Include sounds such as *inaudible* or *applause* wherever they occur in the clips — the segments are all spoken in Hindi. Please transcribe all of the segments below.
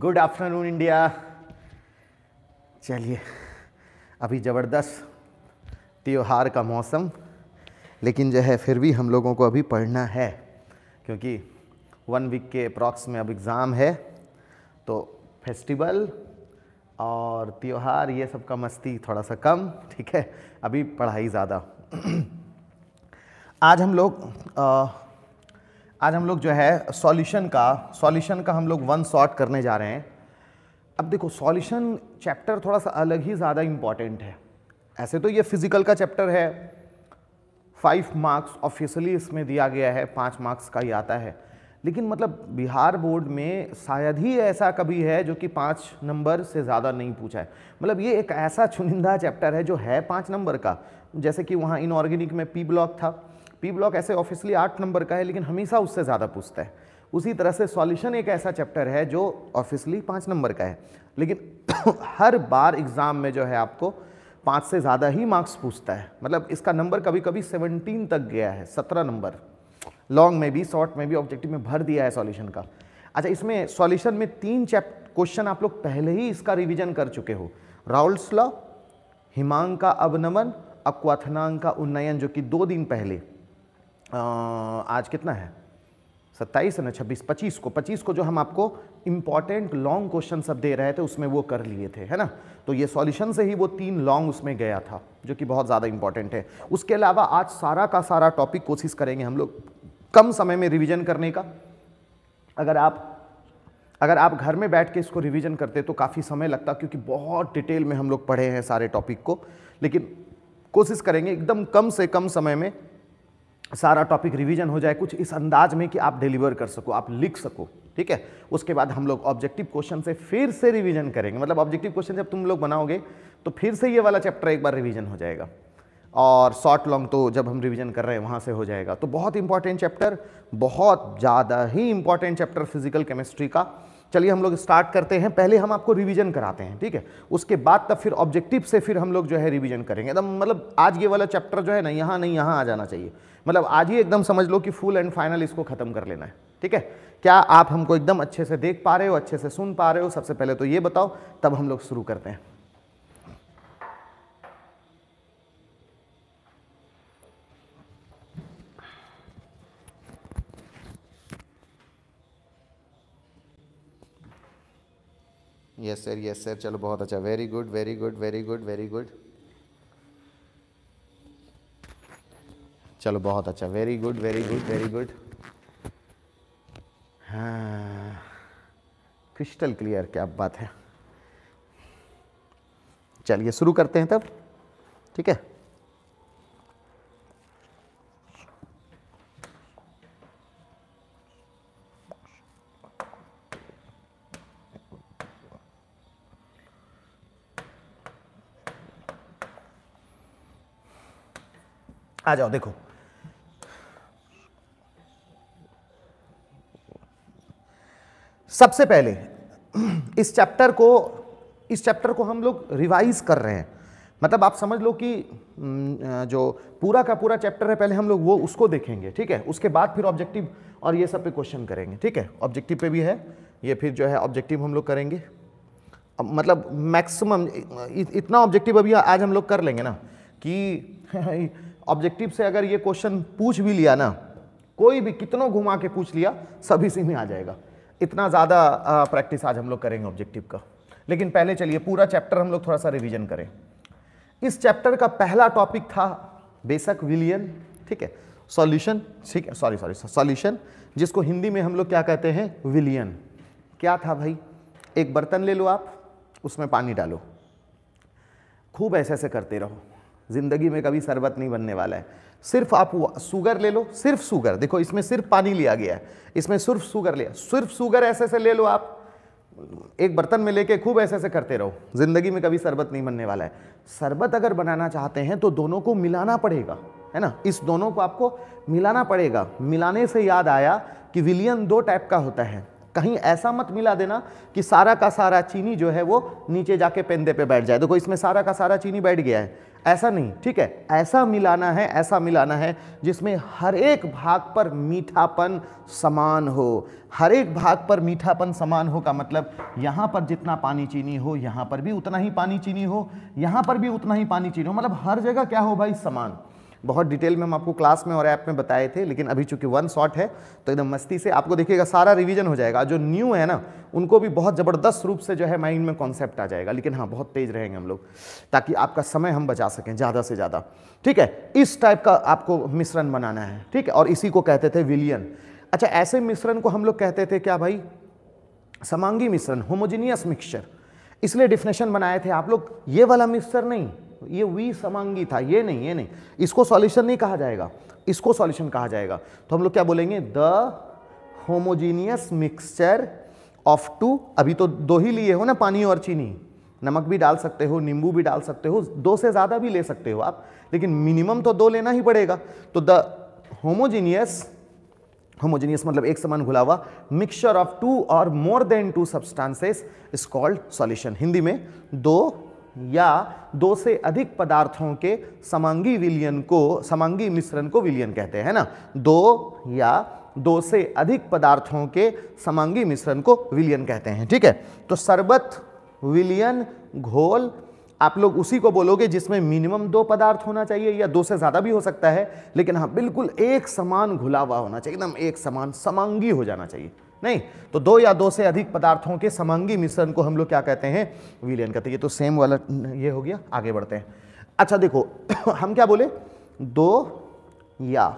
गुड आफ्टरनून इंडिया चलिए अभी ज़बरदस्त त्योहार का मौसम लेकिन जो है फिर भी हम लोगों को अभी पढ़ना है क्योंकि वन वीक के अप्रॉक्स में अब एग्ज़ाम है तो फेस्टिवल और त्यौहार ये सब का मस्ती थोड़ा सा कम ठीक है अभी पढ़ाई ज़्यादा *clears throat* आज हम लोग आज हम लोग जो है सॉल्यूशन का सॉल्यूशन का हम लोग वन शॉर्ट करने जा रहे हैं अब देखो सॉल्यूशन चैप्टर थोड़ा सा अलग ही ज़्यादा इम्पॉर्टेंट है ऐसे तो ये फिज़िकल का चैप्टर है फाइव मार्क्स ऑफिशियली इसमें दिया गया है पाँच मार्क्स का ही आता है लेकिन मतलब बिहार बोर्ड में शायद ही ऐसा कभी है जो कि पाँच नंबर से ज़्यादा नहीं पूछा है मतलब ये एक ऐसा चुनिंदा चैप्टर है जो है पाँच नंबर का जैसे कि वहाँ इनऑर्गेनिक में पी ब्लॉक था पी ब्लॉक ऐसे ऑफिसली आठ नंबर का है लेकिन हमेशा उससे ज़्यादा पूछता है उसी तरह से सॉल्यूशन एक ऐसा चैप्टर है जो ऑफिसली पाँच नंबर का है लेकिन *coughs* हर बार एग्ज़ाम में जो है आपको पाँच से ज़्यादा ही मार्क्स पूछता है मतलब इसका नंबर कभी कभी सेवनटीन तक गया है सत्रह नंबर लॉन्ग में भी शॉर्ट में भी ऑब्जेक्टिव में भर दिया है सॉल्यूशन का अच्छा इसमें सॉल्यूशन में तीन चैप क्वेश्चन आप लोग पहले ही इसका रिवीजन कर चुके हो राउल्स लॉ हिमांग का अवनमन अक्वाथनांग का उन्नयन जो कि दो दिन पहले आज कितना है सत्ताईस है ना छब्बीस पच्चीस को पच्चीस को जो हम आपको इम्पॉर्टेंट लॉन्ग क्वेश्चन सब दे रहे थे उसमें वो कर लिए थे है ना तो ये सॉल्यूशन से ही वो तीन लॉन्ग उसमें गया था जो कि बहुत ज़्यादा इंपॉर्टेंट है उसके अलावा आज सारा का सारा टॉपिक कोशिश करेंगे हम लोग कम समय में रिविजन करने का अगर आप अगर आप घर में बैठ के इसको रिविज़न करते तो काफ़ी समय लगता क्योंकि बहुत डिटेल में हम लोग पढ़े हैं सारे टॉपिक को लेकिन कोशिश करेंगे एकदम कम से कम समय में सारा टॉपिक रिवीजन हो जाए कुछ इस अंदाज में कि आप डिलीवर कर सको आप लिख सको ठीक है उसके बाद हम लोग ऑब्जेक्टिव क्वेश्चन से फिर से रिवीजन करेंगे मतलब ऑब्जेक्टिव क्वेश्चन जब तुम लोग बनाओगे तो फिर से ये वाला चैप्टर एक बार रिवीजन हो जाएगा और शॉर्ट लॉन्ग तो जब हम रिवीजन कर रहे हैं वहाँ से हो जाएगा तो बहुत इंपॉर्टेंट चैप्टर बहुत ज़्यादा ही इंपॉर्टेंट चैप्टर फिजिकल केमिस्ट्री का चलिए हम लोग स्टार्ट करते हैं पहले हम आपको रिवीजन कराते हैं ठीक है उसके बाद तब फिर ऑब्जेक्टिव से फिर हम लोग जो है रिवीजन करेंगे एकदम मतलब आज ये वाला चैप्टर जो है ना यहाँ नहीं यहाँ आ जाना चाहिए मतलब आज ही एकदम समझ लो कि फुल एंड फाइनल इसको ख़त्म कर लेना है ठीक है क्या आप हमको एकदम अच्छे से देख पा रहे हो अच्छे से सुन पा रहे हो सबसे पहले तो ये बताओ तब हम लोग शुरू करते हैं यस सर यस सर चलो बहुत अच्छा very good very good very good very good चलो बहुत अच्छा very good very good very good हाँ क्रिस्टल क्लियर क्या बात है चलिए शुरू करते हैं तब ठीक है आ जाओ देखो सबसे पहले इस चैप्टर को इस चैप्टर को हम लोग रिवाइज कर रहे हैं मतलब आप समझ लो कि जो पूरा का पूरा चैप्टर है पहले हम लोग वो उसको देखेंगे ठीक है उसके बाद फिर ऑब्जेक्टिव और ये सब पे क्वेश्चन करेंगे ठीक है ऑब्जेक्टिव पे भी है ये फिर जो है ऑब्जेक्टिव हम लोग करेंगे मतलब मैक्सिमम इतना ऑब्जेक्टिव अभी आज हम लोग कर लेंगे ना कि *laughs* ऑब्जेक्टिव से अगर ये क्वेश्चन पूछ भी लिया ना कोई भी कितनों घुमा के पूछ लिया सभी इसी में आ जाएगा इतना ज़्यादा प्रैक्टिस आज हम लोग करेंगे ऑब्जेक्टिव का लेकिन पहले चलिए पूरा चैप्टर हम लोग थोड़ा सा रिविजन करें इस चैप्टर का पहला टॉपिक था बेसक विलियन ठीक है सॉल्यूशन ठीक है सॉरी सॉरी सॉल्यूशन जिसको हिंदी में हम लोग क्या कहते हैं विलियन क्या था भाई एक बर्तन ले लो आप उसमें पानी डालो खूब ऐसे ऐसे करते रहो ज़िंदगी में कभी शरबत नहीं बनने वाला है सिर्फ आप शुगर ले लो सिर्फ शुगर देखो इसमें सिर्फ पानी लिया गया है इसमें सिर्फ शुगर लिया सिर्फ शुगर ऐसे से ले लो आप एक बर्तन में लेके खूब ऐसे ऐसे करते रहो ज़िंदगी में कभी शरबत नहीं बनने वाला है शरबत अगर बनाना चाहते हैं तो दोनों को मिलाना पड़ेगा है ना इस दोनों को आपको मिलाना पड़ेगा मिलाने से याद आया कि विलियन दो टाइप का होता है कहीं ऐसा मत मिला देना कि सारा का सारा चीनी जो है वो नीचे जाके पेंदे पे बैठ जाए देखो इसमें सारा का सारा चीनी बैठ गया है ऐसा नहीं ठीक है ऐसा मिलाना है ऐसा मिलाना है जिसमें हर एक भाग पर मीठापन समान हो हर एक भाग पर मीठापन समान हो का मतलब यहाँ पर जितना पानी चीनी हो यहाँ पर भी उतना ही पानी चीनी हो यहाँ पर भी उतना ही पानी चीनी हो मतलब हर जगह क्या हो भाई समान बहुत डिटेल में हम आपको क्लास में और ऐप में बताए थे लेकिन अभी चूंकि वन शॉट है तो एकदम मस्ती से आपको देखिएगा सारा रिवीजन हो जाएगा जो न्यू है ना उनको भी बहुत ज़बरदस्त रूप से जो है माइंड में कॉन्सेप्ट आ जाएगा लेकिन हाँ बहुत तेज़ रहेंगे हम लोग ताकि आपका समय हम बचा सकें ज़्यादा से ज़्यादा ठीक है इस टाइप का आपको मिश्रण बनाना है ठीक है और इसी को कहते थे विलियन अच्छा ऐसे मिश्रण को हम लोग कहते थे क्या भाई समांगी मिश्रण होमोजीनियस मिक्सचर इसलिए डिफिनेशन बनाए थे आप लोग ये वाला मिक्सचर नहीं ये वी समांगी था ये नहीं ये नहीं इसको सॉल्यूशन नहीं कहा जाएगा इसको सॉल्यूशन कहा जाएगा तो हम लोग क्या बोलेंगे the homogeneous mixture of two अभी तो दो ही लिए हो ना पानी और चीनी नमक भी डाल सकते हो नींबू भी डाल सकते हो दो से ज़्यादा भी ले सकते हो आप लेकिन मिनिमम तो दो लेना ही पड़ेगा तो द होमोजीनियस होमोजीनियस मतलब एक समान घुला हुआ मिक्सचर ऑफ टू और more than two substances is called solution Hindi में दो या दो से अधिक पदार्थों के समांगी विलियन को समांगी मिश्रण को विलियन कहते हैं ना दो या दो से अधिक पदार्थों के समांगी मिश्रण को विलियन कहते हैं ठीक है तो शरबत विलियन घोल आप लोग उसी को बोलोगे जिसमें मिनिमम दो पदार्थ होना चाहिए या दो से ज़्यादा भी हो सकता है लेकिन हाँ बिल्कुल एक समान घुला हुआ होना चाहिए एकदम एक समान समांगी हो जाना चाहिए नहीं तो दो या दो से अधिक पदार्थों के समंगी मिश्रण को हम लोग क्या कहते हैं विलयन कहते हैं ये तो सेम वाला ये हो गया आगे बढ़ते हैं अच्छा देखो *coughs* हम क्या बोले दो या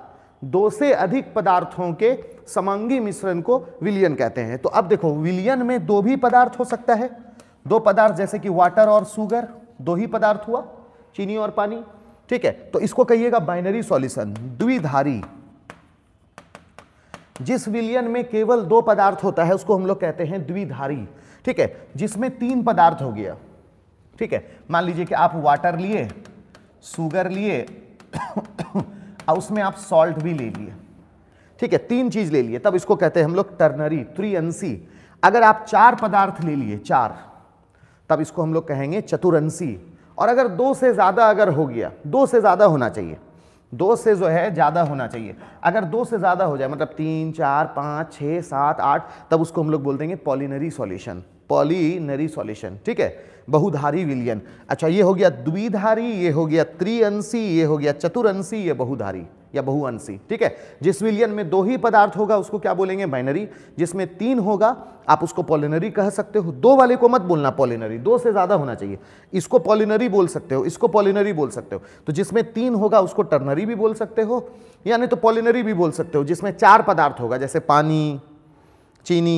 दो से अधिक पदार्थों के समांगी मिश्रण को विलियन कहते हैं तो अब देखो विलियन में दो भी पदार्थ हो सकता है दो पदार्थ जैसे कि वाटर और सुगर दो ही पदार्थ हुआ चीनी और पानी ठीक है तो इसको कहिएगा बाइनरी सॉल्यूशन द्विधारी जिस विलियन में केवल दो पदार्थ होता है उसको हम लोग कहते हैं द्विधारी ठीक है जिसमें तीन पदार्थ हो गया ठीक है मान लीजिए कि आप वाटर लिए सुगर लिए *coughs* और उसमें आप सॉल्ट भी ले लिए ठीक है तीन चीज ले लिए तब इसको कहते हैं हम लोग टर्नरी त्रिअंशी अगर आप चार पदार्थ ले लिए चार तब इसको हम लोग कहेंगे चतुरंसी और अगर दो से ज़्यादा अगर हो गया दो से ज़्यादा होना चाहिए दो से जो है ज़्यादा होना चाहिए अगर दो से ज़्यादा हो जाए मतलब तीन चार पाँच छः सात आठ तब उसको हम लोग बोल देंगे पॉलिनरी सॉल्यूशन पॉलीनरी सॉल्यूशन ठीक है बहुधारी विलियन अच्छा ये हो गया द्विधारी ये हो गया त्रिअंशी ये हो गया चतुरंशी ये बहुधारी या बहुअंशी ठीक है जिस विलियन में दो ही पदार्थ होगा उसको क्या बोलेंगे बाइनरी जिसमें तीन होगा आप उसको पॉलिनरी कह सकते हो दो वाले को मत बोलना पॉलिनरी दो से ज़्यादा होना चाहिए इसको पॉलिनरी बोल सकते हो इसको पॉलिनरी बोल सकते हो तो जिसमें तीन होगा उसको टर्नरी भी बोल सकते हो यानी तो पॉलिनरी भी बोल सकते हो जिसमें चार पदार्थ होगा जैसे पानी चीनी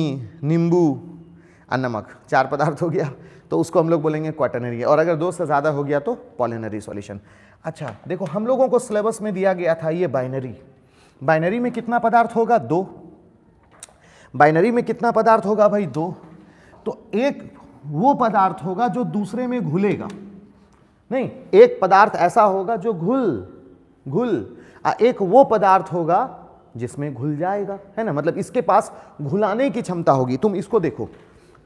नींबू और नमक चार पदार्थ हो गया तो उसको हम लोग बोलेंगे क्वाटनरी और अगर दो से ज़्यादा हो गया तो पॉलिनरी सॉल्यूशन अच्छा देखो हम लोगों को सिलेबस में दिया गया था ये बाइनरी बाइनरी में कितना पदार्थ होगा दो बाइनरी में कितना पदार्थ होगा भाई दो तो एक वो पदार्थ होगा जो दूसरे में घुलेगा नहीं एक पदार्थ ऐसा होगा जो घुल घुल एक वो पदार्थ होगा जिसमें घुल जाएगा है ना मतलब इसके पास घुलाने की क्षमता होगी तुम इसको देखो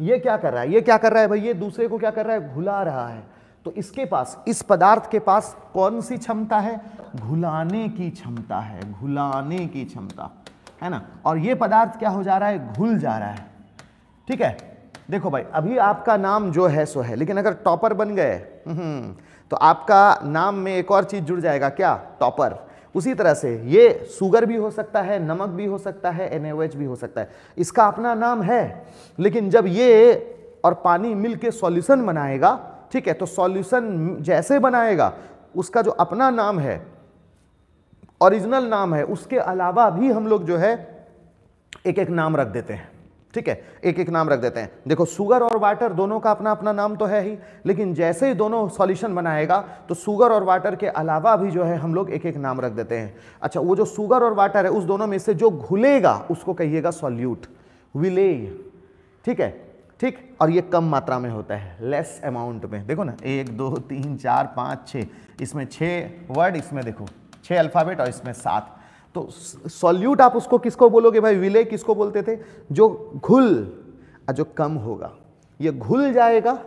ये क्या कर रहा है ये क्या कर रहा है भाई ये दूसरे को क्या कर रहा है घुला रहा है तो इसके पास इस पदार्थ के पास कौन सी क्षमता है घुलाने की क्षमता है घुलाने की क्षमता है ना और ये पदार्थ क्या हो जा रहा है घुल जा रहा है ठीक है देखो भाई अभी आपका नाम जो है सो है लेकिन अगर टॉपर बन गए हम्म, तो आपका नाम में एक और चीज़ जुड़ जाएगा क्या टॉपर उसी तरह से ये शुगर भी हो सकता है नमक भी हो सकता है एन भी हो सकता है इसका अपना नाम है लेकिन जब ये और पानी मिलके सॉल्यूशन बनाएगा ठीक है तो सॉल्यूशन जैसे बनाएगा उसका जो अपना नाम है ओरिजिनल नाम है उसके अलावा भी हम लोग जो है एक एक नाम रख देते हैं ठीक है एक एक नाम रख देते हैं देखो सुगर और वाटर दोनों का अपना अपना नाम तो है ही लेकिन जैसे ही दोनों सॉल्यूशन बनाएगा तो शुगर और वाटर के अलावा भी जो है हम लोग एक एक नाम रख देते हैं अच्छा वो जो शुगर और वाटर है उस दोनों में से जो घुलेगा उसको कहिएगा सॉल्यूट विलेय ठीक है ठीक और ये कम मात्रा में होता है लेस अमाउंट में देखो ना एक दो तीन चार पाँच छः इसमें छः वर्ड इसमें देखो छः अल्फ़ाबेट और इसमें सात तो सॉल्यूट आप उसको किसको बोलोगे भाई विले किसको बोलते थे जो घुल और जो कम होगा ये घुल जाएगा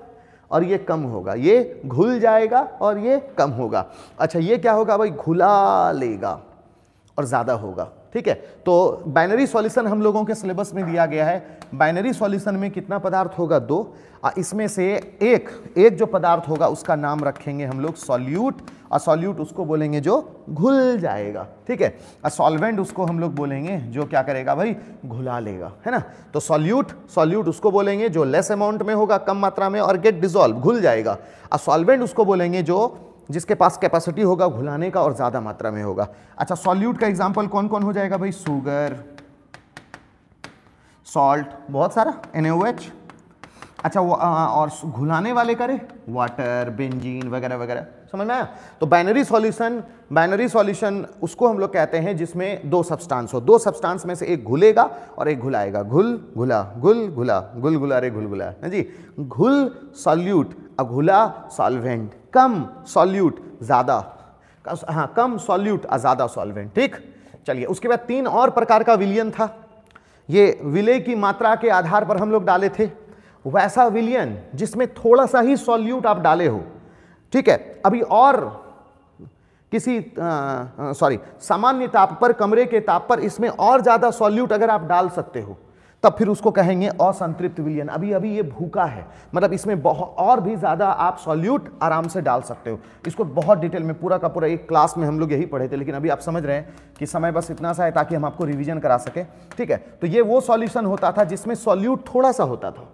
और ये कम होगा ये घुल जाएगा और ये कम होगा अच्छा ये क्या होगा भाई घुला लेगा और ज़्यादा होगा ठीक है तो बाइनरी सॉल्यूशन हम लोगों के सिलेबस में दिया गया है बाइनरी सॉल्यूशन में कितना पदार्थ होगा दो इसमें से एक एक जो पदार्थ होगा उसका नाम रखेंगे हम लोग सॉल्यूट और सॉल्यूट उसको बोलेंगे जो घुल जाएगा ठीक है और सॉल्वेंट उसको हम लोग बोलेंगे जो क्या करेगा भाई घुला लेगा है ना तो सॉल्यूट सॉल्यूट उसको बोलेंगे जो लेस अमाउंट में होगा कम मात्रा में और गेट डिजोल्व घुल जाएगा और सॉल्वेंट उसको बोलेंगे जो जिसके पास कैपेसिटी होगा घुलाने का और ज़्यादा मात्रा में होगा अच्छा सॉल्यूट का एग्जाम्पल कौन कौन हो जाएगा भाई सुगर सॉल्ट बहुत सारा एन अच्छा वो आ, और घुलाने वाले करे वाटर बेंजीन वगैरह वगैरह समझ में आया तो बाइनरी सॉल्यूशन बाइनरी सॉल्यूशन उसको हम लोग कहते हैं जिसमें दो सब्सटेंस हो दो सब्सटेंस में से एक घुलेगा और एक घुलाएगा घुल घुला घुल घुला घुल घुला रे घुल घुला जी घुल सॉल्यूट अघुला सॉल्वेंट कम सॉल्यूट ज़्यादा हाँ कम सॉल्यूट ज़्यादा सॉल्वेंट ठीक चलिए उसके बाद तीन और प्रकार का विलियन था ये विलय की मात्रा के आधार पर हम लोग डाले थे वैसा विलियन जिसमें थोड़ा सा ही सॉल्यूट आप डाले हो ठीक है अभी और किसी सॉरी सामान्य ताप पर कमरे के ताप पर इसमें और ज़्यादा सॉल्यूट अगर आप डाल सकते हो तब फिर उसको कहेंगे असंतृप्त विलियन अभी अभी ये भूखा है मतलब इसमें बहुत और भी ज़्यादा आप सॉल्यूट आराम से डाल सकते हो इसको बहुत डिटेल में पूरा का पूरा एक क्लास में हम लोग यही पढ़े थे लेकिन अभी आप समझ रहे हैं कि समय बस इतना सा है ताकि हम आपको रिविजन करा सकें ठीक है तो ये वो सॉल्यूशन होता था जिसमें सॉल्यूट थोड़ा सा होता था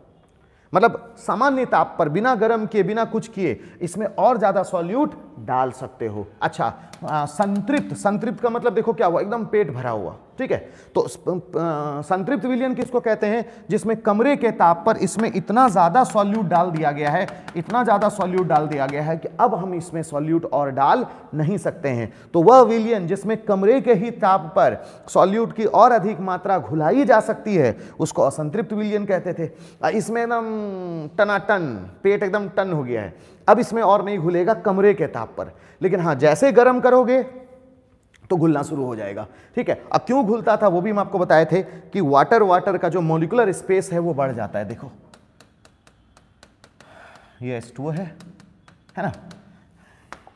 मतलब सामान्य ताप पर बिना गर्म किए बिना कुछ किए इसमें और ज़्यादा सॉल्यूट डाल सकते हो अच्छा आ, संतृप्त संतृप्त का मतलब देखो क्या हुआ एकदम पेट भरा हुआ ठीक है तो संतृप्त विलियन किसको कहते हैं जिसमें कमरे के ताप पर इसमें इतना ज़्यादा सॉल्यूट डाल दिया गया है इतना ज़्यादा सॉल्यूट डाल दिया गया है कि अब हम इसमें सॉल्यूट और डाल नहीं सकते हैं तो वह विलियन जिसमें कमरे के ही ताप पर सॉल्यूट की और अधिक मात्रा घुलाई जा सकती है उसको असंतृप्त विलियन कहते थे इसमें एकदम टनाटन पेट एकदम टन हो गया है अब इसमें और नहीं घुलेगा कमरे के ताप पर लेकिन हाँ जैसे गर्म करोगे तो घुलना शुरू हो जाएगा ठीक है अब क्यों घुलता था वो भी हम आपको बताए थे कि वाटर वाटर का जो मोलिकुलर स्पेस है वो बढ़ जाता है देखो ये एस टू है है ना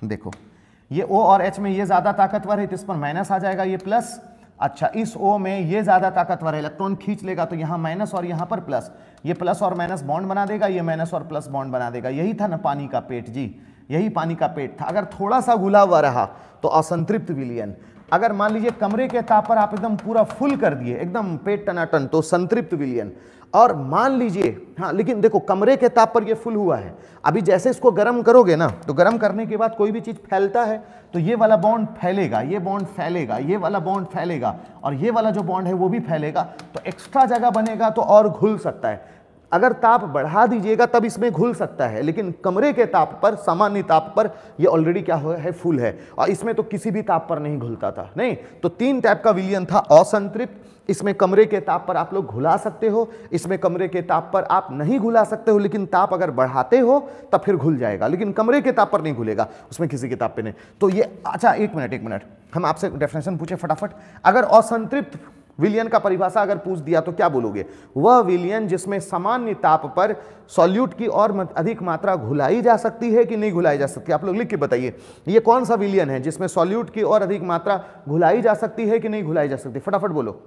देखो ये ओ और एच में ये ज़्यादा ताकतवर है तो इस पर माइनस आ जाएगा ये प्लस अच्छा इस ओ में ये ज़्यादा ताकतवर है इलेक्ट्रॉन खींच लेगा तो यहाँ माइनस और यहाँ पर प्लस ये प्लस और माइनस बॉन्ड बना देगा ये माइनस और प्लस बॉन्ड बना देगा यही था ना पानी का पेट जी यही पानी का पेट था अगर थोड़ा सा घुला हुआ रहा तो असंतृप्त विलियन अगर मान लीजिए कमरे के ताप पर आप एकदम पूरा फुल कर दिए एकदम पेट टनाटन तो संतृप्त विलियन और मान लीजिए हाँ लेकिन देखो कमरे के ताप पर ये फुल हुआ है अभी जैसे इसको गर्म करोगे ना तो गर्म करने के बाद कोई भी चीज़ फैलता है तो ये वाला बॉन्ड फैलेगा ये बॉन्ड फैलेगा ये वाला बॉन्ड फैलेगा और ये वाला जो बॉन्ड है वो भी फैलेगा तो एक्स्ट्रा जगह बनेगा तो और घुल सकता है अगर ताप बढ़ा दीजिएगा तब इसमें घुल सकता है लेकिन कमरे के ताप पर सामान्य ताप पर ये ऑलरेडी क्या हुआ है फुल है और इसमें तो किसी भी ताप पर नहीं घुलता था नहीं तो तीन टाइप का विलियन था असंतृप्त इसमें कमरे के ताप पर आप लोग घुला सकते हो इसमें कमरे के ताप पर आप नहीं घुला सकते हो लेकिन ताप अगर बढ़ाते हो तब फिर घुल जाएगा लेकिन कमरे के ताप पर नहीं घुलेगा उसमें किसी के ताप पर नहीं तो ये अच्छा एक मिनट एक मिनट हम आपसे डेफिनेशन पूछे फटाफट अगर असंतृप्त विलियन का परिभाषा अगर पूछ दिया तो क्या बोलोगे वह विलियन जिसमें सामान्य ताप पर सॉल्यूट की और अधिक मात्रा घुलाई जा सकती है कि नहीं घुलाई जा सकती आप लोग लिख के बताइए ये कौन सा विलियन है जिसमें सॉल्यूट की और अधिक मात्रा घुलाई जा सकती है कि नहीं घुलाई जा सकती फटाफट बोलो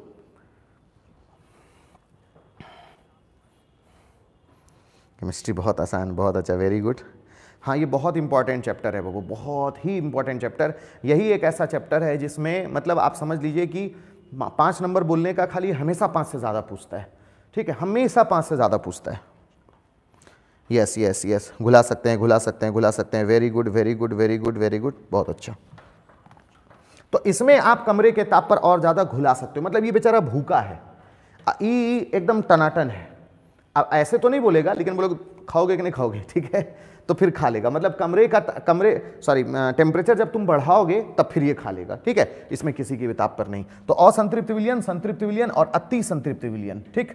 केमिस्ट्री बहुत आसान बहुत अच्छा वेरी गुड हाँ ये बहुत इंपॉर्टेंट चैप्टर है बाबू बहुत ही इंपॉर्टेंट चैप्टर यही एक ऐसा चैप्टर है जिसमें मतलब आप समझ लीजिए कि पाँच नंबर बोलने का खाली हमेशा पाँच से ज़्यादा पूछता है ठीक है हमेशा पाँच से ज़्यादा पूछता है यस यस यस घुला सकते हैं घुला सकते हैं घुला सकते हैं very good very good very good very good बहुत अच्छा तो इसमें आप कमरे के ताप पर और ज़्यादा घुला सकते हो मतलब ये बेचारा भूखा है ई एकदम टनाटन है अब ऐसे तो नहीं बोलेगा लेकिन बोलोगे खाओगे कि नहीं खाओगे *laughs* ठीक है तो फिर खा लेगा मतलब कमरे का कमरे सॉरी टेम्परेचर जब तुम बढ़ाओगे तब फिर ये खा लेगा ठीक है इसमें किसी की किताब पर नहीं तो असंतृप्त विलियन संतृप्त विलियन और अति संतृप्त विलियन ठीक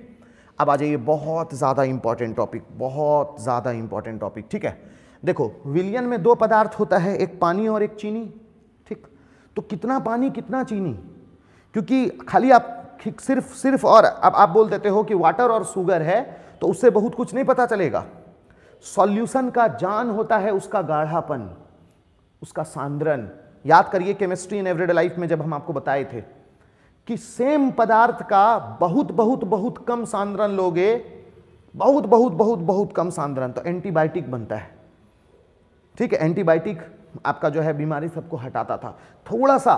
अब आ जाइए बहुत ज़्यादा इंपॉर्टेंट टॉपिक बहुत ज़्यादा इंपॉर्टेंट टॉपिक ठीक है देखो विलियन में दो पदार्थ होता है एक पानी और एक चीनी ठीक तो कितना पानी कितना चीनी क्योंकि खाली आप सिर्फ सिर्फ और अब आप बोल देते हो कि वाटर और शुगर है तो उससे बहुत कुछ नहीं पता चलेगा सॉल्यूशन का जान होता है उसका गाढ़ापन उसका सांद्रन याद करिए केमिस्ट्री इन एवरीडे लाइफ में जब हम आपको बताए थे कि सेम पदार्थ का बहुत बहुत बहुत कम सांद्रन लोगे बहुत बहुत बहुत बहुत कम सांद्रन तो एंटीबायोटिक बनता है ठीक है एंटीबायोटिक आपका जो है बीमारी सबको हटाता था थोड़ा सा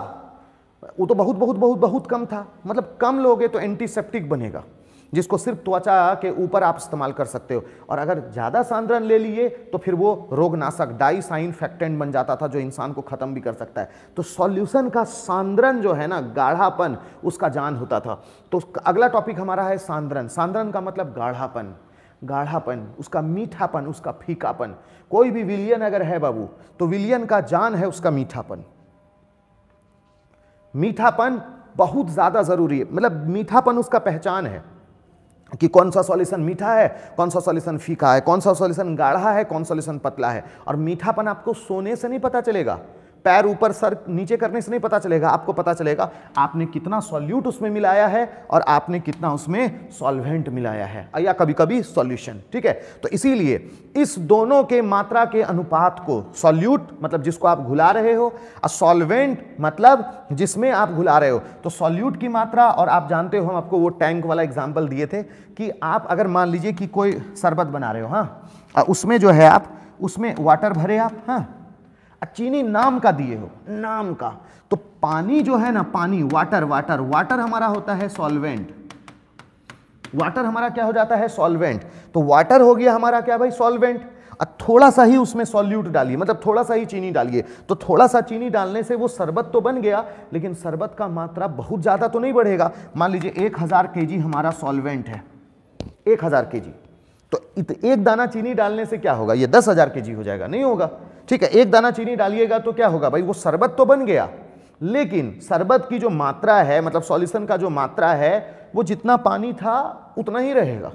वो तो बहुत बहुत बहुत बहुत कम था मतलब कम लोगे तो एंटीसेप्टिक बनेगा जिसको सिर्फ त्वचा के ऊपर आप इस्तेमाल कर सकते हो और अगर ज़्यादा सांद्रन ले लिए तो फिर वो रोगनाशक डाइसाइन फैक्टेंट बन जाता था जो इंसान को ख़त्म भी कर सकता है तो सॉल्यूशन का सांद्रन जो है ना गाढ़ापन उसका जान होता था तो अगला टॉपिक हमारा है सांद्रण सांद्रन का मतलब गाढ़ापन गाढ़ापन उसका मीठापन उसका फीकापन कोई भी विलियन अगर है बाबू तो विलियन का जान है उसका मीठापन मीठापन बहुत ज़्यादा ज़रूरी है मतलब मीठापन उसका पहचान है कि कौन सा सॉल्यूशन मीठा है कौन सा सॉल्यूशन फीका है कौन सा सॉल्यूशन गाढ़ा है कौन सॉल्यूशन पतला है और मीठापन आपको सोने से नहीं पता चलेगा पैर ऊपर सर नीचे करने से नहीं पता चलेगा आपको पता चलेगा आपने कितना सॉल्यूट उसमें मिलाया है और आपने कितना उसमें सॉल्वेंट मिलाया है या कभी कभी सॉल्यूशन ठीक है तो इसीलिए इस दोनों के मात्रा के अनुपात को सॉल्यूट मतलब जिसको आप घुला रहे हो और सॉल्वेंट मतलब जिसमें आप घुला रहे हो तो सॉल्यूट की मात्रा और आप जानते हो हम आपको वो टैंक वाला एग्जाम्पल दिए थे कि आप अगर मान लीजिए कि कोई शरबत बना रहे हो हाँ उसमें जो है आप उसमें वाटर भरे आप हाँ चीनी नाम का दिए हो नाम का तो पानी जो है ना पानी वाटर वाटर वाटर हमारा होता है सॉल्वेंट वाटर हमारा क्या हो जाता है सॉल्वेंट तो वाटर हो गया हमारा क्या भाई सॉल्वेंट अब थोड़ा सा ही उसमें सॉल्यूट डालिए मतलब थोड़ा सा ही चीनी डालिए तो थोड़ा सा चीनी डालने से वो शरबत तो बन गया लेकिन शरबत का मात्रा बहुत ज़्यादा तो नहीं बढ़ेगा मान लीजिए एक हज़ार के हमारा सॉल्वेंट है एक हज़ार के तो एक दाना चीनी डालने से क्या होगा ये दस हज़ार के हो जाएगा नहीं होगा ठीक है एक दाना चीनी डालिएगा तो क्या होगा भाई वो शरबत तो बन गया लेकिन शरबत की जो मात्रा है मतलब सॉल्यूशन का जो मात्रा है वो जितना पानी था उतना ही रहेगा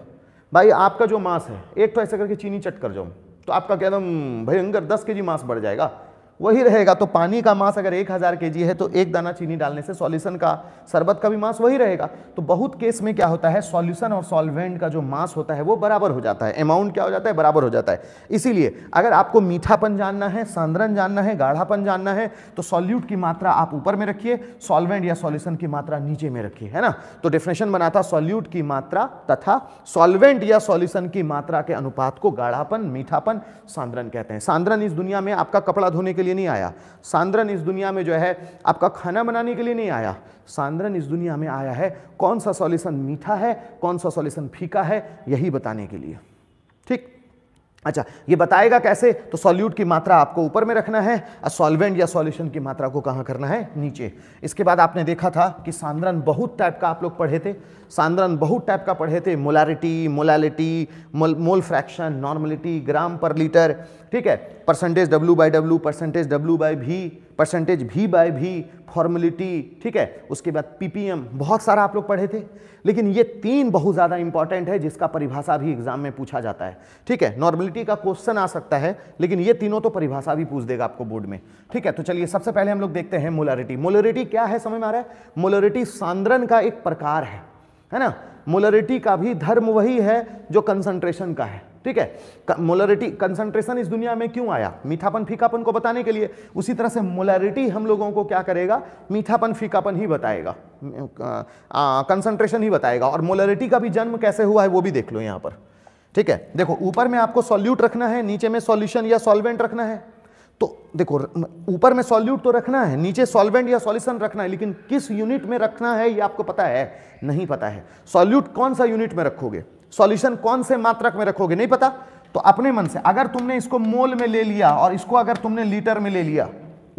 भाई आपका जो मांस है एक तो ऐसा करके चीनी चट कर जाऊँ तो आपका क्या एकदम भयंकर दस के जी मांस बढ़ जाएगा वही रहेगा तो पानी का मास अगर एक हज़ार के जी है तो एक दाना चीनी डालने से सॉल्यूशन का शरबत का भी मास वही रहेगा तो बहुत केस में क्या होता है सॉल्यूशन और सॉल्वेंट का जो मास होता है वो बराबर हो जाता है अमाउंट क्या हो जाता है बराबर हो जाता है इसीलिए अगर आपको मीठापन जानना है सांद्रन जानना है गाढ़ापन जानना है तो सॉल्यूट की मात्रा आप ऊपर में रखिए सॉल्वेंट या सॉल्यूशन की मात्रा नीचे में रखिए है ना तो डेफिनेशन बना था सॉल्यूट की मात्रा तथा सॉल्वेंट या सॉल्यूशन की मात्रा के अनुपात को गाढ़ापन मीठापन सांद्रन कहते हैं सांद्रन इस दुनिया में आपका कपड़ा धोने के लिए लिए नहीं आया सांद्रन इस दुनिया में जो है आपका खाना बनाने के लिए नहीं आया सांद्रन इस दुनिया में आया है कौन सा सॉल्यूशन मीठा है कौन सा सॉल्यूशन फीका है यही बताने के लिए अच्छा ये बताएगा कैसे तो सॉल्यूट की मात्रा आपको ऊपर में रखना है और सॉल्वेंट या सॉल्यूशन की मात्रा को कहाँ करना है नीचे इसके बाद आपने देखा था कि सांद्रन बहुत टाइप का आप लोग पढ़े थे सांद्रन बहुत टाइप का पढ़े थे molarity molality mole mole fraction normality gram per litre ठीक है percentage W by W percentage W by V percentage V by V formality ठीक है उसके बाद पीपीएम बहुत सारा आप लोग पढ़े थे लेकिन ये तीन बहुत ज़्यादा इंपॉर्टेंट है जिसका परिभाषा भी एग्जाम में पूछा जाता है ठीक है नॉर्मलिटी का क्वेश्चन आ सकता है लेकिन ये तीनों तो परिभाषा भी पूछ देगा आपको बोर्ड में ठीक है तो चलिए सबसे पहले हम लोग देखते हैं मोलरिटी मोलरिटी क्या है समझ में आ रहा है मोलरिटी सांद्रन का एक प्रकार है है ना मोलरिटी का भी धर्म वही है जो कंसंट्रेशन का है ठीक है मोलरिटी कंसंट्रेशन इस दुनिया में क्यों आया मीठापन फीकापन को बताने के लिए उसी तरह से मोलरिटी हम लोगों को क्या करेगा मीठापन फीकापन ही बताएगा कंसंट्रेशन ही बताएगा और मोलरिटी का भी जन्म कैसे हुआ है वो भी देख लो यहाँ पर ठीक है देखो ऊपर में आपको सॉल्यूट रखना है नीचे में सॉल्यूशन या सॉल्वेंट रखना है तो देखो ऊपर में सॉल्यूट तो रखना है नीचे सॉल्वेंट या सॉल्यूशन रखना है लेकिन किस यूनिट में रखना है ये आपको पता है नहीं पता है सॉल्यूट कौन सा यूनिट में रखोगे सॉल्यूशन कौन से मात्रक में रखोगे नहीं पता तो अपने मन से अगर तुमने इसको मोल में ले लिया और इसको अगर तुमने लीटर में ले लिया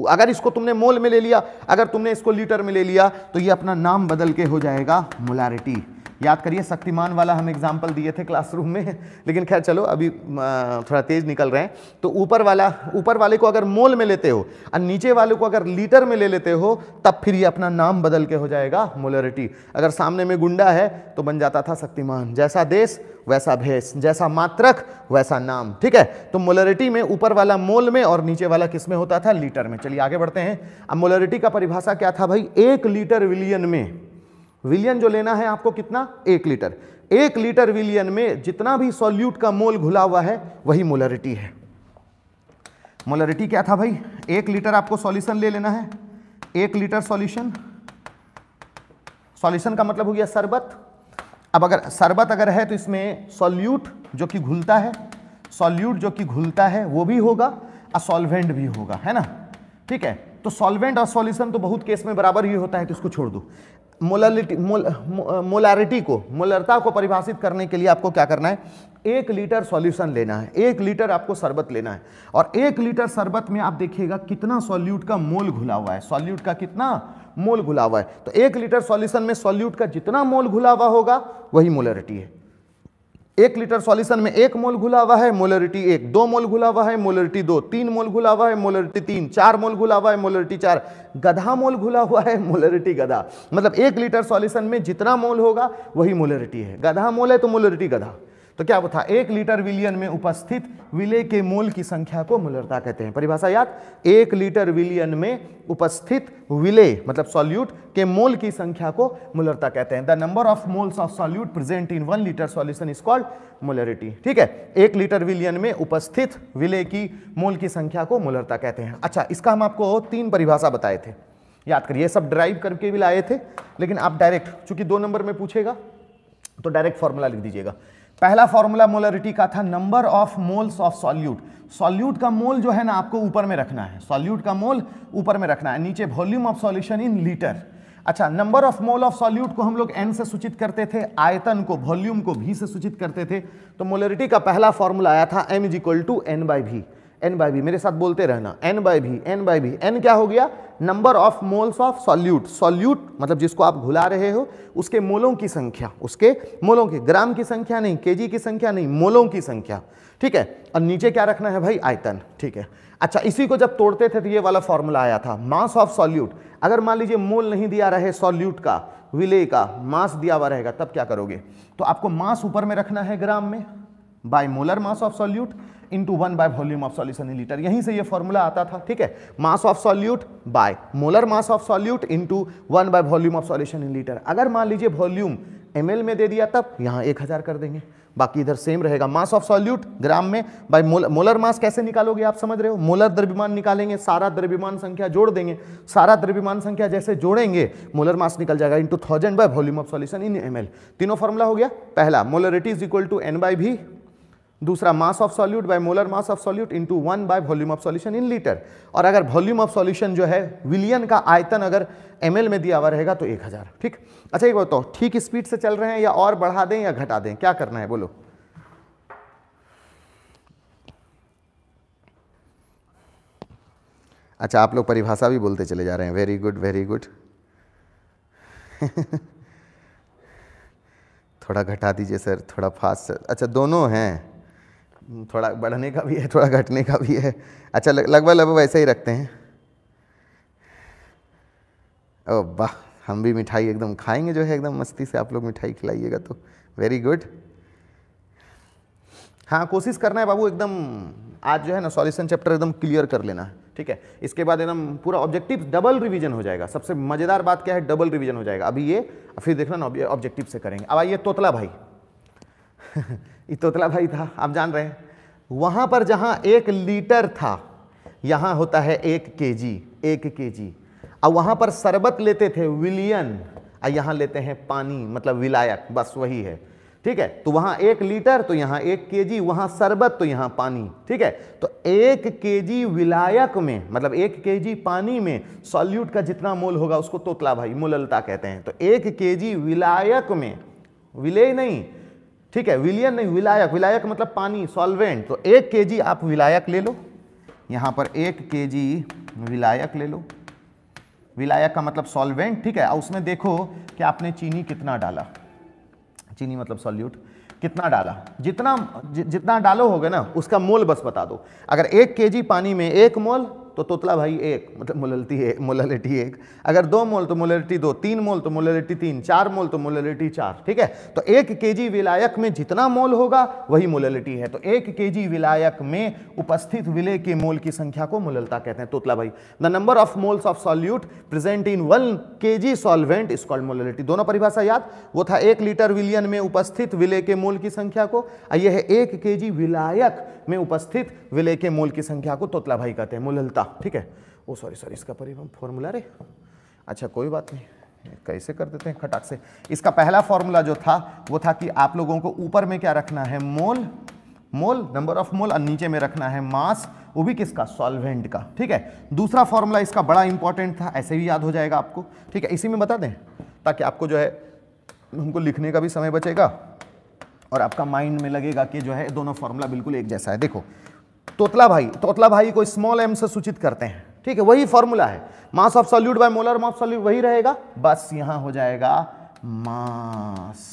अगर इसको तुमने मोल में ले लिया अगर तुमने इसको लीटर में ले लिया तो ये अपना नाम बदल के हो जाएगा मोलारिटी याद करिए शक्तिमान वाला हम एग्जाम्पल दिए थे क्लासरूम में लेकिन खैर चलो अभी थोड़ा तेज निकल रहे हैं तो ऊपर वाला ऊपर वाले को अगर मोल में लेते हो और नीचे वाले को अगर लीटर में ले लेते हो तब फिर ये अपना नाम बदल के हो जाएगा मोलरिटी अगर सामने में गुंडा है तो बन जाता था शक्तिमान जैसा देश वैसा भेष जैसा मात्रक वैसा नाम ठीक है तो मोलरिटी में ऊपर वाला मोल में और नीचे वाला किस में होता था लीटर में चलिए आगे बढ़ते हैं अब मोलरिटी का परिभाषा क्या था भाई एक लीटर विलियन में विलियन जो लेना है आपको कितना एक लीटर एक लीटर विलियन में जितना भी सॉल्यूट का मोल घुला हुआ है वही मोलरिटी है मोलरिटी क्या था भाई एक लीटर आपको सॉल्यूशन ले लेना है एक लीटर सॉल्यूशन सॉल्यूशन का मतलब हो गया शरबत अब अगर शरबत अगर है तो इसमें सॉल्यूट जो कि घुलता है सॉल्यूट जो कि घुलता है वो भी होगा और सॉल्वेंट भी होगा है ना ठीक है तो सॉल्वेंट और सॉल्यूशन तो बहुत केस में बराबर ही होता है तो इसको छोड़ दो मोलिटी मोल मोलारिटी को मोलरता को परिभाषित करने के लिए आपको क्या करना है एक लीटर सॉल्यूशन लेना है एक लीटर आपको शरबत लेना है और एक लीटर शरबत में आप देखिएगा कितना सॉल्यूट का मोल घुला हुआ है सॉल्यूट का कितना मोल घुला हुआ है तो एक लीटर सॉल्यूशन में सॉल्यूट का जितना मोल घुला हुआ होगा वही मोलरिटी है एक लीटर सॉल्यूशन में एक मोल घुला हुआ है मोलरिटी एक दो मोल घुला हुआ है मोलरिटी दो तीन मोल घुला हुआ है मोलरिटी तीन चार मोल घुला हुआ है मोलरिटी चार गधा मोल घुला हुआ है मोलरिटी गधा मतलब एक लीटर सॉल्यूशन में जितना मोल होगा वही मोलरिटी है गधा मोल है तो मोलरिटी गधा तो क्या वो था एक लीटर विलियन में उपस्थित विले के मोल की संख्या को मूलरता कहते हैं परिभाषा याद एक लीटर विलियन में उपस्थित विले मतलब सॉल्यूट के मोल की संख्या को मूलरता कहते हैं the number of moles of solute present in one litre solution is called molarity ठीक है एक लीटर विलियन में उपस्थित विले की मोल की संख्या को मूलरता कहते हैं अच्छा इसका हम आपको तीन परिभाषा बताए थे याद करिए सब ड्राइव करके भी लाए थे लेकिन आप डायरेक्ट चूंकि दो नंबर में पूछेगा तो डायरेक्ट फॉर्मूला लिख दीजिएगा पहला फॉर्मूला मोलरिटी का था number of moles of solute solute का मोल जो है ना आपको ऊपर में रखना है सॉल्यूट का मोल ऊपर में रखना है नीचे volume of solution in litre अच्छा number of mole of solute को हम लोग एन से सूचित करते थे आयतन को वॉल्यूम को भी से सूचित करते थे तो मोलरिटी का पहला फॉर्मूला आया था M is equal to N by V N by B मेरे साथ बोलते रहना N by V N by V N क्या हो गया number of moles of solute solute मतलब जिसको आप घुला रहे हो उसके मोलों की संख्या उसके मोलों के ग्राम की संख्या नहीं केजी की संख्या नहीं मोलों की संख्या ठीक है और नीचे क्या रखना है भाई आयतन ठीक है अच्छा इसी को जब तोड़ते थे तो ये वाला फॉर्मूला आया था मास ऑफ सॉल्यूट अगर मान लीजिए मोल नहीं दिया रहे सॉल्यूट का विले का मास दिया हुआ रहेगा तब क्या करोगे तो आपको मास ऊपर में रखना है ग्राम में by molar mass of solute into one by volume of solution in litre यहीं से ये फॉर्मूला आता था ठीक है mass of solute by molar mass of solute into one by volume of solution in litre अगर मान लीजिए वॉल्यूम एम में दे दिया तब यहाँ एक हज़ार कर देंगे बाकी इधर सेम रहेगा मास ऑफ सॉल्यूट ग्राम में बाय मोलर मास कैसे निकालोगे आप समझ रहे हो मोलर द्रव्यमान निकालेंगे सारा द्रव्यमान संख्या जोड़ देंगे सारा द्रव्यमान संख्या जैसे जोड़ेंगे मोलर मास निकल जाएगा into thousand by volume of solution in M तीनों फॉर्मूला हो गया पहला molarity is equal to N by V दूसरा mass of solute by molar mass of solute into one by volume of solution in litre और अगर वॉल्यूम ऑफ सॉल्यूशन जो है विलियन का आयतन अगर एम में दिया हुआ रहेगा तो एक हज़ार ठीक अच्छा एक बताओ ठीक स्पीड से चल रहे हैं या और बढ़ा दें या घटा दें क्या करना है बोलो अच्छा आप लोग परिभाषा भी बोलते चले जा रहे हैं वेरी गुड वेरी गुड थोड़ा घटा दीजिए सर थोड़ा फास्ट सर अच्छा दोनों हैं थोड़ा बढ़ने का भी है थोड़ा घटने का भी है अच्छा लगभग लगभग वैसे ही रखते हैं ओ वाह हम भी मिठाई एकदम खाएंगे जो है एकदम मस्ती से आप लोग मिठाई खिलाइएगा तो वेरी गुड हाँ कोशिश करना है बाबू एकदम आज जो है ना सॉल्यूशन चैप्टर एकदम क्लियर कर लेना है ठीक है इसके बाद एकदम पूरा ऑब्जेक्टिव डबल रिवीजन हो जाएगा सबसे मज़ेदार बात क्या है डबल रिवीजन हो जाएगा अभी ये फिर देखना ना ऑब्जेक्टिव से करेंगे अब आइए तोतला भाई *laughs* ये तोतला भाई था आप जान रहे हैं वहाँ पर जहाँ एक लीटर था यहाँ होता है एक के जी एक के जी और वहाँ पर शरबत लेते थे विलियन और यहाँ लेते हैं पानी मतलब विलायक बस वही है ठीक है तो वहाँ एक लीटर तो यहाँ एक के जी वहाँ शरबत तो यहाँ पानी ठीक है तो एक के जी विलायक में मतलब एक के जी पानी में सॉल्यूट का जितना मोल होगा उसको तोतला भाई मोललता कहते हैं तो एक के जी विलायक में विलय नहीं ठीक है विलियन नहीं विलायक विलायक मतलब पानी सॉल्वेंट तो एक के जी आप विलायक ले लो यहाँ पर एक के जी विलायक ले लो विलायक का मतलब सॉल्वेंट ठीक है उसमें देखो कि आपने चीनी कितना डाला चीनी मतलब सॉल्यूट कितना डाला जितना जि, जितना डालो होगा ना उसका मोल बस बता दो अगर एक केजी पानी में एक मोल तो तोतला भाई एक मतलब मोलिटी एक मोलिटी एक अगर दो मोल तो मोलिटी दो तीन मोल तो मोलिटी तीन चार मोल तो मोलिटी चार ठीक है तो एक केजी विलायक में जितना मोल होगा वही मोलिटी है तो एक केजी विलायक में उपस्थित विलय के मोल की संख्या को मोललता कहते हैं तोतला भाई the number of moles of solute present in one K G solvent is called molality दोनों परिभाषा याद वो था एक लीटर विलियन में उपस्थित विलय के मोल की संख्या को यह है एक के विलायक में उपस्थित विलय के मोल की संख्या को तोतला भाई कहते हैं मोललता का ठीक है ओ सॉरी सॉरी इसका परिवहन फॉर्मूला रे अच्छा कोई बात नहीं कैसे कर देते हैं खटाक से इसका पहला फॉर्मूला जो था वो था कि आप लोगों को ऊपर में क्या रखना है मोल मोल नंबर ऑफ मोल और नीचे में रखना है मास वो भी किसका सॉल्वेंट का ठीक है दूसरा फॉर्मूला इसका बड़ा इंपॉर्टेंट था ऐसे भी याद हो जाएगा आपको ठीक है इसी में बता दें ताकि आपको जो है हमको लिखने का भी समय बचेगा और आपका माइंड में लगेगा कि जो है दोनों फॉर्मूला बिल्कुल एक जैसा है देखो तोतला भाई तोतला भाई को स्मॉल एम से सूचित करते हैं ठीक है वही फॉर्मूला है mass of solute by molar mass solute वही रहेगा बस यहां हो जाएगा मास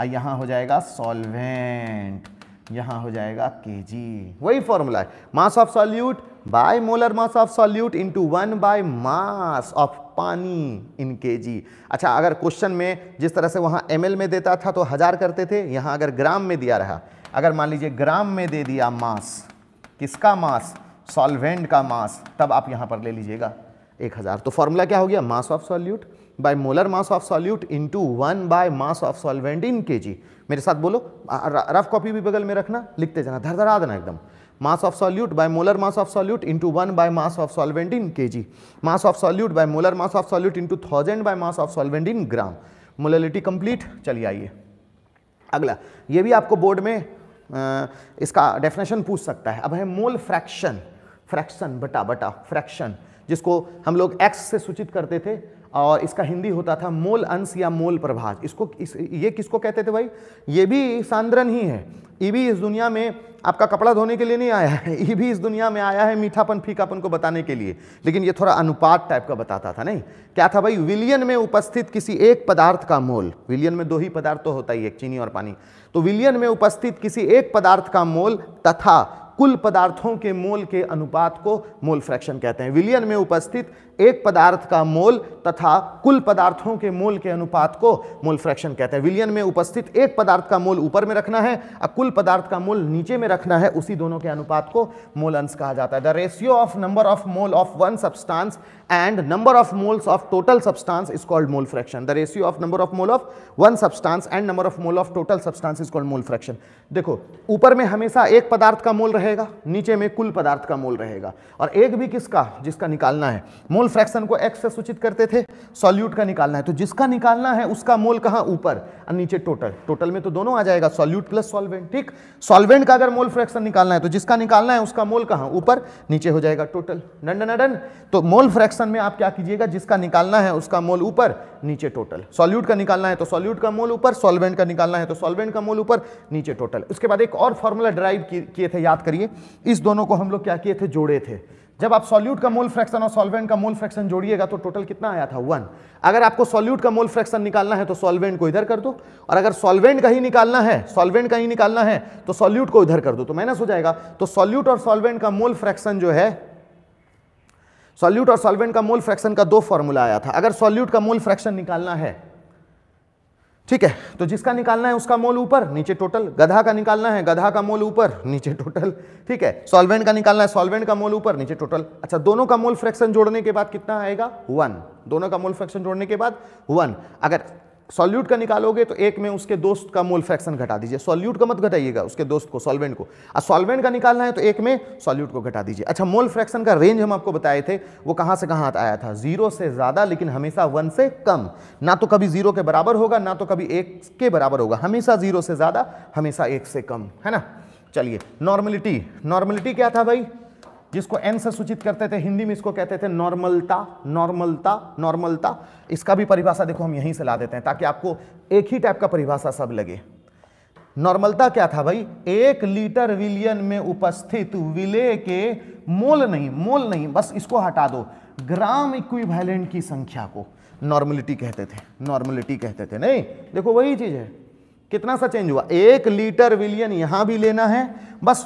और यहां हो जाएगा सॉल्वेंट यहां हो जाएगा के वही फॉर्मूला है mass of solute by molar mass of solute into one by mass of पानी इन के जी अच्छा अगर क्वेश्चन में जिस तरह से वहां एम में देता था तो हज़ार करते थे यहां अगर ग्राम में दिया रहा अगर मान लीजिए ग्राम में दे दिया मास किसका मास सॉल्वेंट का मास तब आप यहाँ पर ले लीजिएगा एक हज़ार तो फॉर्मूला क्या हो गया mass of solute by molar mass of solute into one by mass of solvent in K G मेरे साथ बोलो रफ कॉपी भी बगल में रखना लिखते जाना धर धरा देना एकदम mass of solute by molar mass of solute into one by mass of solvent in K G mass of solute by molar mass of solute into thousand by mass of solvent in gram molality complete चलिए आइए अगला ये भी आपको बोर्ड में इसका डेफिनेशन पूछ सकता है अब है मोल फ्रैक्शन फ्रैक्शन बटा बटा फ्रैक्शन जिसको हम लोग एक्स से सूचित करते थे और इसका हिंदी होता था मोल अंश या मोल प्रभाज इसको इस, ये किसको कहते थे भाई ये भी सांद्रन ही है ये भी इस दुनिया में आपका कपड़ा धोने के लिए नहीं आया है ये *laughs* भी इस दुनिया में आया है मीठापन फीकापन को बताने के लिए लेकिन ये थोड़ा अनुपात टाइप का बताता था नहीं क्या था भाई विलियन में उपस्थित किसी एक पदार्थ का मोल विलियन में दो ही पदार्थ तो होता ही एक चीनी और पानी तो विलियन में उपस्थित किसी एक पदार्थ का मोल तथा कुल पदार्थों के मोल के अनुपात को मोल फ्रैक्शन कहते हैं विलियन में उपस्थित एक पदार्थ का मोल तथा कुल पदार्थों के मोल के अनुपात को मोल फ्रैक्शन कहते हैं विलियन में उपस्थित एक पदार्थ का मोल ऊपर में रखना है और कुल पदार्थ का मोल नीचे में रखना है उसी दोनों के अनुपात को मोल अंश कहा जाता है the ratio of number of mole of one substance and number of moles of total substance is called mole fraction the ratio of number of mole of one substance and number of mole of total substance is called mole fraction देखो ऊपर में हमेशा एक पदार्थ का मोल रहेगा नीचे में कुल पदार्थ का मोल रहेगा और एक भी किसका जिसका निकालना है मोल मोल फ्रैक्शन को एक्स से सूचित करते थे सॉल्यूट का निकालना है तो जिसका निकालना है उसका मोल कहाँ ऊपर और नीचे टोटल टोटल में तो दोनों आ जाएगा सॉल्यूट प्लस सॉल्वेंट ठीक सॉल्वेंट का अगर मोल फ्रैक्शन निकालना है तो जिसका निकालना है उसका मोल कहाँ ऊपर नीचे हो जाएगा टोटल डन डन तो मोल फ्रैक्शन में आप क्या कीजिएगा जिसका निकालना है उसका मोल ऊपर नीचे टोटल सॉल्यूट का निकालना है तो सॉल्यूट का मोल ऊपर सॉल्वेंट का निकालना है तो सॉल्वेंट का मोल ऊपर नीचे टोटल उसके बाद एक और फॉर्मूला ड्राइव किए थे याद करिए इस दोनों को हम लोग क्या किए थे जोड़े थे जब आप सॉल्यूट का मोल फ्रैक्शन और सॉल्वेंट का मोल फ्रैक्शन जोड़िएगा तो टोटल कितना आया था वन अगर आपको सॉल्यूट का मोल फ्रैक्शन निकालना है तो सॉल्वेंट को इधर कर दो और अगर सॉल्वेंट का ही निकालना है सॉल्वेंट का ही निकालना है तो सॉल्यूट को इधर कर दो तो माइनस हो जाएगा तो सॉल्यूट और सॉल्वेंट का मोल फ्रैक्शन जो है सॉल्यूट और सॉल्वेंट का मोल फ्रैक्शन का दो फॉर्मूला आया था अगर सॉल्यूट का मोल फ्रैक्शन निकालना है ठीक है तो जिसका निकालना है उसका मोल ऊपर नीचे टोटल गधा का निकालना है गधा का मोल ऊपर नीचे टोटल ठीक है सॉल्वेंट का निकालना है सॉल्वेंट का मोल ऊपर नीचे टोटल अच्छा दोनों का मोल फ्रैक्शन जोड़ने के बाद कितना आएगा वन दोनों का मोल फ्रैक्शन जोड़ने के बाद वन अगर सॉल्यूट का निकालोगे तो एक में उसके दोस्त का मोल फ्रैक्शन घटा दीजिए सॉल्यूट का मत घटाइएगा उसके दोस्त को सॉल्वेंट को और सॉल्वेंट का निकालना है तो एक में सॉल्यूट को घटा दीजिए अच्छा मोल फ्रैक्शन का रेंज हम आपको बताए थे वो कहाँ से कहाँ आया था जीरो से ज़्यादा लेकिन हमेशा वन से कम ना तो कभी जीरो के बराबर होगा ना तो कभी एक के बराबर होगा हमेशा जीरो से ज़्यादा हमेशा एक से कम है ना चलिए नॉर्मलिटी नॉर्मलिटी क्या था भाई जिसको एन से सूचित करते थे हिंदी में इसको कहते थे नॉर्मलता नॉर्मलता नॉर्मलता इसका भी परिभाषा देखो हम यहीं से ला देते हैं ताकि आपको एक ही टाइप का परिभाषा सब लगे नॉर्मलता क्या था भाई एक लीटर विलियन में उपस्थित विले के मोल नहीं मोल नहीं बस इसको हटा दो ग्राम इक्विवेलेंट की संख्या को नॉर्मलिटी कहते थे नॉर्मलिटी कहते थे नहीं देखो वही चीज़ है कितना सा चेंज हुआ एक लीटर विलियन यहाँ भी लेना है बस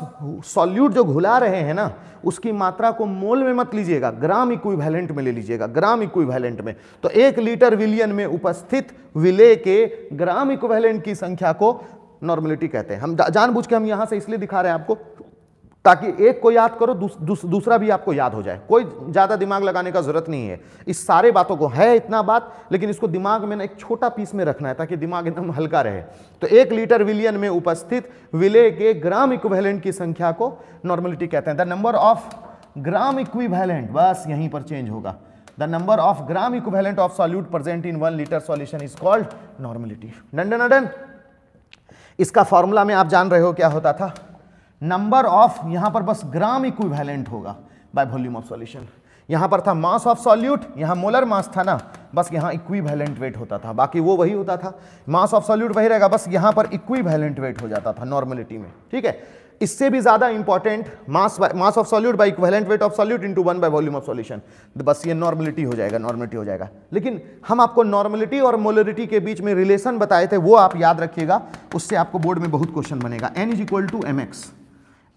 सॉल्यूट जो घुला रहे हैं ना उसकी मात्रा को मोल में मत लीजिएगा ग्राम इक्विवेलेंट में ले लीजिएगा ग्राम इक्विवेलेंट में तो एक लीटर विलियन में उपस्थित विले के ग्राम इक्विवेलेंट की संख्या को नॉर्मलिटी कहते हैं हम जानबूझ के हम यहाँ से इसलिए दिखा रहे हैं आपको ताकि एक को याद करो दूस, दूस, दूसरा भी आपको याद हो जाए कोई ज़्यादा दिमाग लगाने का ज़रूरत नहीं है इस सारे बातों को है इतना बात लेकिन इसको दिमाग में ना एक छोटा पीस में रखना है ताकि दिमाग एकदम हल्का रहे तो एक लीटर विलियन में उपस्थित विले के ग्राम इक्वेलेंट की संख्या को नॉर्मलिटी कहते हैं the number of gram equivalent बस यहीं पर चेंज होगा the number of gram equivalent of solute present in one litre solution is called normality नंडन डन इसका फॉर्मूला में आप जान रहे हो क्या होता था नंबर ऑफ यहां पर बस ग्राम इक्विवेलेंट होगा बाय वॉल्यूम ऑफ सॉल्यूशन यहां पर था मास ऑफ सॉल्यूट यहां मोलर मास था ना बस यहां इक्विवेलेंट वेट होता था बाकी वो वही होता था मास ऑफ सॉल्यूट वही रहेगा बस यहां पर इक्विवेलेंट वेट हो जाता था नॉर्मलिटी में ठीक है इससे भी ज़्यादा important mass mass of solute by equivalent weight of solute into one by volume of solution बस ये नॉर्मलिटी हो जाएगा नॉर्मलिटी हो जाएगा लेकिन हम आपको नॉर्मलिटी और मोलरिटी के बीच में रिलेशन बताए थे वो आप याद रखिएगा उससे आपको बोर्ड में बहुत क्वेश्चन बनेगा N is equal to M X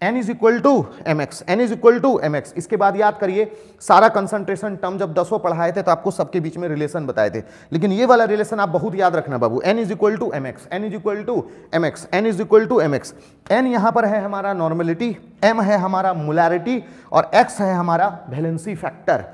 N is equal to M X N is equal to M X इसके बाद याद करिए सारा कंसंट्रेशन टर्म जब दसों पढ़ाए थे तो आपको सबके बीच में रिलेशन बताए थे लेकिन ये वाला रिलेशन आप बहुत याद रखना बाबू N is equal to M X N is equal to M X N is equal to M X N यहाँ पर है हमारा नॉर्मेलिटी एम है हमारा मोलैरिटी और एक्स है हमारा वैलेंसी फैक्टर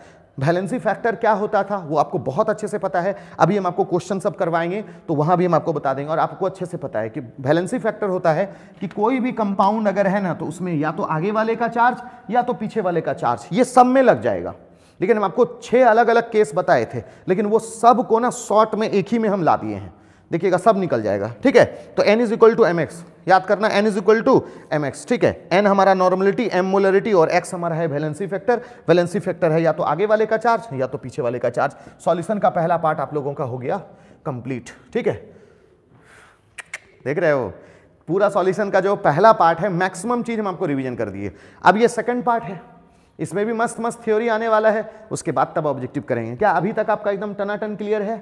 वैलेंसी फैक्टर क्या होता था वो आपको बहुत अच्छे से पता है अभी हम आपको क्वेश्चन सब करवाएंगे तो वहाँ भी हम आपको बता देंगे और आपको अच्छे से पता है कि वैलेंसी फैक्टर होता है कि कोई भी कंपाउंड अगर है ना तो उसमें या तो आगे वाले का चार्ज या तो पीछे वाले का चार्ज ये सब में लग जाएगा लेकिन हम आपको छः अलग अलग केस बताए थे लेकिन वो सब को ना शॉर्ट में एक ही में हम ला दिए हैं देखिएगा सब निकल जाएगा ठीक है तो n is equal to M याद करना n is equal to M ठीक है n हमारा नॉर्मलिटी m मोलरिटी और x हमारा है वैलेंसी फैक्टर वैलेंसी फैक्टर है या तो आगे वाले का चार्ज या तो पीछे वाले का चार्ज सॉल्यूशन का पहला पार्ट आप लोगों का हो गया कंप्लीट ठीक है देख रहे हो पूरा सॉल्यूशन का जो पहला पार्ट है मैक्सिमम चीज़ हम आपको रिविजन कर दिए अब ये सेकंड पार्ट है इसमें भी मस्त मस्त थ्योरी आने वाला है उसके बाद तब ऑब्जेक्टिव करेंगे क्या अभी तक आपका एकदम टनाटन क्लियर है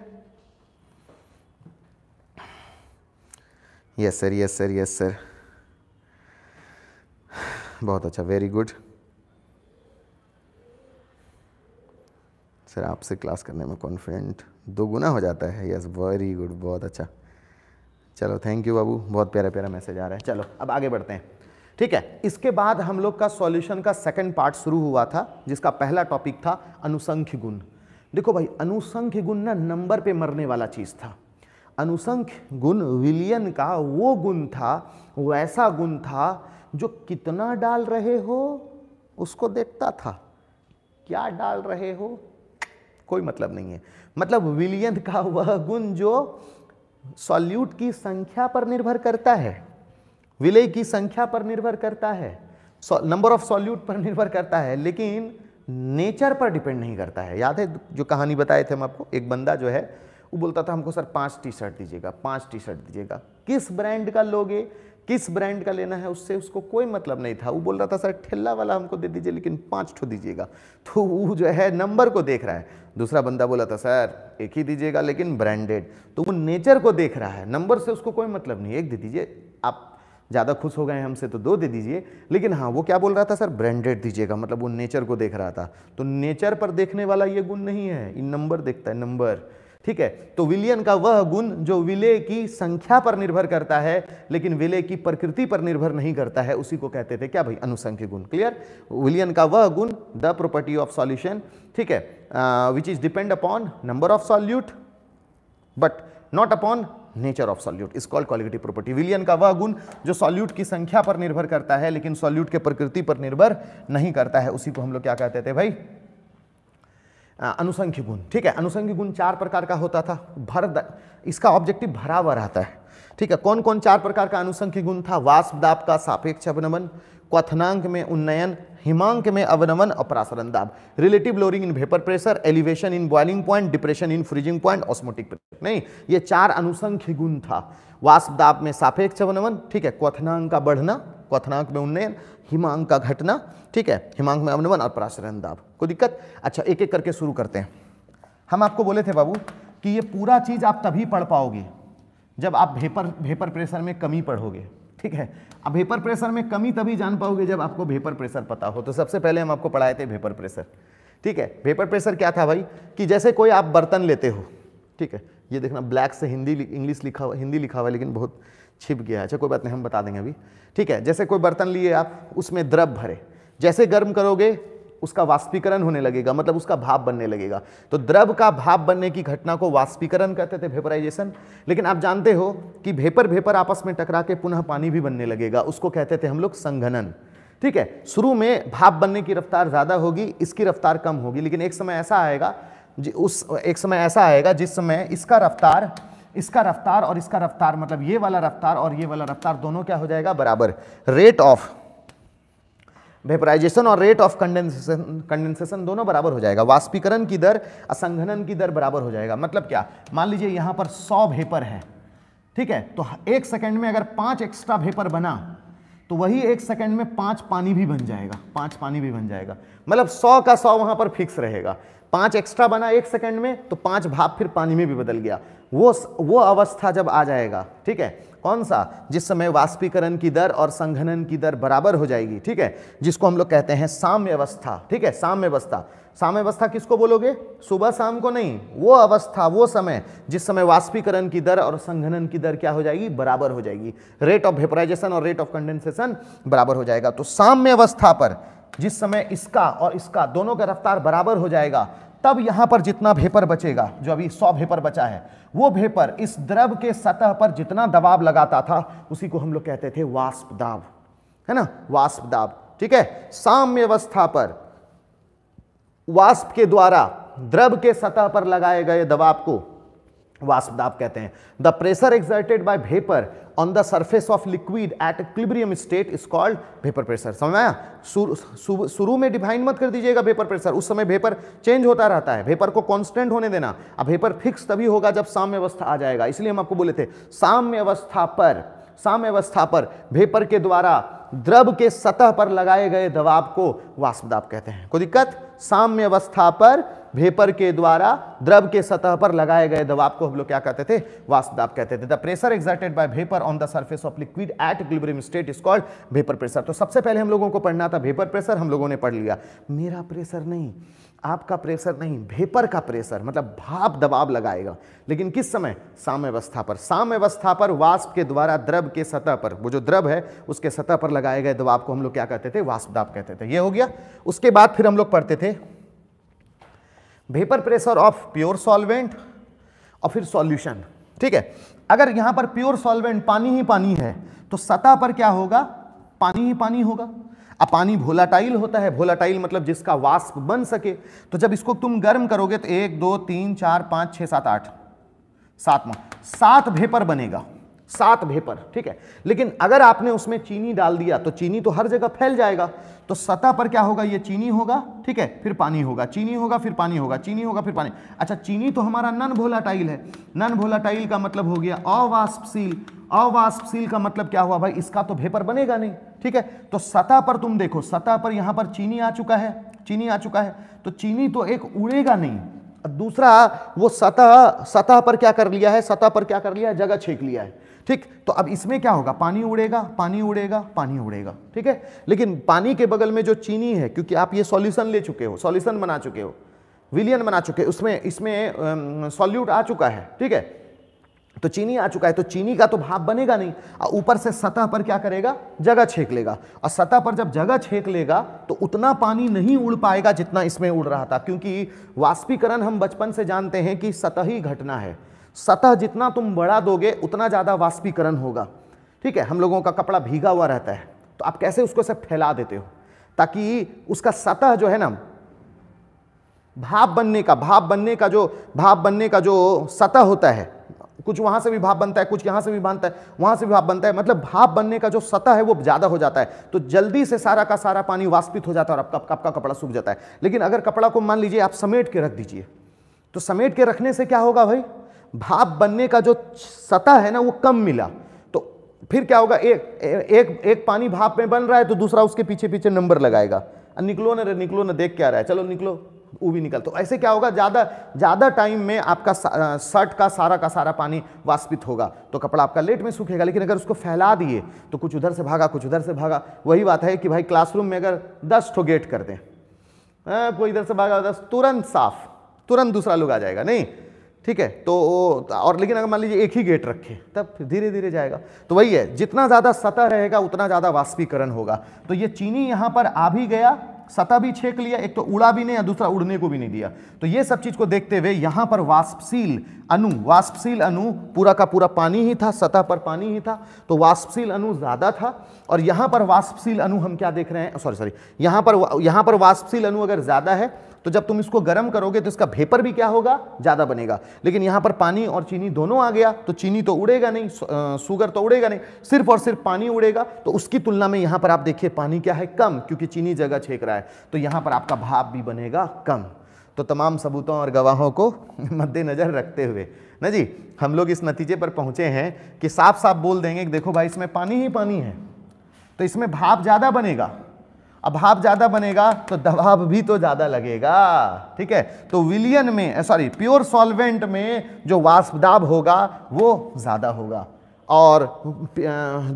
yes sir yes sir yes sir बहुत अच्छा वेरी गुड सर आपसे क्लास करने में कॉन्फिडेंट दो गुना हो जाता है यस वेरी गुड बहुत अच्छा चलो थैंक यू बाबू बहुत प्यारा प्यारा मैसेज आ रहा है चलो अब आगे बढ़ते हैं ठीक है इसके बाद हम लोग का सॉल्यूशन का सेकंड पार्ट शुरू हुआ था जिसका पहला टॉपिक था अनुसंख्य गुण देखो भाई अनुसंख्य गुण ना नंबर पे मरने वाला चीज़ था अनुसंख्य गुण विलियन का वो गुण था वैसा गुण था जो कितना डाल रहे हो उसको देखता था क्या डाल रहे हो कोई मतलब नहीं है मतलब विलियन का वह गुण जो सॉल्यूट की संख्या पर निर्भर करता है विलय की संख्या पर निर्भर करता है नंबर ऑफ सॉल्यूट पर निर्भर करता है लेकिन नेचर पर डिपेंड नहीं करता है याद है जो कहानी बताए थे हम आपको एक बंदा जो है वो बोलता था हमको सर पाँच टी शर्ट दीजिएगा पाँच टी शर्ट दीजिएगा किस ब्रांड का लोगे किस ब्रांड का लेना है उससे उसको कोई मतलब नहीं था वो बोल रहा था सर ठेला वाला हमको दे दीजिए लेकिन पाँच ठो दीजिएगा तो वो जो है नंबर को देख रहा है दूसरा बंदा बोला था सर एक ही दीजिएगा लेकिन ब्रांडेड तो वो नेचर को देख रहा है नंबर से उसको कोई मतलब नहीं एक दे दीजिए आप ज़्यादा खुश हो गए हमसे तो दो दे दीजिए लेकिन हाँ वो क्या बोल रहा था सर ब्रांडेड दीजिएगा मतलब वो नेचर को देख रहा था तो नेचर पर देखने वाला ये गुण नहीं है इन नंबर देखता है नंबर ठीक है तो विलियन का वह गुण जो विलय की संख्या पर निर्भर करता है लेकिन विलय की प्रकृति पर निर्भर नहीं करता है उसी को कहते थे क्या भाई अनुसंख्य गुण क्लियर विलियन का वह गुण द प्रॉपर्टी ऑफ सॉल्यूशन ठीक है which is depend upon number of solute but not upon nature of solute is called quality property विलियन का वह गुण जो सॉल्यूट की संख्या पर निर्भर करता है लेकिन सॉल्यूट के प्रकृति पर निर्भर नहीं करता है उसी को हम लोग क्या कहते थे भाई अनुसंख्य गुण ठीक है अनुसंख्य गुण चार प्रकार का होता था भर इसका ऑब्जेक्टिव भरा हुआ रहता है ठीक है कौन कौन चार प्रकार का अनुसंख्य गुण था वाष्प दाब का सापेक्ष अवनमन क्वनांक में उन्नयन हिमांक में अवनमन और प्रासरण दाब relative lowering in vapour pressure elevation in boiling point depression in freezing point osmotic नहीं ये चार अनुसंख्य गुण था वाष्प दाब में सापेक्ष अवनमन ठीक है क्वनांक का बढ़ना क्वनांक में उन्नयन हिमांक का घटना ठीक है हिमांक में अमनवन और पराशर दाब कोई दिक्कत अच्छा एक एक करके शुरू करते हैं हम आपको बोले थे बाबू कि ये पूरा चीज़ आप तभी पढ़ पाओगे जब आप भेपर भेपर प्रेशर में कमी पढ़ोगे ठीक है अब भेपर प्रेशर में कमी तभी जान पाओगे जब आपको भेपर प्रेशर पता हो तो सबसे पहले हम आपको पढ़ाए थे भेपर प्रेशर ठीक है भेपर प्रेशर क्या था भाई कि जैसे कोई आप बर्तन लेते हो ठीक है ये देखना ब्लैक से हिंदी इंग्लिश लिखा हुआ हिंदी लिखा हुआ लेकिन बहुत छिप गया है अच्छा कोई बात नहीं हम बता देंगे अभी ठीक है जैसे कोई बर्तन लिए आप उसमें द्रव भरे जैसे गर्म करोगे उसका वाष्पीकरण होने लगेगा मतलब उसका भाप बनने लगेगा तो द्रव का भाप बनने की घटना को वाष्पीकरण कहते थे वेपराइजेशन लेकिन आप जानते हो कि भेपर भेपर आपस में टकरा के पुनः पानी भी बनने लगेगा उसको कहते थे हम लोग संघनन ठीक है शुरू में भाप बनने की रफ्तार ज़्यादा होगी इसकी रफ्तार कम होगी लेकिन एक समय ऐसा आएगा उस एक समय ऐसा आएगा जिस समय इसका रफ्तार इसका रफ्तार और इसका रफ्तार मतलब ये वाला रफ्तार और ये वाला रफ्तार दोनों क्या हो जाएगा बराबर रेट ऑफ वेपराइजेशन और रेट ऑफ कंडेंसेशन कंडेंसेशन दोनों बराबर हो जाएगा वाष्पीकरण की दर असंघनन की दर बराबर हो जाएगा मतलब क्या मान लीजिए यहाँ पर सौ भेपर है ठीक है तो एक सेकेंड में अगर पाँच एक्स्ट्रा भेपर बना तो वही एक सेकंड में पाँच पानी भी बन जाएगा पाँच पानी भी बन जाएगा मतलब सौ का सौ वहाँ पर फिक्स रहेगा पाँच एक्स्ट्रा बना एक सेकंड में तो पाँच भाप फिर पानी में भी बदल गया वो वो अवस्था जब आ जाएगा ठीक है कौन सा जिस समय वाष्पीकरण की दर और संघनन की दर बराबर हो जाएगी ठीक है जिसको हम लोग कहते हैं साम्यवस्था ठीक है साम्यवस्था साम्यवस्था किसको बोलोगे सुबह शाम को नहीं वो अवस्था वो समय जिस समय वाष्पीकरण की दर और संघनन की दर क्या हो जाएगी बराबर हो जाएगी रेट ऑफ वेपराइजेशन और रेट ऑफ कंडेंसेशन बराबर हो जाएगा तो साम्य अवस्था पर जिस समय इसका और इसका दोनों का रफ्तार बराबर हो जाएगा तब यहां पर जितना भेपर बचेगा जो अभी सौ भेपर बचा है वो भेपर इस द्रव के सतह पर जितना दबाव लगाता था उसी को हम लोग कहते थे वाष्प दाब है ना वाष्प दाब ठीक है साम्य अवस्था पर वाष्प के द्वारा द्रव के सतह पर लगाए गए दबाव को वाष्पदाब कहते हैं the pressure excited by vapour on the surface of liquid at equilibrium state is called vapour pressure समझ आया शुरू में डिफाइन मत कर दीजिएगा भेपर प्रेशर उस समय भेपर चेंज होता रहता है भेपर को कांस्टेंट होने देना अब भेपर फिक्स तभी होगा जब साम्य अवस्था आ जाएगा इसलिए हम आपको बोले थे साम्य अवस्था पर साम्य अवस्था पर भेपर के द्वारा द्रव के सतह पर लगाए गए दबाव को वाष्पदाब कहते हैं कोई दिक्कत साम्य अवस्था पर वेपर के द्वारा द्रव के सतह पर लगाए गए दबाव को हम लोग क्या कहते थे वाष्प दाब कहते थे the pressure exerted by vapour on the surface of liquid at equilibrium state is called vapour pressure तो सबसे पहले हम लोगों को पढ़ना था भेपर प्रेशर हम लोगों ने पढ़ लिया मेरा प्रेशर नहीं आपका प्रेशर नहीं भेपर का प्रेशर मतलब भाप दबाव लगाएगा लेकिन किस समय साम्यवस्था पर साम्यवस्था पर वाष्प के द्वारा द्रव के सतह पर वो जो द्रव है उसके सतह पर लगाए गए दबाव को हम लोग क्या कहते थे वाष्प दाब कहते थे ये हो गया उसके बाद फिर हम लोग पढ़ते थे vapour pressure of pure solvent और फिर सॉल्यूशन ठीक है अगर यहाँ पर प्योर सॉल्वेंट पानी ही पानी है तो सतह पर क्या होगा पानी ही पानी होगा अब पानी भोलाटाइल होता है भोलाटाइल मतलब जिसका वाष्प बन सके तो जब इसको तुम गर्म करोगे तो एक दो तीन चार पाँच छः सात आठ सातवा सात भेपर बनेगा सात भेपर ठीक है लेकिन अगर आपने उसमें चीनी डाल दिया तो चीनी तो हर जगह फैल जाएगा तो सतह पर क्या होगा ये चीनी होगा ठीक है फिर पानी होगा चीनी होगा फिर पानी होगा चीनी होगा फिर पानी अच्छा चीनी तो हमारा नन भोलाटाइल है नन भोलाटाइल का मतलब हो गया अवाष्पशील अवाष्पशील का मतलब क्या हुआ भाई इसका तो भेपर बनेगा नहीं ठीक है तो सतह पर तुम देखो सतह पर यहां पर चीनी आ चुका है चीनी आ चुका है तो चीनी तो एक उड़ेगा नहीं दूसरा वो सतह सतह पर क्या कर लिया है सतह पर क्या कर लिया है जगह छेक लिया है ठीक तो अब इसमें क्या होगा पानी उड़ेगा पानी उड़ेगा पानी उड़ेगा ठीक है लेकिन पानी के बगल में जो चीनी है क्योंकि आप ये सॉल्यूशन ले चुके हो सॉल्यूशन बना चुके हो विलियन बना चुके उसमें इसमें सॉल्यूट आ चुका है ठीक है तो चीनी आ चुका है तो चीनी का तो भाप बनेगा नहीं और ऊपर से सतह पर क्या करेगा जगह छेक लेगा और सतह पर जब जगह छेक लेगा तो उतना पानी नहीं उड़ पाएगा जितना इसमें उड़ रहा था क्योंकि वाष्पीकरण हम बचपन से जानते हैं कि सतही घटना है सतह जितना तुम बड़ा दोगे उतना ज़्यादा वाष्पीकरण होगा ठीक है हम लोगों का कपड़ा भीगा हुआ रहता है तो आप कैसे उसको सब फैला देते हो ताकि उसका सतह जो है ना भाप बनने का भाप बनने का जो भाप बनने का जो सतह होता है कुछ वहां से भी भाप बनता है कुछ यहां से भी बनता है वहां से भी भाप बनता है मतलब भाप बनने का जो सतह है वो ज़्यादा हो जाता है तो जल्दी से सारा का सारा पानी वाष्पित हो जाता है और आपका आपका कपड़ा सूख जाता है लेकिन अगर कपड़ा को मान लीजिए आप समेट के रख दीजिए तो समेट के रखने से क्या होगा भाई भाप बनने का जो सतह है ना वो कम मिला तो फिर क्या होगा एक एक एक पानी भाप में बन रहा है तो दूसरा उसके पीछे पीछे नंबर लगाएगा निकलो ना रे निकलो ना देख क्या रहा है चलो निकलो वो भी निकल तो ऐसे क्या होगा ज़्यादा ज़्यादा टाइम में आपका शर्ट का सारा का सारा पानी वाष्पित होगा तो कपड़ा आपका लेट में सूखेगा लेकिन अगर उसको फैला दिए तो कुछ उधर से भागा कुछ उधर से भागा वही बात है कि भाई क्लासरूम में अगर दस ठो गेट कर दें कोई इधर से भागा दस तुरंत साफ तुरंत दूसरा लोग आ जाएगा नहीं ठीक है तो और लेकिन अगर मान लीजिए एक ही गेट रखे तब धीरे धीरे जाएगा तो वही है जितना ज़्यादा सतह रहेगा उतना ज़्यादा वाष्पीकरण होगा तो ये चीनी यहां पर आ भी गया सतह भी छेक लिया एक तो उड़ा भी नहीं और दूसरा उड़ने को भी नहीं दिया तो ये सब चीज़ को देखते हुए यहां पर वाष्पशील अनु वाष्पशील अनु पूरा का पूरा पानी ही था सतह पर पानी ही था तो वाष्पशील अणु ज़्यादा था और यहां पर वाष्पशील अनु हम क्या देख रहे हैं सॉरी सॉरी यहाँ पर यहां पर वाष्पशील अणु अगर ज़्यादा है तो जब तुम इसको गर्म करोगे तो इसका भेपर भी क्या होगा ज़्यादा बनेगा लेकिन यहाँ पर पानी और चीनी दोनों आ गया तो चीनी तो उड़ेगा नहीं शुगर तो उड़ेगा नहीं सिर्फ और सिर्फ पानी उड़ेगा तो उसकी तुलना में यहाँ पर आप देखिए पानी क्या है कम क्योंकि चीनी जगह छेक रहा है तो यहाँ पर आपका भाप भी बनेगा कम तो तमाम सबूतों और गवाहों को *laughs* मद्देनज़र रखते हुए ना जी हम लोग इस नतीजे पर पहुंचे हैं कि साफ साफ बोल देंगे कि देखो भाई इसमें पानी ही पानी है तो इसमें भाप ज़्यादा बनेगा अभाव ज़्यादा बनेगा तो दबाव भी तो ज़्यादा लगेगा ठीक है तो विलियन में सॉरी प्योर सॉल्वेंट में जो वाष्पदाब होगा वो ज़्यादा होगा और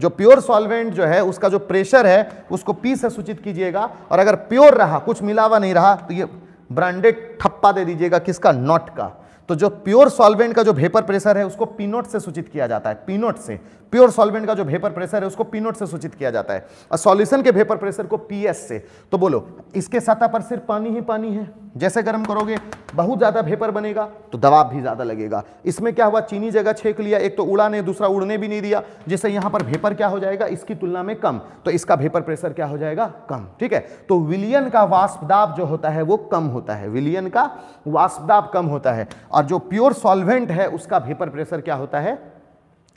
जो प्योर सॉल्वेंट जो है उसका जो प्रेशर है उसको पी से सूचित कीजिएगा और अगर प्योर रहा कुछ मिलावा नहीं रहा तो ये ब्रांडेड ठप्पा दे दीजिएगा किसका नॉट का तो जो प्योर सॉल्वेंट का जो भेपर प्रेशर है उसको पीनोट से सूचित किया जाता है पीनोट से प्योर सॉल्वेंट का जो भेपर प्रेशर है उसको पीनोट से सूचित किया जाता है और सॉल्यूशन के भेपर प्रेशर को पीएस से तो बोलो इसके सतह पर सिर्फ पानी ही पानी है जैसे गर्म करोगे बहुत ज़्यादा भेपर बनेगा तो दबाव भी ज़्यादा लगेगा इसमें क्या हुआ चीनी जगह छेक लिया एक तो उड़ा नहीं दूसरा उड़ने भी नहीं दिया जैसे यहाँ पर भेपर क्या हो जाएगा इसकी तुलना में कम तो इसका भेपर प्रेशर क्या हो जाएगा कम ठीक है तो विलियन का वास्पदाब जो होता है वो कम होता है विलियन का वास्पदाब कम होता है और जो प्योर सॉल्वेंट है उसका भेपर प्रेशर क्या होता है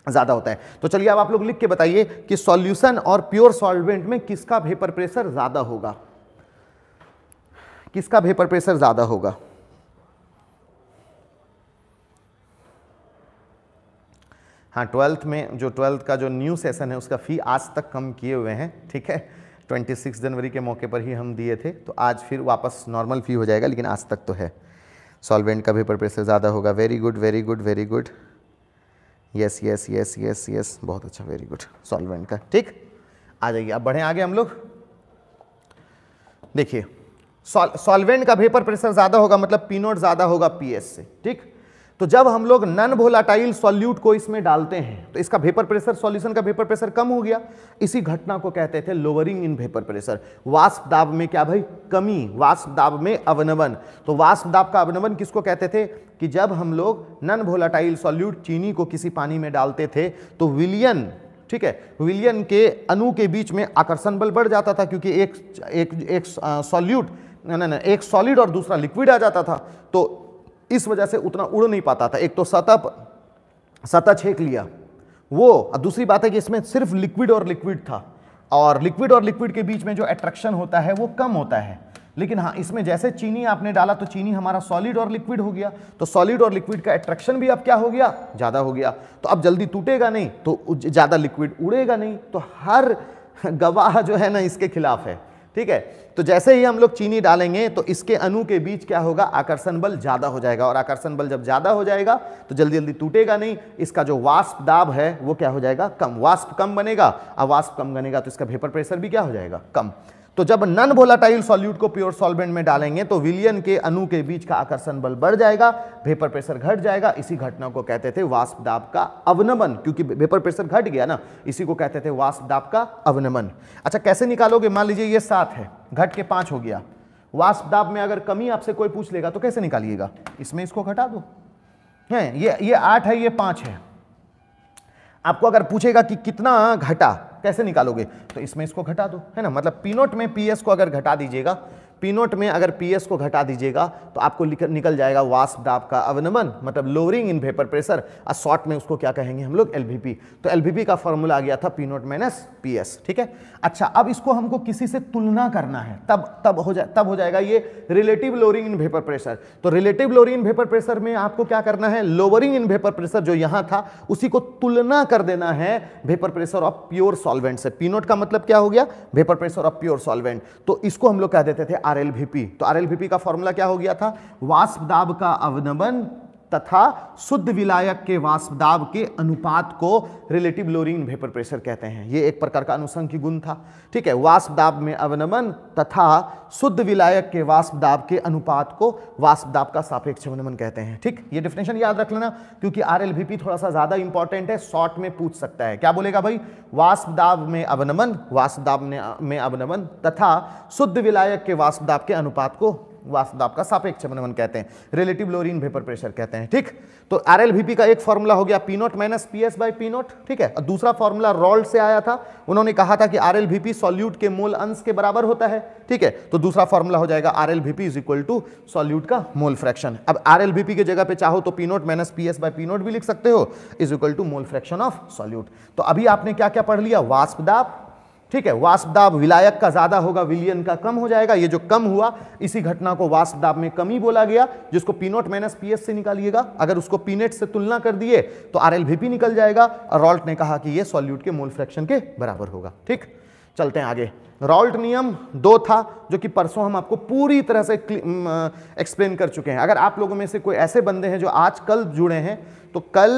ज़्यादा होता है तो चलिए अब आप लोग लिख के बताइए कि सॉल्यूशन और प्योर सॉल्वेंट में किसका भेपर प्रेशर ज़्यादा होगा किसका वेपर प्रेशर ज़्यादा होगा हाँ ट्वेल्थ में जो ट्वेल्थ का जो न्यू सेशन है उसका फ़ी आज तक कम किए हुए हैं ठीक है 26 जनवरी के मौके पर ही हम दिए थे तो आज फिर वापस नॉर्मल फ़ी हो जाएगा लेकिन आज तक तो है सॉल्वेंट का वेपर प्रेशर ज़्यादा होगा very good very good very good yes yes yes yes yes बहुत अच्छा वेरी गुड सॉल्वेंट का ठीक आ जाइए अब बढ़ें आगे हम लोग देखिए सॉल्वेंट का वेपर प्रेशर ज़्यादा होगा मतलब पीनोट ज़्यादा होगा पी से ठीक तो जब हम लोग नन वोलाटाइल सॉल्यूट को इसमें डालते हैं तो इसका वेपर प्रेशर सॉल्यूशन का वेपर प्रेशर कम हो गया इसी घटना को कहते थे लोअरिंग इन वेपर प्रेशर वाष्प दाब में क्या भाई कमी वाष्प दाब में अवनवन तो वाष्प दाब का अवनवन किसको कहते थे कि जब हम लोग नन वोलाटाइल सॉल्यूट चीनी को किसी पानी में डालते थे तो विलियन ठीक है विलियन के अणु के बीच में आकर्षण बल बढ़ जाता था क्योंकि एक एक एक सॉल्यूट ना ना एक सॉलिड और दूसरा लिक्विड आ जाता था तो इस वजह से उतना उड़ नहीं पाता था एक तो सतह सतह छेक लिया वो और दूसरी बात है कि इसमें सिर्फ लिक्विड और लिक्विड था और लिक्विड और लिक्विड के बीच में जो एट्रैक्शन होता है वो कम होता है लेकिन हाँ इसमें जैसे चीनी आपने डाला तो चीनी हमारा सॉलिड और लिक्विड हो गया तो सॉलिड और लिक्विड का एट्रैक्शन भी अब क्या हो गया ज़्यादा हो गया तो अब जल्दी टूटेगा नहीं तो ज़्यादा लिक्विड उड़ेगा नहीं तो हर *laughs* गवाह जो है ना इसके खिलाफ है ठीक है तो जैसे ही हम लोग चीनी डालेंगे तो इसके अणु के बीच क्या होगा आकर्षण बल ज़्यादा हो जाएगा और आकर्षण बल जब ज़्यादा हो जाएगा तो जल्दी जल्दी टूटेगा नहीं इसका जो वाष्प दाब है वो क्या हो जाएगा कम वाष्प कम बनेगा और वाष्प कम बनेगा तो इसका वेपर प्रेशर भी क्या हो जाएगा कम तो जब नन वोलाटाइल सॉल्यूट को प्योर सॉल्वेंट में डालेंगे तो विलियन के अनु के बीच का आकर्षण बल बढ़ जाएगा वेपर प्रेशर घट जाएगा इसी घटना को कहते थे वाष्प दाब का अवनमन क्योंकि वेपर प्रेशर घट गया ना इसी को कहते थे वाष्प दाब का अवनमन अच्छा कैसे निकालोगे मान लीजिए ये सात है घट के पांच हो गया वाष्प दाब में अगर कमी आपसे कोई पूछ लेगा तो कैसे निकालिएगा इसमें इसको घटा दो ये ये आठ है ये पांच है आपको अगर पूछेगा कि कितना घटा कैसे निकालोगे तो इसमें इसको घटा दो है ना मतलब पी नोट में पी एस को अगर घटा दीजिएगा पी नोट में अगर पी को घटा दीजिएगा तो आपको निकल जाएगा वास्प दाब का अवनमन मतलब लोअरिंग इन वेपर प्रेशर और शॉर्ट में उसको क्या कहेंगे हम लोग एल तो एल का फॉर्मूला आ गया था पी नोट माइनस पी ठीक है अच्छा अब इसको हमको किसी से तुलना करना है तब तब हो जाए तब हो जाएगा ये relative lowering in vapour pressure तो relative lowering in vapour pressure में आपको क्या करना है लोअरिंग इन वेपर प्रेशर जो यहाँ था उसी को तुलना कर देना है vapour pressure of pure solvent से पी नोट का मतलब क्या हो गया vapour pressure of pure solvent तो इसको हम लोग कह देते थे आर तो आर का फॉर्मूला क्या हो गया था वास्प दाब का अवनमन तथा शुद्ध विलायक के वाष्पदाब के अनुपात को रिलेटिव लोरिन वेपर प्रेशर कहते हैं ये एक प्रकार का की गुण था ठीक है वाष्पदाब में अवनमन तथा शुद्ध विलायक के वाष्पदाब के अनुपात को वाष्पदाब का सापेक्ष अवनमन कहते हैं ठीक ये डिफिनेशन याद रख लेना क्योंकि आर थोड़ा सा ज़्यादा इंपॉर्टेंट है शॉर्ट में पूछ सकता है क्या बोलेगा भाई वाष्पदाब में अवनमन वाष्पदाब में अवनमन तथा शुद्ध विलायक के वाष्पदाब के अनुपात को वास्तव दाब का सापेक्ष मनवन कहते हैं रिलेटिव लोरिन वेपर प्रेशर कहते हैं ठीक तो आरएलवीपी का एक फॉर्मूला हो गया P naught minus P S by P naught ठीक है और दूसरा फॉर्मूला रॉल्ड से आया था उन्होंने कहा था कि आर एल सॉल्यूट के मोल अंश के बराबर होता है ठीक है तो दूसरा फॉर्मूला हो जाएगा R L is equal to solute का मोल फ्रैक्शन अब आर एल पी की जगह पे चाहो तो P naught minus P S by P naught भी लिख सकते हो is equal to mole fraction of solute तो अभी आपने क्या क्या पढ़ लिया वास्पदाप ठीक है वाष्पदाब विलायक का ज़्यादा होगा विलियन का कम हो जाएगा ये जो कम हुआ इसी घटना को वास्तदाब में कमी बोला गया जिसको पीनोट माइनस पीएस से निकालिएगा अगर उसको पीनेट से तुलना कर दिए तो आरएलवीपी निकल जाएगा और रॉल्ट ने कहा कि ये सॉल्यूट के मोल फ्रैक्शन के बराबर होगा ठीक चलते हैं आगे रॉल्ट नियम दो था जो कि परसों हम आपको पूरी तरह से एक्सप्लेन कर चुके हैं अगर आप लोगों में से कोई ऐसे बंदे हैं जो आज कल जुड़े हैं तो कल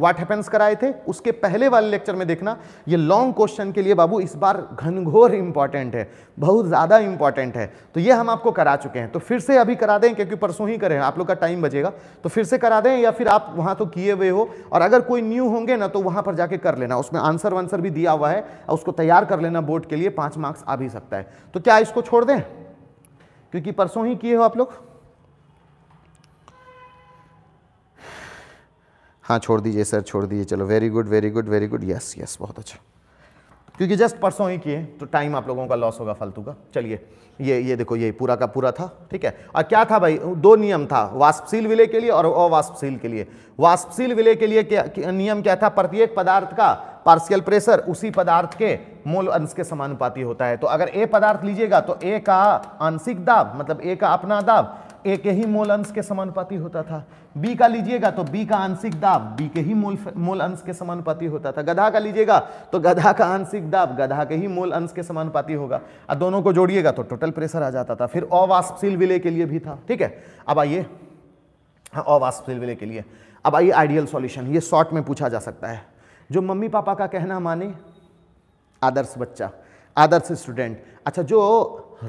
व्हाट हैपेंस कराए थे उसके पहले वाले लेक्चर में देखना ये लॉन्ग क्वेश्चन के लिए बाबू इस बार घनघोर इंपॉर्टेंट है बहुत ज़्यादा इंपॉर्टेंट है तो ये हम आपको करा चुके हैं तो फिर से अभी करा दें क्योंकि परसों ही करें आप लोग का टाइम बचेगा तो फिर से करा दें या फिर आप वहाँ तो किए हुए हो और अगर कोई न्यू होंगे ना तो वहाँ पर जाके कर लेना उसमें आंसर वांसर भी दिया हुआ है और उसको तैयार कर लेना बोर्ड के लिए पाँच मार्क्स आ भी सकता है तो क्या इसको छोड़ दें क्योंकि परसों ही किए हो आप लोग हाँ छोड़ दीजिए सर छोड़ दीजिए चलो very good very good very good yes yes बहुत अच्छा क्योंकि जस्ट परसों ही किए तो टाइम आप लोगों का लॉस होगा फालतू का चलिए ये ये देखो ये पूरा का पूरा था ठीक है और क्या था भाई दो नियम था वाष्पशील विलय के लिए और अवाष्पशील के लिए वाष्पशील विलय के लिए क्या नियम क्या था प्रत्येक पदार्थ का पार्शियल प्रेशर उसी पदार्थ के मोल अंश के समानुपाती होता है तो अगर ए पदार्थ लीजिएगा तो ए का आंशिक दाब मतलब ए का अपना दाब ए के ही मोल अंश के समानुपाती होता था बी का लीजिएगा तो बी का आंशिक दाब बी के ही मोल मोल अंश के समानुपाती होता था गधा का लीजिएगा तो गधा का आंशिक दाब गधा के ही मोल अंश के समानुपाती होगा और दोनों को जोड़िएगा तो टोटल प्रेशर आ जाता था फिर अवाष्पशील विलय के लिए भी था ठीक है अब आइए हाँ अवाष्पशील विलय के लिए अब आइए आइडियल सॉल्यूशन ये शॉर्ट में पूछा जा सकता है जो मम्मी पापा का कहना माने आदर्श बच्चा आदर्श स्टूडेंट अच्छा जो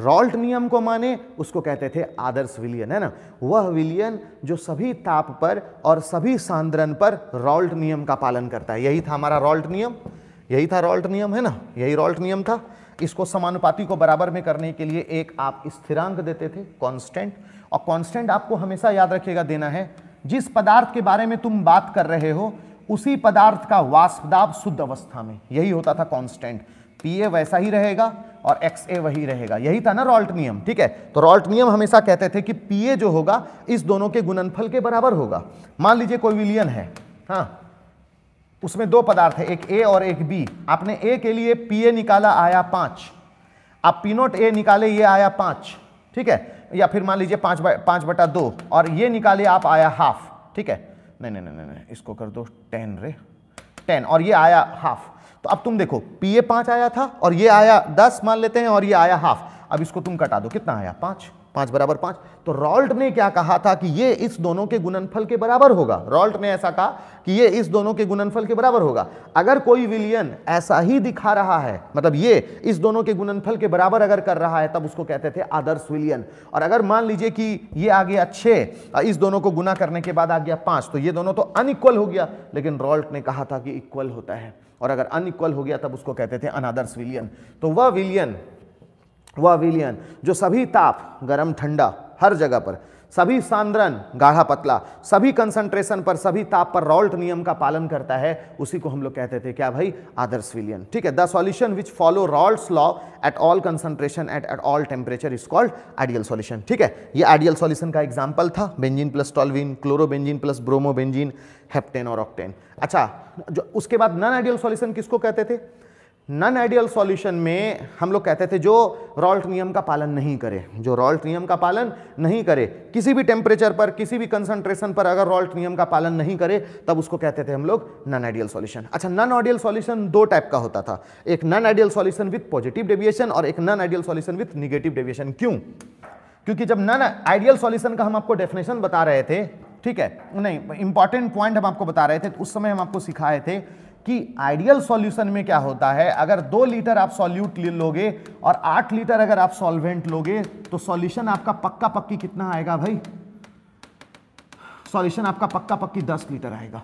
रॉल्ट नियम को माने उसको कहते थे आदर्श विलियन है ना वह विलियन जो सभी ताप पर और सभी सांद्रन पर रॉल्ट नियम का पालन करता है यही था हमारा रॉल्ट नियम यही था रॉल्ट नियम है ना यही रॉल्ट नियम था इसको समानुपाती को बराबर में करने के लिए एक आप स्थिरांक देते थे कॉन्स्टेंट और कॉन्स्टेंट आपको हमेशा याद रखिएगा देना है जिस पदार्थ के बारे में तुम बात कर रहे हो उसी पदार्थ का वाष्प शुद्ध अवस्था में यही होता था कॉन्स्टेंट पी ए वैसा ही रहेगा और एक्स ए वही रहेगा यही था ना रॉल्ट नियम ठीक है तो रॉल्ट नियम हमेशा कहते थे कि पी ए जो होगा इस दोनों के गुणनफल के बराबर होगा मान लीजिए कोई विलियन है हाँ उसमें दो पदार्थ है एक ए और एक बी आपने ए के लिए पी ए निकाला आया पांच आप नोट ए निकाले ये आया पांच ठीक है या फिर मान लीजिए पांच पांच बटा दो और ये निकाले आप आया हाफ ठीक है नहीं नहीं नहीं नहीं इसको कर दो टेन रे टेन और ये आया हाफ तो अब तुम देखो पी ए पांच आया था और ये आया दस मान लेते हैं और ये आया हाफ अब इसको तुम कटा दो कितना आया पांच पांच बराबर पांच तो रॉल्ट ने क्या कहा था कि ये इस दोनों के गुणनफल के बराबर होगा रॉल्ट ने ऐसा कहा कि ये इस दोनों के गुणनफल के बराबर होगा अगर कोई विलियन ऐसा ही दिखा रहा है मतलब ये इस दोनों के गुणनफल के बराबर अगर कर रहा है तब उसको कहते थे आदर्श विलियन और अगर मान लीजिए कि ये आ गया छः इस दोनों को गुना करने के बाद आ गया पाँच तो ये दोनों तो अनइक्वल हो गया लेकिन रॉल्ट ने कहा था कि इक्वल होता है और अगर अनइक्वल हो गया तब उसको कहते थे अनादर्स विलियन तो वह विलियन वह विलियन जो सभी ताप गर्म ठंडा हर जगह पर सभी सांद्रन गाढ़ा पतला सभी कंसंट्रेशन पर सभी ताप पर रॉल्ट नियम का पालन करता है उसी को हम लोग कहते थे क्या भाई आदर्श विलियन ठीक है the solution which follow Raoult law at all concentration at at all temperature is called ideal solution ठीक है ये आइडियल सॉल्यूशन का एग्जाम्पल था benzene plus toluene chlorobenzene plus bromobenzene heptane और ऑक्टेन अच्छा जो उसके बाद नॉन आइडियल सॉल्यूशन किसको कहते थे नन आइडियल सॉल्यूशन में हम लोग कहते थे जो रॉल्ट नियम का पालन नहीं करे जो रॉल्ट नियम का पालन नहीं करे किसी भी टेम्परेचर पर किसी भी कंसंट्रेशन पर अगर रॉल्ट नियम का पालन नहीं करे तब उसको कहते थे हम लोग नन आइडियल सॉल्यूशन अच्छा नन आइडियल सॉल्यूशन दो टाइप का होता था एक non ideal solution with positive deviation और एक non ideal solution with negative deviation क्यों क्योंकि जब नन आइडियल सॉल्यूशन का हम आपको डेफिनेशन बता रहे थे ठीक है नहीं इंपॉर्टेंट पॉइंट हम आपको बता रहे थे तो उस समय हम आपको सिखाए थे कि आइडियल सॉल्यूशन में क्या होता है अगर दो लीटर आप सॉल्यूट लोगे और आठ लीटर अगर आप सॉल्वेंट लोगे तो सॉल्यूशन आपका पक्का पक्की कितना आएगा भाई सॉल्यूशन आपका पक्का पक्की दस लीटर आएगा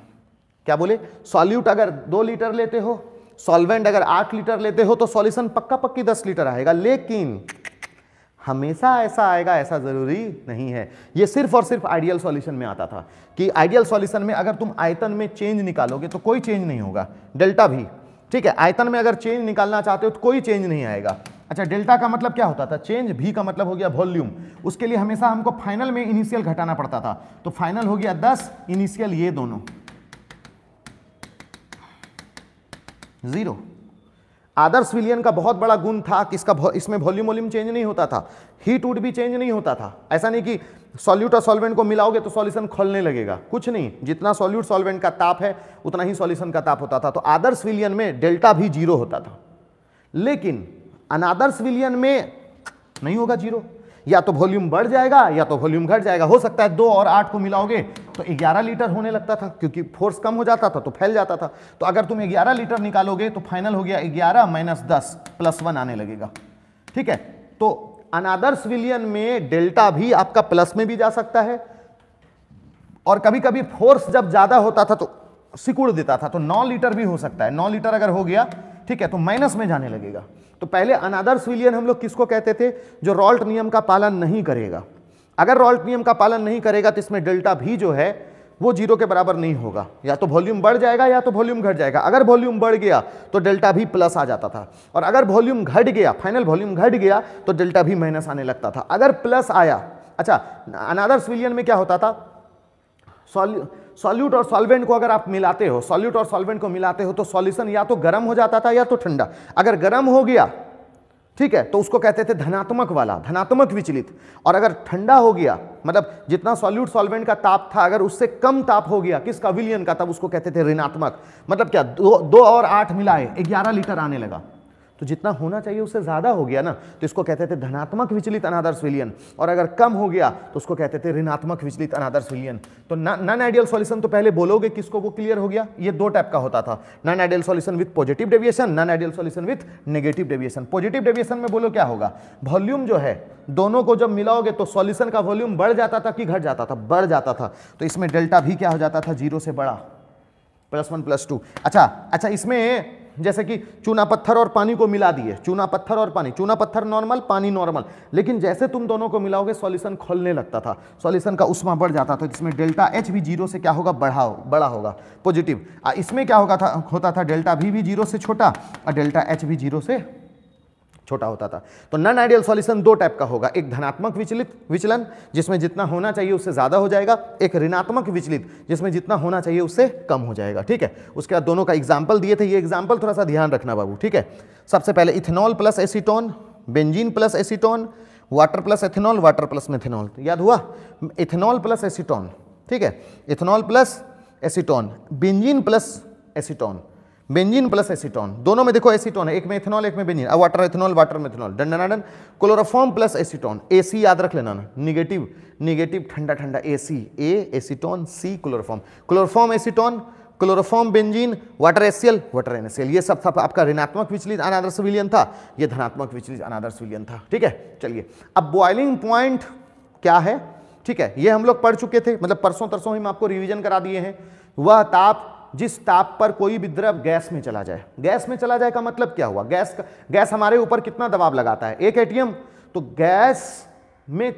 क्या बोले सॉल्यूट अगर दो लीटर लेते हो सॉल्वेंट अगर आठ लीटर लेते हो तो सॉल्यूशन पक्का पक्की दस लीटर आएगा लेकिन हमेशा ऐसा आएगा ऐसा ज़रूरी नहीं है ये सिर्फ और सिर्फ आइडियल सॉल्यूशन में आता था कि आइडियल सॉल्यूशन में अगर तुम आयतन में चेंज निकालोगे तो कोई चेंज नहीं होगा डेल्टा भी ठीक है आयतन में अगर चेंज निकालना चाहते हो तो कोई चेंज नहीं आएगा अच्छा डेल्टा का मतलब क्या होता था चेंज भी का मतलब हो गया वॉल्यूम उसके लिए हमेशा हमको फाइनल में इनिशियल घटाना पड़ता था तो फाइनल हो गया दस इनिशियल ये दोनों ज़ीरो आदर्श विलियन का बहुत बड़ा गुण था कि इसका इसमें वॉल्यूम वॉल्यूम चेंज नहीं होता था हीट वुड भी चेंज नहीं होता था ऐसा नहीं कि सॉल्यूट और सॉल्वेंट को मिलाओगे तो सॉल्यूशन खोलने लगेगा कुछ नहीं जितना सॉल्यूट सॉल्वेंट का ताप है उतना ही सॉल्यूशन का ताप होता था तो आदर्श विलियन में डेल्टा भी जीरो होता था लेकिन अनादर्श विलियन में नहीं होगा जीरो या तो वॉल्यूम बढ़ जाएगा या तो वॉल्यूम घट जाएगा हो सकता है दो और आठ को मिलाओगे तो 11 लीटर होने लगता था क्योंकि फोर्स कम हो जाता था तो फैल जाता था तो अगर तुम 11 लीटर निकालोगे तो फाइनल हो गया 11 माइनस दस प्लस वन आने लगेगा ठीक है तो अनादर्श विलियन में डेल्टा भी आपका प्लस में भी जा सकता है और कभी कभी फोर्स जब ज़्यादा होता था तो सिकुड़ देता था तो नौ लीटर भी हो सकता है नौ लीटर अगर हो गया ठीक है तो माइनस में जाने लगेगा तो पहले अनादर सिविलियन हम लोग किसको कहते थे जो रॉल्ट नियम का पालन नहीं करेगा अगर रॉल्ट नियम का पालन नहीं करेगा तो इसमें डेल्टा भी जो है वो जीरो के बराबर नहीं होगा या तो वॉल्यूम बढ़ जाएगा या तो वॉल्यूम घट जाएगा अगर वॉल्यूम बढ़ गया तो डेल्टा भी प्लस आ जाता था और अगर वॉल्यूम घट गया फाइनल वॉल्यूम घट गया तो डेल्टा भी माइनस आने लगता था अगर प्लस आया अच्छा अनादर सिविलियन में क्या होता था सॉल्यू सॉल्यूट और सॉल्वेंट को अगर आप मिलाते हो सॉल्यूट और सॉल्वेंट को मिलाते हो तो सॉल्यूशन या तो गर्म हो जाता था या तो ठंडा अगर गर्म हो गया ठीक है तो उसको कहते थे धनात्मक वाला धनात्मक विचलित और अगर ठंडा हो गया मतलब जितना सॉल्यूट सॉल्वेंट का ताप था अगर उससे कम ताप हो गया किसका विलियन का तब उसको कहते थे ऋणात्मक मतलब क्या दो दो और आठ मिलाए ग्यारह लीटर आने लगा तो जितना होना चाहिए उससे ज़्यादा हो गया ना तो इसको कहते थे धनात्मक विचलित अनादर्श विलियन और अगर कम हो गया तो उसको कहते थे ऋणात्मक विचलित अनादर्श विलियन तो नन आइडियल सॉल्यूशन तो पहले बोलोगे किसको वो क्लियर हो गया ये दो टाइप का होता था non ideal solution with positive deviation non ideal solution with negative deviation positive deviation में बोलो क्या होगा वॉल्यूम जो है दोनों को जब मिलाओगे तो सॉल्यूशन का वॉल्यूम बढ़ जाता था कि घट जाता था बढ़ जाता था तो इसमें डेल्टा भी क्या हो जाता था जीरो से बड़ा प्लस वन प्लस टू अच्छा अच्छा इसमें जैसे कि चूना पत्थर और पानी को मिला दिए चूना पत्थर और पानी चूना पत्थर नॉर्मल पानी नॉर्मल लेकिन जैसे तुम दोनों को मिलाओगे सॉल्यूशन खोलने लगता था सॉल्यूशन का उष्मा बढ़ जाता था जिसमें डेल्टा एच भी जीरो से क्या होगा बढ़ा हो, बड़ा होगा पॉजिटिव इसमें क्या होगा था होता था डेल्टा भी भी जीरो से छोटा और डेल्टा एच भी जीरो से छोटा होता था तो नन आइडियल सॉल्यूशन दो टाइप का होगा एक धनात्मक विचलित विचलन जिसमें जितना होना चाहिए उससे ज़्यादा हो जाएगा एक ऋणात्मक विचलित जिसमें जितना होना चाहिए उससे कम हो जाएगा ठीक है उसके बाद दोनों का एग्जाम्पल दिए थे ये एग्जाम्पल थोड़ा सा ध्यान रखना बाबू ठीक है सबसे पहले ethanol plus acetone benzene plus acetone water plus ethanol water plus methanol याद हुआ इथेनॉल प्लस एसीटोन ठीक है ethanol plus acetone benzene plus acetone benzene plus acetone दोनों में देखो एसीटोन है एक में इथेनॉल एक में बेंजीन अब वाटर एथेनॉल वाटर मेथेनॉल डंडनाडन क्लोरोफॉर्म प्लस एसीटोन एसी याद रख लेना निगेटिव निगेटिव ठंडा ठंडा AC A acetone C chloroform chloroform acetone chloroform benzene water एसियल वाटर एनएसएल ये सब था आपका ऋणात्मक विचलित अनादर्श विलियन था ये धनात्मक विचलित अनादर्श विलियन था ठीक है चलिए अब बॉइलिंग पॉइंट क्या है ठीक है ये हम लोग पढ़ चुके थे मतलब परसों तरसों ही हम आपको रिवीजन करा दिए हैं वह ताप जिस ताप पर कोई भी द्रव गैस में चला जाए गैस में चला जाए का मतलब क्या हुआ गैस का गैस हमारे ऊपर कितना दबाव लगाता है एक एटीएम तो गैस में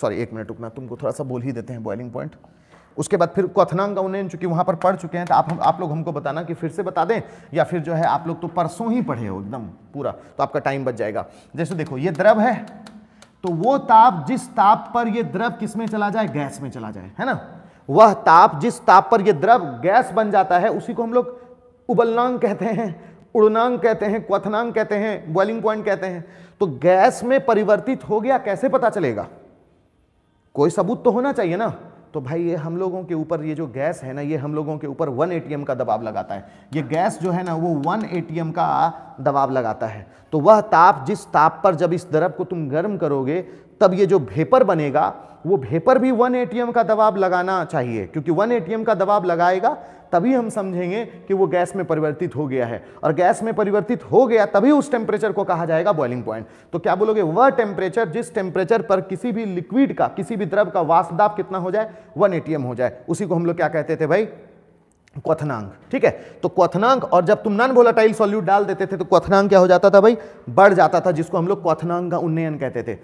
सॉरी एक मिनट रुकना तुमको थोड़ा सा बोल ही देते हैं बॉइलिंग पॉइंट उसके बाद फिर क्वथनांग उन्हें चूंकि वहाँ पर पढ़ चुके हैं तो आप हम आप लोग हमको बताना कि फिर से बता दें या फिर जो है आप लोग तो परसों ही पढ़े हो एकदम पूरा तो आपका टाइम बच जाएगा जैसे देखो ये द्रव है तो वो ताप जिस ताप पर ये द्रव किस में चला जाए गैस में चला जाए है ना वह ताप जिस ताप पर यह द्रव गैस बन जाता है उसी को हम लोग उबलनांग कहते हैं उड़नांग कहते हैं क्वथनांग कहते हैं बॉइलिंग पॉइंट कहते हैं तो गैस में परिवर्तित हो गया कैसे पता चलेगा कोई सबूत तो होना चाहिए ना तो भाई ये हम लोगों के ऊपर ये जो गैस है ना ये हम लोगों के ऊपर वन एटीएम का दबाव लगाता है ये गैस जो है ना वो वन एटीएम का दबाव लगाता है तो वह ताप जिस ताप पर जब इस द्रव को तुम गर्म करोगे तब ये जो भेपर बनेगा वो भेपर भी वन एटीएम का दबाव लगाना चाहिए क्योंकि वन एटीएम का दबाव लगाएगा तभी हम समझेंगे कि वो गैस में परिवर्तित हो गया है और गैस में परिवर्तित हो गया तभी उस टेम्परेचर को कहा जाएगा बॉइलिंग पॉइंट तो क्या बोलोगे वह टेम्परेचर जिस टेम्परेचर पर किसी भी लिक्विड का किसी भी द्रव का वास्तदाप कितना हो जाए वन एटीएम हो जाए उसी को हम लोग क्या कहते थे भाई क्वथनांक ठीक है तो क्वथनांक और जब तुम नॉन वोलाटाइल सॉल्यूट डाल देते थे तो क्वथनांक क्या हो जाता था भाई बढ़ जाता था जिसको हम लोग क्वथनांक का उन्नयन कहते थे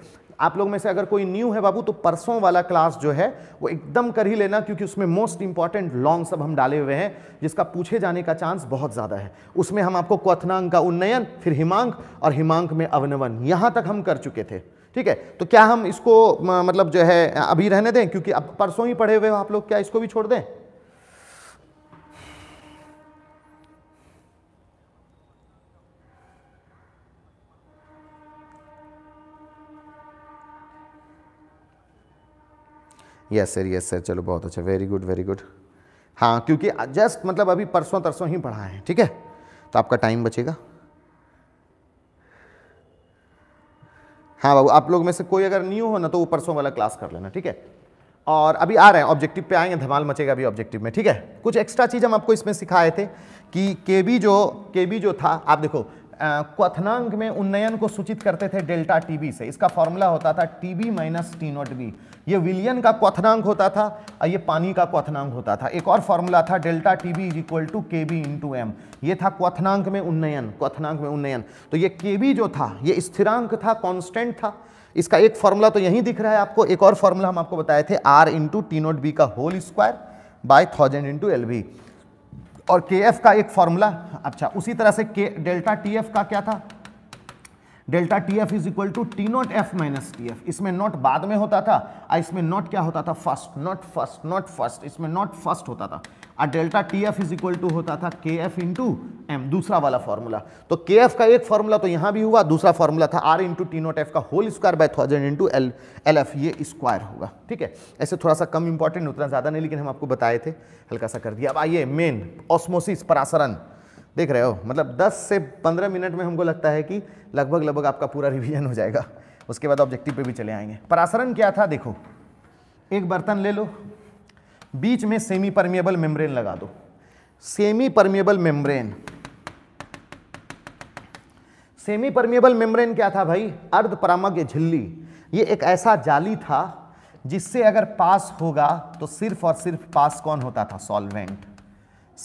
आप लोग में से अगर कोई न्यू है बाबू तो परसों वाला क्लास जो है वो एकदम कर ही लेना क्योंकि उसमें मोस्ट इंपॉर्टेंट लॉन्ग सब हम डाले हुए हैं जिसका पूछे जाने का चांस बहुत ज़्यादा है उसमें हम आपको क्वनांग का उन्नयन फिर हिमांक और हिमांक में अवनवन यहाँ तक हम कर चुके थे ठीक है तो क्या हम इसको मतलब जो है अभी रहने दें क्योंकि अब परसों ही पढ़े हुए हो आप लोग क्या इसको भी छोड़ दें यस सर यस सर चलो बहुत अच्छा वेरी गुड वेरी गुड हाँ क्योंकि जस्ट मतलब अभी परसों तरसों ही पढ़ा है ठीक है तो आपका टाइम बचेगा हाँ बाबू आप लोग में से कोई अगर न्यू हो ना तो वो परसों वाला क्लास कर लेना ठीक है और अभी आ रहे हैं ऑब्जेक्टिव पे आएंगे धमाल मचेगा अभी ऑब्जेक्टिव में ठीक है कुछ एक्स्ट्रा चीज़ हम आपको इसमें सिखाए थे कि के बी जो के बी जो था आप देखो क्वथनांक में उन्नयन को सूचित करते थे डेल्टा टीबी से इसका फॉर्मूला होता था TB minus T not B ये विलियन का क्वथनांक होता था और ये पानी का क्वथनांक होता था एक और फॉर्मूला था delta T B is equal to K B into M ये था क्वथनांक में उन्नयन क्वथनांक में उन्नयन तो ये के बी जो था ये स्थिरांक था कॉन्स्टेंट था इसका एक फॉर्मूला तो यहीं दिख रहा है आपको एक और फॉर्मूला हम आपको बताए थे R into T not B का whole square by thousand into L B और के एफ का एक फॉर्मूला अच्छा उसी तरह से के डेल्टा टी एफ का क्या था delta T F is equal to T not F minus T F इसमें नॉट बाद में होता था इसमें नॉट क्या होता था first not first not first इसमें नॉट फर्स्ट होता था और delta T F is equal to होता था के एफ इंटू एम दूसरा वाला फॉर्मूला तो के एफ का एक फॉर्मूला तो यहाँ भी हुआ दूसरा फॉर्मूला था R into T not F का whole square by thousand into L L F ये स्क्वायर होगा ठीक है ऐसे थोड़ा सा कम इंपॉर्टेंट उतना ज़्यादा नहीं लेकिन हम आपको बताए थे हल्का सा कर दिया अब आइए मेन ऑस्मोसिस परासरण देख रहे हो मतलब 10 से 15 मिनट में हमको लगता है कि लगभग लगभग आपका पूरा रिवीजन हो जाएगा उसके बाद ऑब्जेक्टिव पे भी चले आएंगे परासरण क्या था देखो एक बर्तन ले लो बीच में सेमी परमिएबल मेम्ब्रेन लगा दो semi permeable membrane semi permeable membrane क्या था भाई अर्ध परामज्ञ झिल्ली ये एक ऐसा जाली था जिससे अगर पास होगा तो सिर्फ और सिर्फ पास कौन होता था सॉल्वेंट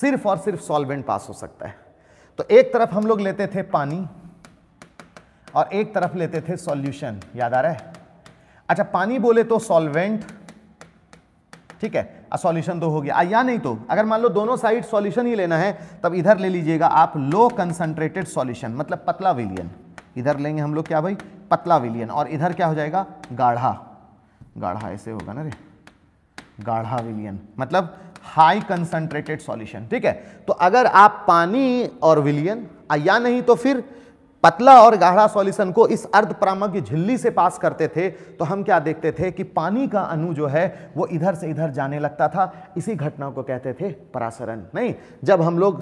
सिर्फ और सिर्फ सॉल्वेंट पास हो सकता है तो एक तरफ हम लोग लेते थे पानी और एक तरफ लेते थे सॉल्यूशन याद आ रहा है अच्छा पानी बोले तो सॉल्वेंट ठीक है सॉल्यूशन तो हो गया या नहीं तो अगर मान लो दोनों साइड सॉल्यूशन ही लेना है तब इधर ले लीजिएगा आप लो कंसंट्रेटेड सॉल्यूशन मतलब पतला विलियन इधर लेंगे हम लोग क्या भाई पतला विलियन और इधर क्या हो जाएगा गाढ़ा गाढ़ा ऐसे होगा ना रे गाढ़ा विलियन मतलब हाई कंसंट्रेटेड सॉल्यूशन ठीक है तो अगर आप पानी और विलियन या नहीं तो फिर पतला और गाढ़ा सॉल्यूशन को इस अर्ध प्रामक झिल्ली से पास करते थे तो हम क्या देखते थे कि पानी का अणु जो है वो इधर से इधर जाने लगता था इसी घटना को कहते थे परासरण नहीं जब हम लोग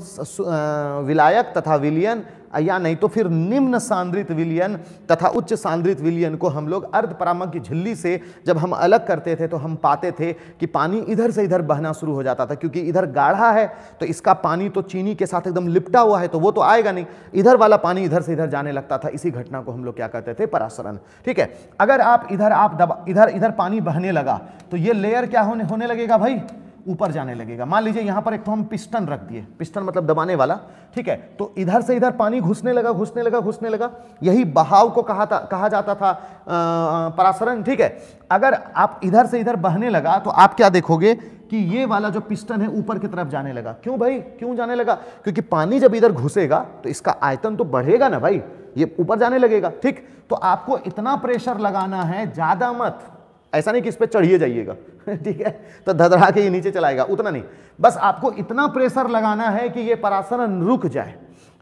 विलायक तथा विलियन या नहीं तो फिर निम्न सांद्रित विलियन तथा उच्च सांद्रित विलियन को हम लोग अर्ध परामक की झिल्ली से जब हम अलग करते थे तो हम पाते थे कि पानी इधर से इधर बहना शुरू हो जाता था क्योंकि इधर गाढ़ा है तो इसका पानी तो चीनी के साथ एकदम लिपटा हुआ है तो वो तो आएगा नहीं इधर वाला पानी इधर से इधर जाने लगता था इसी घटना को हम लोग क्या कहते थे परासरण ठीक है अगर आप इधर आप दबा इधर इधर पानी बहने लगा तो ये लेयर क्या होने होने लगेगा भाई ऊपर जाने लगेगा मान लीजिए यहां पर एक तो हम पिस्टन रख दिए पिस्टन मतलब दबाने वाला ठीक है तो इधर से इधर पानी घुसने लगा घुसने लगा घुसने लगा यही बहाव को कहा था कहा जाता था परासरण ठीक है अगर आप इधर से इधर बहने लगा तो आप क्या देखोगे कि ये वाला जो पिस्टन है ऊपर की तरफ जाने लगा क्यों भाई क्यों जाने लगा क्योंकि पानी जब इधर घुसेगा तो इसका आयतन तो बढ़ेगा ना भाई ये ऊपर जाने लगेगा ठीक तो आपको इतना प्रेशर लगाना है ज़्यादा मत ऐसा नहीं कि इस पर चढ़िए जाइएगा *laughs* ठीक है तो धधरा के ये नीचे चलाएगा उतना नहीं बस आपको इतना प्रेशर लगाना है कि ये परासरण रुक जाए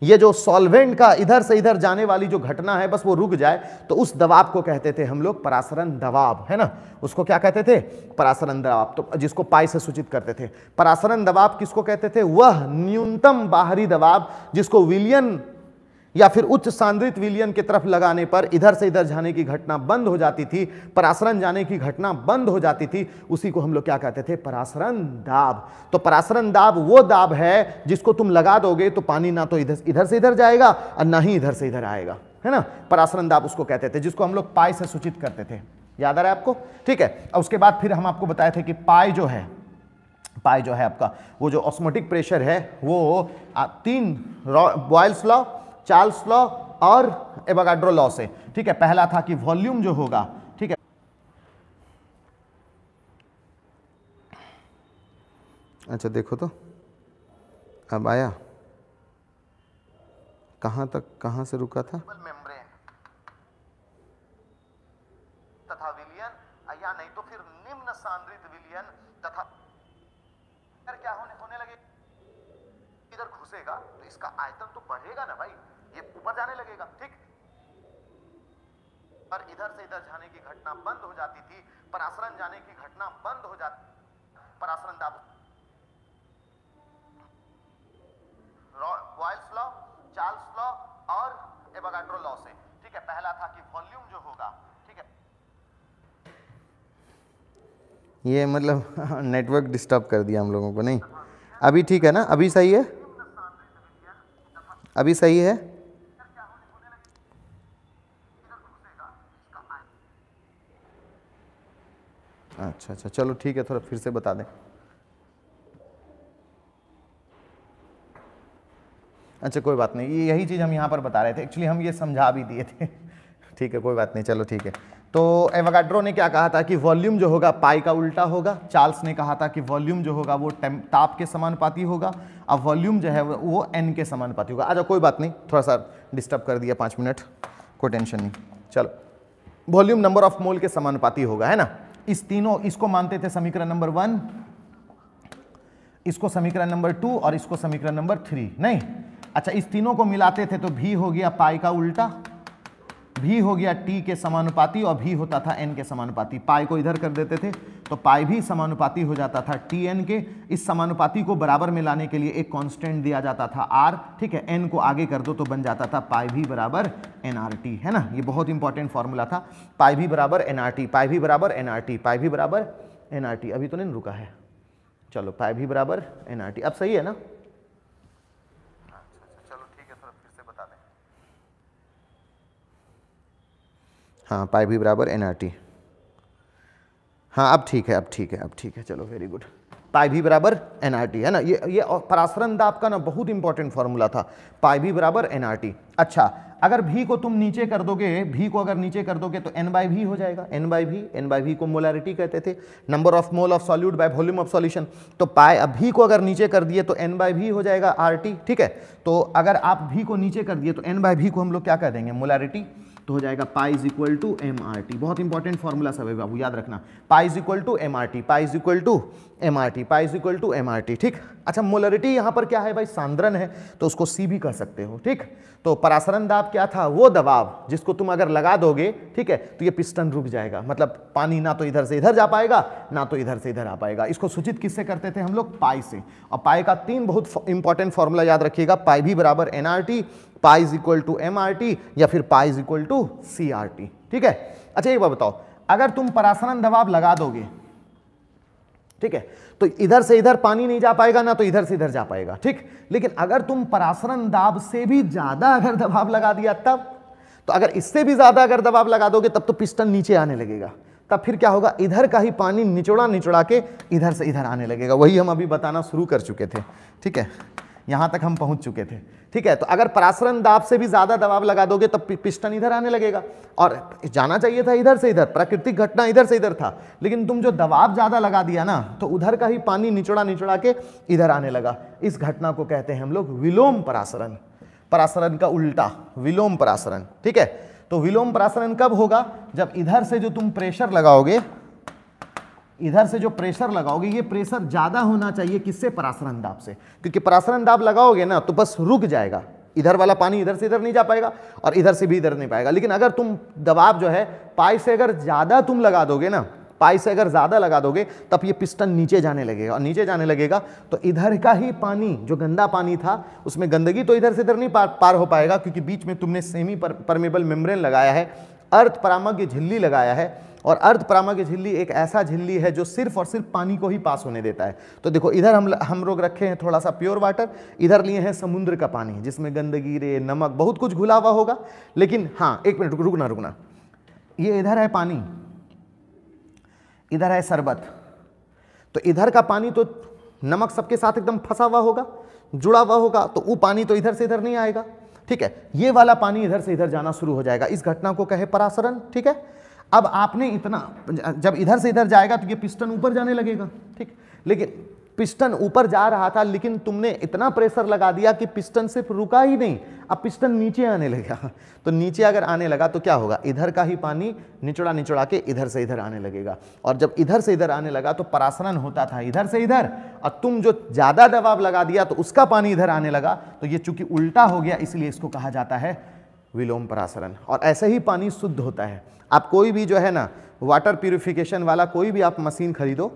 ये जो सॉल्वेंट का इधर से इधर जाने वाली जो घटना है बस वो रुक जाए तो उस दबाव को कहते थे हम लोग परासरण दबाव है ना उसको क्या कहते थे परासरण दबाव तो जिसको पाई से सूचित करते थे परासरण दबाव किसको कहते थे वह न्यूनतम बाहरी दबाव जिसको विलियन या फिर उच्च सांद्रित विलियन की तरफ लगाने पर इधर से इधर जाने की घटना बंद हो जाती थी परासरण जाने की घटना बंद हो जाती थी उसी को हम लोग क्या कहते थे परासरण दाब तो परासरण दाब वो दाब है जिसको तुम लगा दोगे तो पानी ना तो इधर इधर से इधर जाएगा और ना ही इधर से इधर आएगा है ना परासरण दाब उसको कहते थे जिसको हम लोग पाए से सूचित करते थे याद आ रहा है आपको ठीक है और उसके बाद फिर हम आपको बताए थे कि पाए जो है पाए जो है आपका वो जो ऑस्मोटिक प्रेशर है वो तीन बॉयल्स लॉ चार्ल्स लॉ और एबागाड्रो लॉ से ठीक है पहला था कि वॉल्यूम जो होगा ठीक है अच्छा देखो तो अब आया कहां तक कहां से रुका था तथा विलियन या नहीं तो फिर निम्न सांद्रित विलियन तथा क्या होने होने लगे इधर घुसेगा तो इसका आयतन तो बढ़ेगा ना भाई ऊपर जाने लगेगा ठीक पर इधर से इधर जाने की घटना बंद हो जाती थी परासरन जाने की घटना बंद हो जाती परासरन दाब वॉयल्स लॉ चार्ल्स लॉ और एबागाड्रो लॉ से ठीक है पहला था कि वॉल्यूम जो होगा ठीक है ये मतलब *laughs* नेटवर्क डिस्टर्ब कर दिया हम लोगों को नहीं अभी ठीक है ना अभी सही है अभी सही है अच्छा अच्छा चलो ठीक है थोड़ा फिर से बता दें अच्छा कोई बात नहीं ये यही चीज़ हम यहाँ पर बता रहे थे एक्चुअली हम ये समझा भी दिए थे *laughs* ठीक है कोई बात नहीं चलो ठीक है तो एवागाड्रो ने क्या कहा था कि वॉल्यूम जो होगा पाई का उल्टा होगा चार्ल्स ने कहा था कि वॉल्यूम जो होगा वो ताप के समानुपाती होगा और वॉल्यूम जो है वो एन के समानुपाती होगा अच्छा कोई बात नहीं थोड़ा सा डिस्टर्ब कर दिया पाँच मिनट कोई टेंशन नहीं चलो वॉल्यूम नंबर ऑफ मोल के समानुपाती होगा है ना इस तीनों इसको मानते थे समीकरण नंबर वन इसको समीकरण नंबर टू और इसको समीकरण नंबर थ्री नहीं अच्छा इस तीनों को मिलाते थे तो भी हो गया पाई का उल्टा भी हो गया टी के समानुपाती और भी होता था एन के समानुपाती पाई को इधर कर देते थे तो पाई भी समानुपाती हो जाता था टी एन के इस समानुपाती को बराबर में लाने के लिए एक कांस्टेंट दिया जाता था आर ठीक है एन को आगे कर दो तो बन जाता था पाई भी बराबर एन आर टी है ना ये बहुत इंपॉर्टेंट फॉर्मूला था पाई भी बराबर एन आर टी पाई भी बराबर एन आर टी पाई भी बराबर एन आर टी अभी तो नहीं रुका है चलो पाई भी बराबर एन आर टी अब सही है ना हाँ पाई भी बराबर एन आर टी हाँ अब ठीक है अब ठीक है अब ठीक है चलो वेरी गुड पाई भी बराबर एन आर टी है ना ये ये परासरण दाब का ना बहुत इंपॉर्टेंट फॉर्मूला था पाई भी बराबर एन आर टी अच्छा अगर भी को तुम नीचे कर दोगे भी को अगर नीचे कर दोगे तो एन बाई भी हो जाएगा N by V N by V को मोलारिटी कहते थे number of mole of solute by volume of solution तो पाई अब भी को अगर नीचे कर दिए तो एन बाई भी हो जाएगा आर टी ठीक है तो अगर आप भी को नीचे कर दिए तो एन बाई भी को हम लोग क्या कह देंगे मोलारिटी तो हो जाएगा pi is equal to M R T बहुत इंपॉर्टेंट फॉर्मूला सब है बाबू याद रखना pi is equal to M R T pi is equal to M R T pi is equal to M R T ठीक अच्छा मोलरिटी यहाँ पर क्या है भाई सांद्रन है तो उसको सी भी कह सकते हो ठीक तो परासरण दाब क्या था वो दबाव जिसको तुम अगर लगा दोगे ठीक है तो ये पिस्टन रुक जाएगा मतलब पानी ना तो इधर से इधर जा पाएगा ना तो इधर से इधर आ पाएगा इसको सूचित किससे करते थे हम लोग पाई से और पाई का तीन बहुत इंपॉर्टेंट फॉर्मूला याद रखिएगा पाई भी बराबर N R T pi is equal to M R T या फिर pi is equal to C R T ठीक है अच्छा एक बार बताओ अगर तुम परासरण दबाव लगा दोगे ठीक है तो इधर से इधर पानी नहीं जा पाएगा ना तो इधर से इधर जा पाएगा ठीक लेकिन अगर तुम परासरण दाब से भी ज़्यादा अगर दबाव लगा दिया तब तो अगर इससे भी ज़्यादा अगर दबाव लगा दोगे तब तो पिस्टन नीचे आने लगेगा तब फिर क्या होगा इधर का ही पानी निचोड़ा निचोड़ा के इधर से इधर आने लगेगा वही हम अभी बताना शुरू कर चुके थे ठीक है यहाँ तक हम पहुँच चुके थे ठीक है तो अगर परासरण दाब से भी ज़्यादा दबाव लगा दोगे तब तो पिस्टन इधर आने लगेगा और जाना चाहिए था इधर से इधर प्राकृतिक घटना इधर से इधर था लेकिन तुम जो दबाव ज़्यादा लगा दिया ना तो उधर का ही पानी निचोड़ा निचोड़ा के इधर आने लगा इस घटना को कहते हैं हम लोग विलोम परासरण परासरण का उल्टा विलोम परासरण ठीक है तो विलोम परासरण कब होगा जब इधर से जो तुम प्रेशर लगाओगे इधर से जो प्रेशर लगाओगे ये प्रेशर ज़्यादा होना चाहिए किससे परासरण दाब से क्योंकि परासरण दाब लगाओगे ना तो बस रुक जाएगा इधर वाला पानी इधर से इधर नहीं जा पाएगा और इधर से भी इधर नहीं पाएगा लेकिन अगर तुम दबाव जो है पाई से अगर ज़्यादा तुम लगा दोगे ना पाई से अगर ज़्यादा लगा दोगे तब ये पिस्टन नीचे जाने लगेगा और नीचे जाने लगेगा तो इधर का ही पानी जो गंदा पानी था उसमें गंदगी तो इधर से इधर नहीं पार, पार हो पाएगा क्योंकि बीच में तुमने सेमी परमेबल मेम्ब्रेन लगाया है अर्थ परामज्ञ झिल्ली लगाया है और अर्ध की झिल्ली एक ऐसा झिल्ली है जो सिर्फ और सिर्फ पानी को ही पास होने देता है तो देखो इधर हम हम लोग रखे हैं थोड़ा सा प्योर वाटर इधर लिए हैं समुद्र का पानी जिसमें गंदगी रे नमक बहुत कुछ घुला हुआ होगा लेकिन हाँ एक मिनट रुकना रुकना ये इधर है पानी इधर है शरबत तो इधर का पानी तो नमक सबके साथ एकदम फंसा हुआ होगा जुड़ा हुआ होगा तो वो पानी तो इधर से इधर नहीं आएगा ठीक है ये वाला पानी इधर से इधर जाना शुरू हो जाएगा इस घटना को कहे परासरण ठीक है अब आपने इतना जब इधर से इधर जाएगा तो ये पिस्टन ऊपर जाने लगेगा ठीक लेकिन पिस्टन ऊपर जा रहा था लेकिन तुमने इतना प्रेशर लगा दिया कि पिस्टन सिर्फ रुका ही नहीं अब पिस्टन नीचे आने लगा *laughs* तो नीचे अगर आने लगा तो क्या होगा इधर का ही पानी निचोड़ा निचोड़ा के इधर से इधर आने लगेगा और जब इधर से इधर आने लगा तो परासरण होता था इधर से इधर और तुम जो ज़्यादा दबाव लगा दिया तो उसका पानी इधर आने लगा तो ये चूंकि उल्टा हो गया इसलिए इसको कहा जाता है विलोम परासरण और ऐसे ही पानी शुद्ध होता है आप कोई भी जो है ना वाटर प्योरीफिकेशन वाला कोई भी आप मशीन खरीदो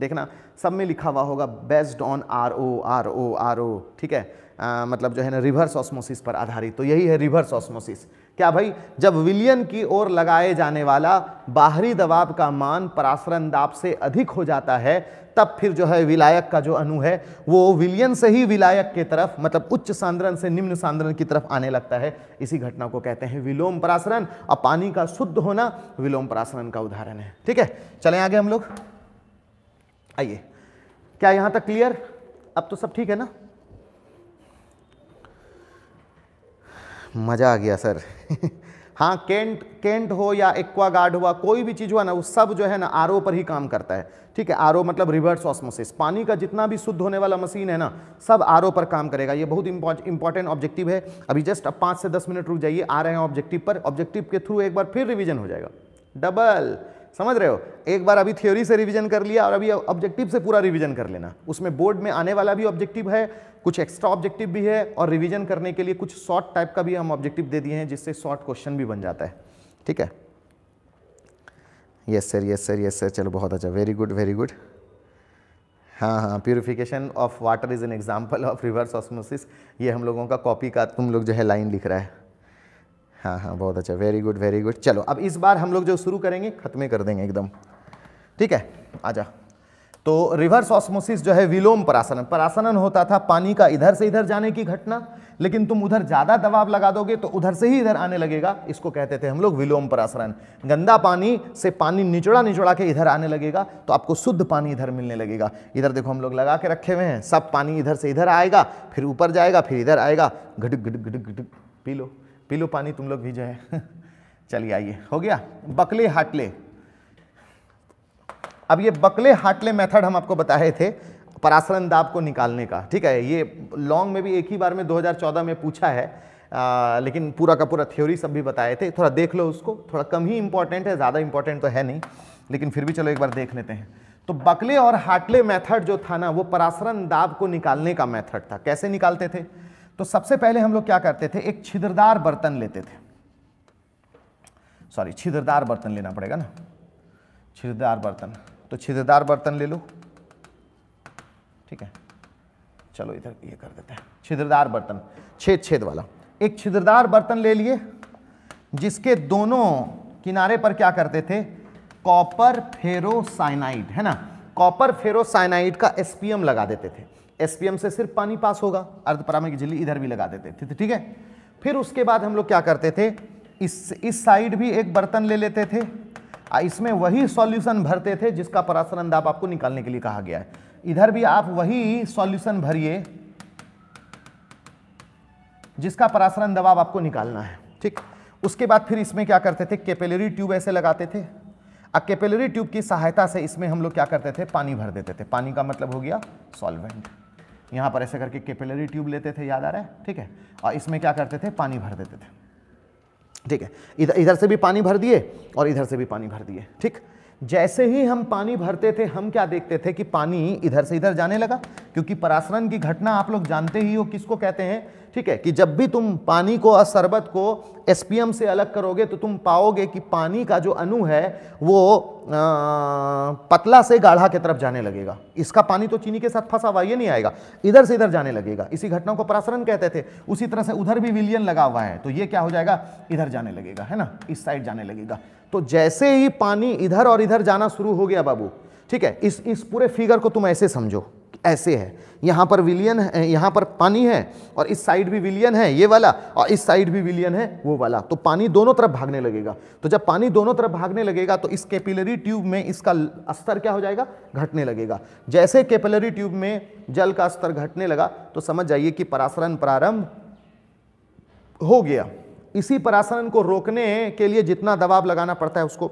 देखना सब में लिखा हुआ होगा based on R O R O R O ठीक है आ, मतलब जो है ना रिवर्स ऑस्मोसिस पर आधारित तो यही है रिवर्स ऑस्मोसिस क्या भाई जब विलियन की ओर लगाए जाने वाला बाहरी दबाव का मान परासरण दाब से अधिक हो जाता है तब फिर जो है विलायक का जो अणु है वो विलियन से ही विलायक के तरफ मतलब उच्च सांद्रण से निम्न सांद्रण की तरफ आने लगता है इसी घटना को कहते हैं विलोम परासरण और पानी का शुद्ध होना विलोम परासरण का उदाहरण है ठीक है चले आगे हम लोग आइए क्या यहां तक क्लियर अब तो सब ठीक है ना मज़ा आ गया सर *laughs* हाँ केंट केंट हो या एक्वा गार्ड हुआ कोई भी चीज़ हुआ ना वो सब जो है ना आर पर ही काम करता है ठीक है आर मतलब रिवर्स ऑस्मोसिस पानी का जितना भी शुद्ध होने वाला मशीन है ना सब आर पर काम करेगा ये बहुत इंपॉर्टेंट ऑब्जेक्टिव है अभी जस्ट अब पाँच से दस मिनट रुक जाइए आ रहे हैं ऑब्जेक्टिव पर ऑब्जेक्टिव के थ्रू एक बार फिर रिविजन हो जाएगा डबल समझ रहे हो एक बार अभी थ्योरी से रिवीजन कर लिया और अभी ऑब्जेक्टिव से पूरा रिवीजन कर लेना उसमें बोर्ड में आने वाला भी ऑब्जेक्टिव है कुछ एक्स्ट्रा ऑब्जेक्टिव भी है और रिवीजन करने के लिए कुछ शॉर्ट टाइप का भी हम ऑब्जेक्टिव दे दिए हैं जिससे शॉर्ट क्वेश्चन भी बन जाता है ठीक है yes sir yes sir yes sir चलो बहुत अच्छा वेरी गुड वेरी गुड हाँ हाँ purification of water is an example of reverse osmosis ये हम लोगों का कॉपी का तुम लोग जो है लाइन लिख रहा है हाँ हाँ बहुत अच्छा वेरी गुड वेरी गुड चलो अब इस बार हम लोग जो शुरू करेंगे खत्म कर देंगे एकदम ठीक है आजा तो रिवर्स ऑस्मोसिस जो है विलोम परासनन परासनन होता था पानी का इधर से इधर जाने की घटना लेकिन तुम उधर ज़्यादा दबाव लगा दोगे तो उधर से ही इधर आने लगेगा इसको कहते थे हम लोग विलोम परासनन गंदा पानी से पानी निचोड़ा निचोड़ा के इधर आने लगेगा तो आपको शुद्ध पानी इधर मिलने लगेगा इधर देखो हम लोग लगा के रखे हुए हैं सब पानी इधर से इधर आएगा फिर ऊपर जाएगा फिर इधर आएगा घटक घटक घटक घटक पी लो पी लो पानी तुम लोग भीजे है *laughs* चलिए आइए हो गया बकले हाटले अब ये बकले हाटले मेथड हम आपको बताए थे परासरण दाब को निकालने का ठीक है ये लॉन्ग में भी एक ही बार में 2014 में पूछा है आ, लेकिन पूरा का पूरा थ्योरी सब भी बताए थे थोड़ा देख लो उसको थोड़ा कम ही इंपॉर्टेंट है ज़्यादा इंपॉर्टेंट तो है नहीं लेकिन फिर भी चलो एक बार देख लेते हैं तो बकले और हाटले मेथड जो था ना वो परासरण दाब को निकालने का मेथड था कैसे निकालते थे तो सबसे पहले हम लोग क्या करते थे एक छिद्रदार बर्तन लेते थे सॉरी छिद्रदार बर्तन लेना पड़ेगा ना छिद्रदार बर्तन तो छिद्रदार बर्तन ले लो ठीक है चलो इधर ये कर देते हैं छिद्रदार बर्तन छेद छेद वाला एक छिद्रदार बर्तन ले लिए जिसके दोनों किनारे पर क्या करते थे कॉपर फेरोसाइनाइड है ना कॉपर फेरोसाइनाइड का एसपीएम लगा देते थे एसपीएम से सिर्फ पानी पास होगा अर्धपरामी की झिल्ली इधर भी लगा देते थे ठीक है फिर उसके बाद हम लोग क्या करते थे इस इस साइड भी एक बर्तन ले लेते थे इसमें वही सॉल्यूशन भरते थे जिसका परासरण दाब आपको निकालने के लिए कहा गया है इधर भी आप वही सॉल्यूशन भरिए जिसका परासरण दबाव आपको निकालना है ठीक उसके बाद फिर इसमें क्या करते थे कैपेलरी ट्यूब ऐसे लगाते थे अब कैपेलरी ट्यूब की सहायता से इसमें हम लोग क्या करते थे पानी भर देते थे पानी का मतलब हो गया सॉल्वेंट यहाँ पर ऐसे करके कैपिलरी ट्यूब लेते थे याद आ रहा है ठीक है और इसमें क्या करते थे पानी भर देते थे ठीक है इधर इधर से भी पानी भर दिए और इधर से भी पानी भर दिए ठीक जैसे ही हम पानी भरते थे हम क्या देखते थे कि पानी इधर से इधर जाने लगा क्योंकि परासरण की घटना आप लोग जानते ही हो किसको कहते हैं ठीक है कि जब भी तुम पानी को और शरबत को एसपीएम से अलग करोगे तो तुम पाओगे कि पानी का जो अणु है वो आ, पतला से गाढ़ा की तरफ जाने लगेगा इसका पानी तो चीनी के साथ फंसा हुआ ये नहीं आएगा इधर से इधर जाने लगेगा इसी घटना को परासरण कहते थे उसी तरह से उधर भी विलियन लगा हुआ है तो ये क्या हो जाएगा इधर जाने लगेगा है ना इस साइड जाने लगेगा तो जैसे ही पानी इधर और इधर जाना शुरू हो गया बाबू ठीक है इस इस पूरे फिगर को तुम ऐसे समझो ऐसे है यहाँ पर विलियन है यहाँ पर पानी है और इस साइड भी विलियन है ये वाला और इस साइड भी विलियन है वो वाला तो पानी दोनों तरफ भागने लगेगा तो जब पानी दोनों तरफ भागने लगेगा तो इस कैपिलरी ट्यूब में इसका स्तर क्या हो जाएगा घटने लगेगा जैसे कैपिलरी ट्यूब में जल का स्तर घटने लगा तो समझ जाइए कि परासरण प्रारंभ हो गया इसी परासरण को रोकने के लिए जितना दबाव लगाना पड़ता है उसको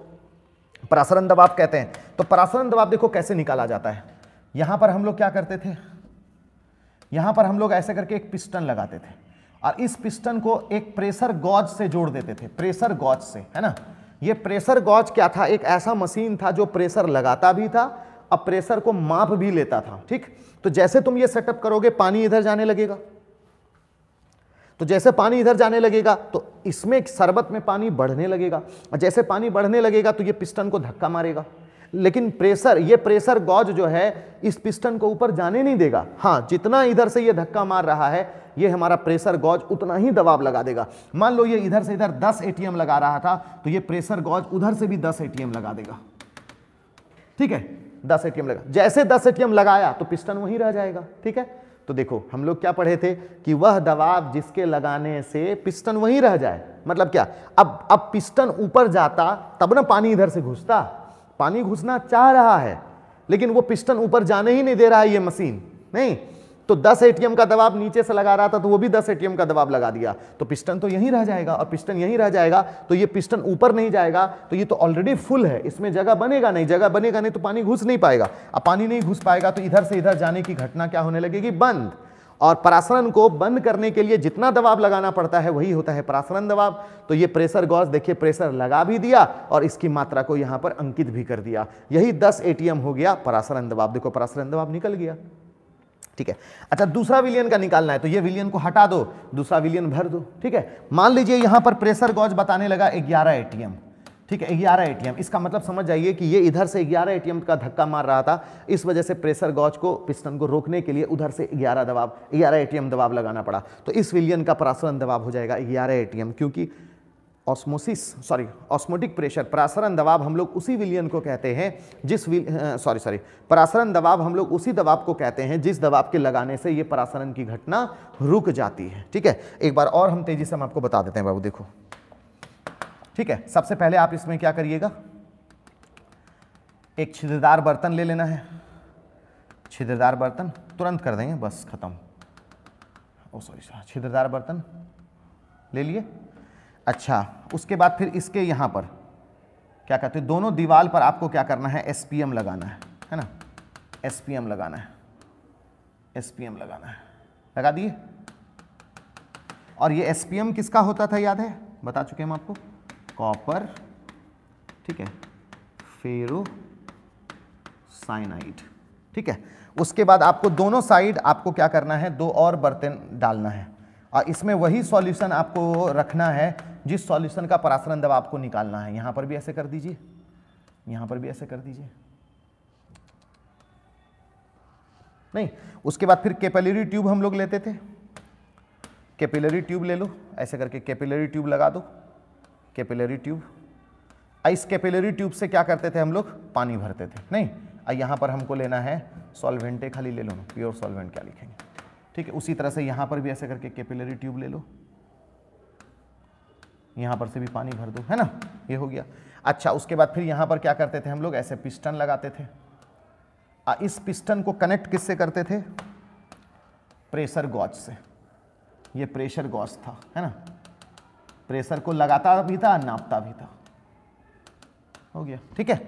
परासरण दबाव कहते हैं तो परासरण दबाव देखो कैसे निकाला जाता है यहां पर हम लोग क्या करते थे यहां पर हम लोग ऐसे करके एक पिस्टन लगाते थे और इस पिस्टन को एक प्रेशर गॉज से जोड़ देते थे प्रेशर गॉज से है ना ये प्रेशर गॉज क्या था एक ऐसा मशीन था जो प्रेशर लगाता भी था और प्रेशर को माप भी लेता था ठीक तो जैसे तुम ये सेटअप करोगे पानी इधर जाने लगेगा तो जैसे पानी इधर जाने लगेगा तो इसमें शरबत में पानी बढ़ने लगेगा और जैसे पानी बढ़ने लगेगा तो ये पिस्टन को धक्का मारेगा लेकिन प्रेशर ये प्रेशर गॉज जो है इस पिस्टन को ऊपर जाने नहीं देगा हाँ जितना इधर से ये धक्का मार रहा है ये हमारा प्रेशर गॉज उतना ही दबाव लगा देगा मान लो ये इधर से इधर 10 एटीएम लगा रहा था तो ये प्रेशर गॉज उधर से भी 10 एटीएम लगा देगा ठीक है 10 एटीएम लगा जैसे 10 एटीएम लगाया तो पिस्टन वहीं रह जाएगा ठीक है तो देखो हम लोग क्या पढ़े थे कि वह दबाव जिसके लगाने से पिस्टन वहीं रह जाए मतलब क्या अब अब पिस्टन ऊपर जाता तब ना पानी इधर से घुसता पानी घुसना चाह रहा है लेकिन वो पिस्टन ऊपर जाने ही नहीं दे रहा है ये मशीन नहीं तो 10 एटीएम का दबाव नीचे से लगा रहा था तो वो भी 10 एटीएम का दबाव लगा दिया तो पिस्टन तो यहीं रह जाएगा और पिस्टन यहीं रह जाएगा तो ये पिस्टन ऊपर नहीं जाएगा तो ये तो ऑलरेडी फुल है इसमें जगह बनेगा नहीं जगह बनेगा नहीं तो पानी घुस नहीं पाएगा अब पानी नहीं घुस पाएगा तो इधर से इधर जाने की घटना क्या होने लगेगी बंद और परासरण को बंद करने के लिए जितना दबाव लगाना पड़ता है वही होता है परासरण दबाव तो ये प्रेशर गॉज देखिए प्रेशर लगा भी दिया और इसकी मात्रा को यहाँ पर अंकित भी कर दिया यही 10 एटीएम हो गया परासरण दबाव देखो परासरण दबाव निकल गया ठीक है अच्छा दूसरा विलियन का निकालना है तो ये विलियन को हटा दो दूसरा विलियन भर दो ठीक है मान लीजिए यहाँ पर प्रेशर गॉज बताने लगा ग्यारह एटीएम ठीक है ग्यारह एटीएम इसका मतलब समझ जाइए कि ये इधर से ग्यारह एटीएम का धक्का मार रहा था इस वजह से प्रेशर गॉज को पिस्टन को रोकने के लिए उधर से ग्यारह दबाव ग्यारह एटीएम दबाव लगाना पड़ा तो इस विलियन का परासरण दबाव हो जाएगा ग्यारह एटीएम क्योंकि ऑस्मोसिस सॉरी ऑस्मोटिक प्रेशर परासरण दबाव हम लोग उसी विलियन को कहते हैं जिस सॉरी सॉरी परासरण दबाव हम लोग उसी दबाव को कहते हैं जिस दबाव के लगाने से ये परासरण की घटना रुक जाती है ठीक है एक बार और हम तेजी से हम आपको बता देते हैं बाबू देखो ठीक है सबसे पहले आप इसमें क्या करिएगा एक छिद्रदार बर्तन ले लेना है छिद्रदार बर्तन तुरंत कर देंगे बस ख़त्म ओ सॉरी छिद्रदार बर्तन ले लिए अच्छा उसके बाद फिर इसके यहाँ पर क्या कहते हैं दोनों दीवार पर आपको क्या करना है एस लगाना है है ना एस लगाना है एस लगाना है लगा दिए और ये एस किसका होता था याद है बता चुके हम आपको कॉपर ठीक है फेरो साइनाइड ठीक है उसके बाद आपको दोनों साइड आपको क्या करना है दो और बर्तन डालना है और इसमें वही सॉल्यूशन आपको रखना है जिस सॉल्यूशन का परासरण दबाव आपको निकालना है यहां पर भी ऐसे कर दीजिए यहां पर भी ऐसे कर दीजिए नहीं उसके बाद फिर कैपिलरी ट्यूब हम लोग लेते थे कैपिलरी ट्यूब ले लो ऐसे करके कैपिलरी ट्यूब लगा दो कैपिलरी ट्यूब इस कैपिलरी ट्यूब से क्या करते थे हम लोग पानी भरते थे नहीं यहाँ पर हमको लेना है सॉल्वेंटे खाली ले लो ना प्योर सॉल्वेंट क्या लिखेंगे ठीक है उसी तरह से यहाँ पर भी ऐसे करके कैपिलरी ट्यूब ले लो यहाँ पर से भी पानी भर दो है ना ये हो गया अच्छा उसके बाद फिर यहाँ पर क्या करते थे हम लोग ऐसे पिस्टन लगाते थे आ, इस पिस्टन को कनेक्ट किससे करते थे प्रेशर गॉज से ये प्रेशर गॉज था है ना प्रेशर को लगाता भी था नापता भी था हो गया ठीक है